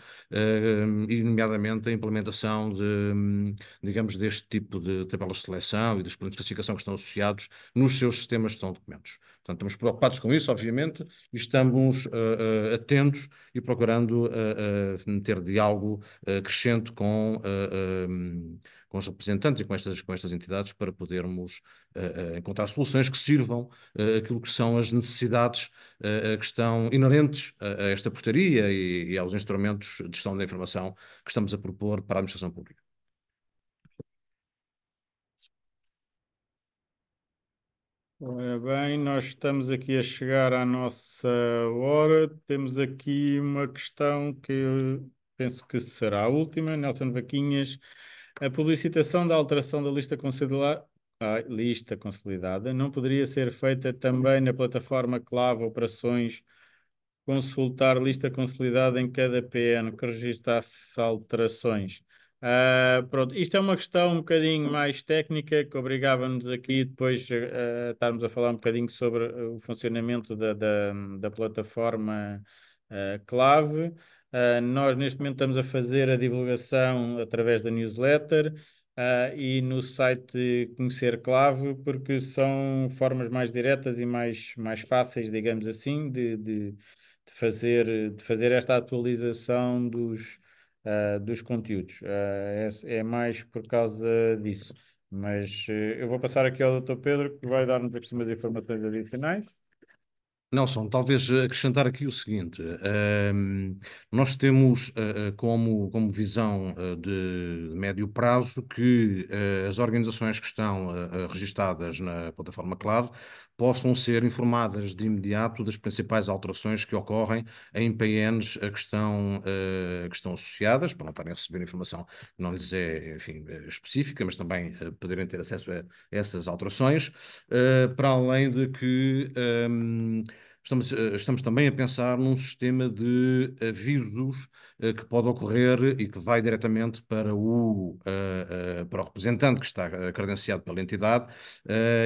e nomeadamente a implementação utilização de, digamos, deste tipo de tabelas de seleção e dos planos de classificação que estão associados nos seus sistemas de gestão de documentos. Portanto, estamos preocupados com isso, obviamente, e estamos uh, uh, atentos e procurando uh, eh, ter diálogo crescente com com os representantes e com estas, com estas entidades para podermos uh, encontrar soluções que sirvam uh, aquilo que são as necessidades uh, que estão inerentes a, a esta portaria e, e, aos instrumentos de gestão da informação que estamos a propor para a administração pública. Ora bem, nós estamos aqui a chegar à nossa hora. Temos aqui uma questão que penso que será a última. Nelson Vaquinhas a publicitação da alteração da lista consolidada, lista consolidada não poderia ser feita também na plataforma Clave Operações consultar lista consolidada em cada PN que registasse alterações. Uh, pronto, isto é uma questão um bocadinho mais técnica que obrigava-nos aqui depois a uh, estarmos a falar um bocadinho sobre o funcionamento da, da, da plataforma uh, Clave. Uh, nós, neste momento, estamos a fazer a divulgação através da newsletter uh, e no site Conhecer Clave porque são formas mais diretas e mais, mais fáceis, digamos assim, de, de, de fazer, de fazer esta atualização dos, uh, dos conteúdos. É, é, mais por causa disso. Mas eh, eu vou passar aqui ao Dr. Pedro, que vai dar-nos aqui umas informações adicionais. Nelson, talvez eh, acrescentar aqui o seguinte: um, ehm, nós temos uh, como, como visão uh, de médio prazo que uh, as organizações que estão registadas na plataforma Clave possam ser informadas de imediato das principais alterações que ocorrem em PNs a eh, que estão, eh, que estão associadas, para não estarem a receber informação que não lhes é enfim, eh, específica, mas também poderem ter acesso a essas alterações, para além de que. Um, ehm, Estamos, eh, estamos também a pensar num sistema de eh, avisos eh, que pode ocorrer e que vai diretamente para o, para o representante que está credenciado pela entidade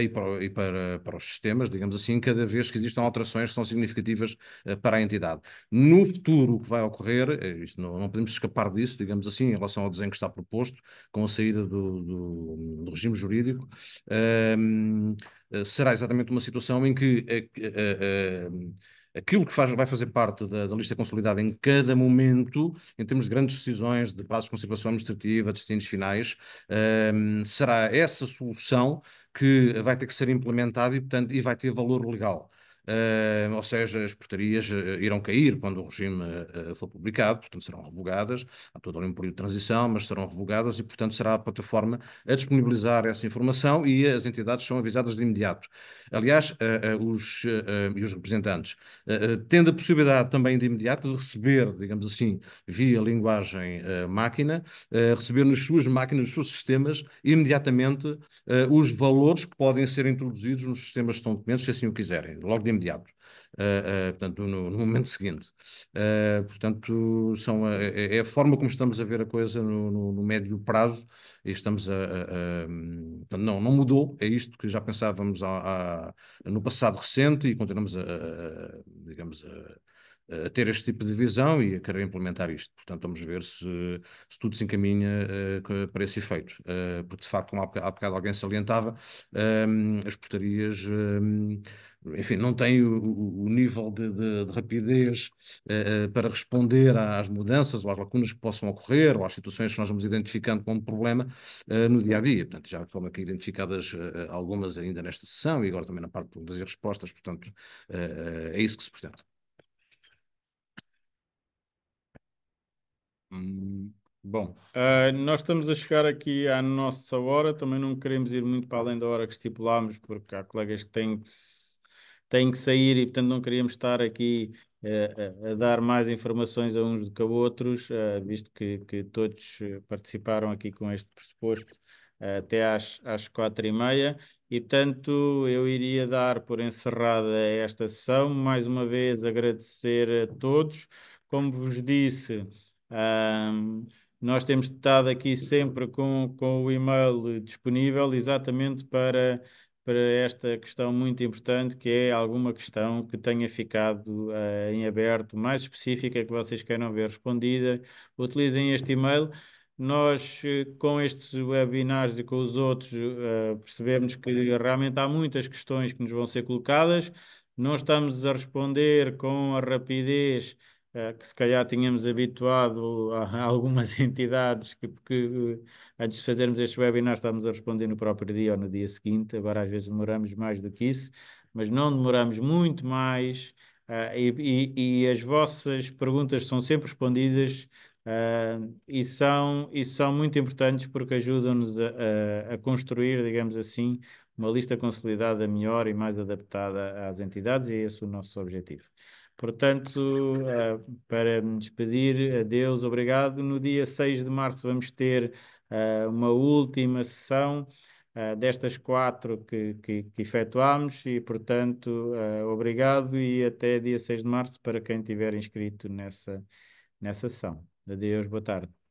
e, para, e para, para os sistemas, digamos assim, cada vez que existam alterações que são significativas para a entidade. No futuro, o que vai ocorrer, isto não, não podemos escapar disso, digamos assim, em relação ao desenho que está proposto, com a saída do, do, do regime jurídico. Um, ehm, eh, será exatamente uma situação em que aquilo que faz, vai fazer parte da, da, lista consolidada em cada momento, em termos de grandes decisões de prazos de conservação administrativa, destinos finais, ehm, será essa solução que vai ter que ser implementada e, portanto, e vai ter valor legal. Uh, ou seja, as portarias uh, irão cair quando o regime uh, for publicado, portanto serão revogadas, há todo um período de transição, mas serão revogadas e, portanto, será a plataforma a disponibilizar essa informação e as entidades são avisadas de imediato. Aliás, os, e os representantes, tendo a possibilidade também de imediato de receber, digamos assim, via linguagem máquina, receber nas suas máquinas, nos seus sistemas, imediatamente os valores que podem ser introduzidos nos sistemas de documentos, se assim o quiserem. Logo de imediato. Uh, uh, portanto, no, no, momento seguinte. Uh, portanto, são a, é, é a forma como estamos a ver a coisa no, no, no médio prazo e estamos a, a, a, não, não mudou, é isto que já pensávamos a, no passado recente e continuamos a, digamos, a, ter este tipo de visão e a querer implementar isto. Portanto, vamos ver se, se tudo se encaminha para esse efeito. porque, de facto, como há bocado alguém salientava, as portarias enfim, não tem o, o nível de, de, de rapidez eh, eh, para responder às mudanças ou às lacunas que possam ocorrer ou às situações que nós vamos identificando como problema eh, no dia a dia. Portanto, já foram aqui identificadas algumas ainda nesta sessão e agora também na parte de perguntas e respostas, portanto, é isso que se pretende. Hum, bom, uh, nós estamos a chegar aqui à nossa hora, também não queremos ir muito para além da hora que estipulámos, porque há colegas que têm que têm que sair e, portanto, não queríamos estar aqui eh, a, a, dar mais informações a uns do que a outros, eh, visto que, que todos eh, participaram aqui com este pressuposto até às, às quatro e meia. E, portanto, eu iria dar por encerrada esta sessão. Mais uma vez, agradecer a todos. Como vos disse, um, nós temos estado aqui sempre com, com o e-mail disponível, exatamente para para esta questão muito importante, que é alguma questão que tenha ficado uh, em aberto, mais específica, que vocês queiram ver respondida, utilizem este e-mail. Nós, eh, com estes webinars e com os outros, uh, percebemos que realmente há muitas questões que nos vão ser colocadas. Não estamos a responder com a rapidez eh, que se calhar tínhamos habituado a, algumas [LAUGHS] entidades que, porque eh, antes de fazermos este webinar estávamos a responder no próprio dia ou no dia seguinte, agora às vezes demoramos mais do que isso, mas não demoramos muito mais uh, e, e, e, as vossas perguntas são sempre respondidas uh, e, são, e são muito importantes porque ajudam-nos a, a, a construir, digamos assim, uma lista consolidada melhor e mais adaptada às entidades e esse é o nosso objetivo. Portanto, eh, para me despedir, adeus, obrigado. No dia 6 de março vamos ter eh, uma última sessão eh, destas quatro que, que, que efetuámos e, portanto, obrigado e até dia 6 de março para quem tiver inscrito nessa, nessa sessão. Adeus, boa tarde.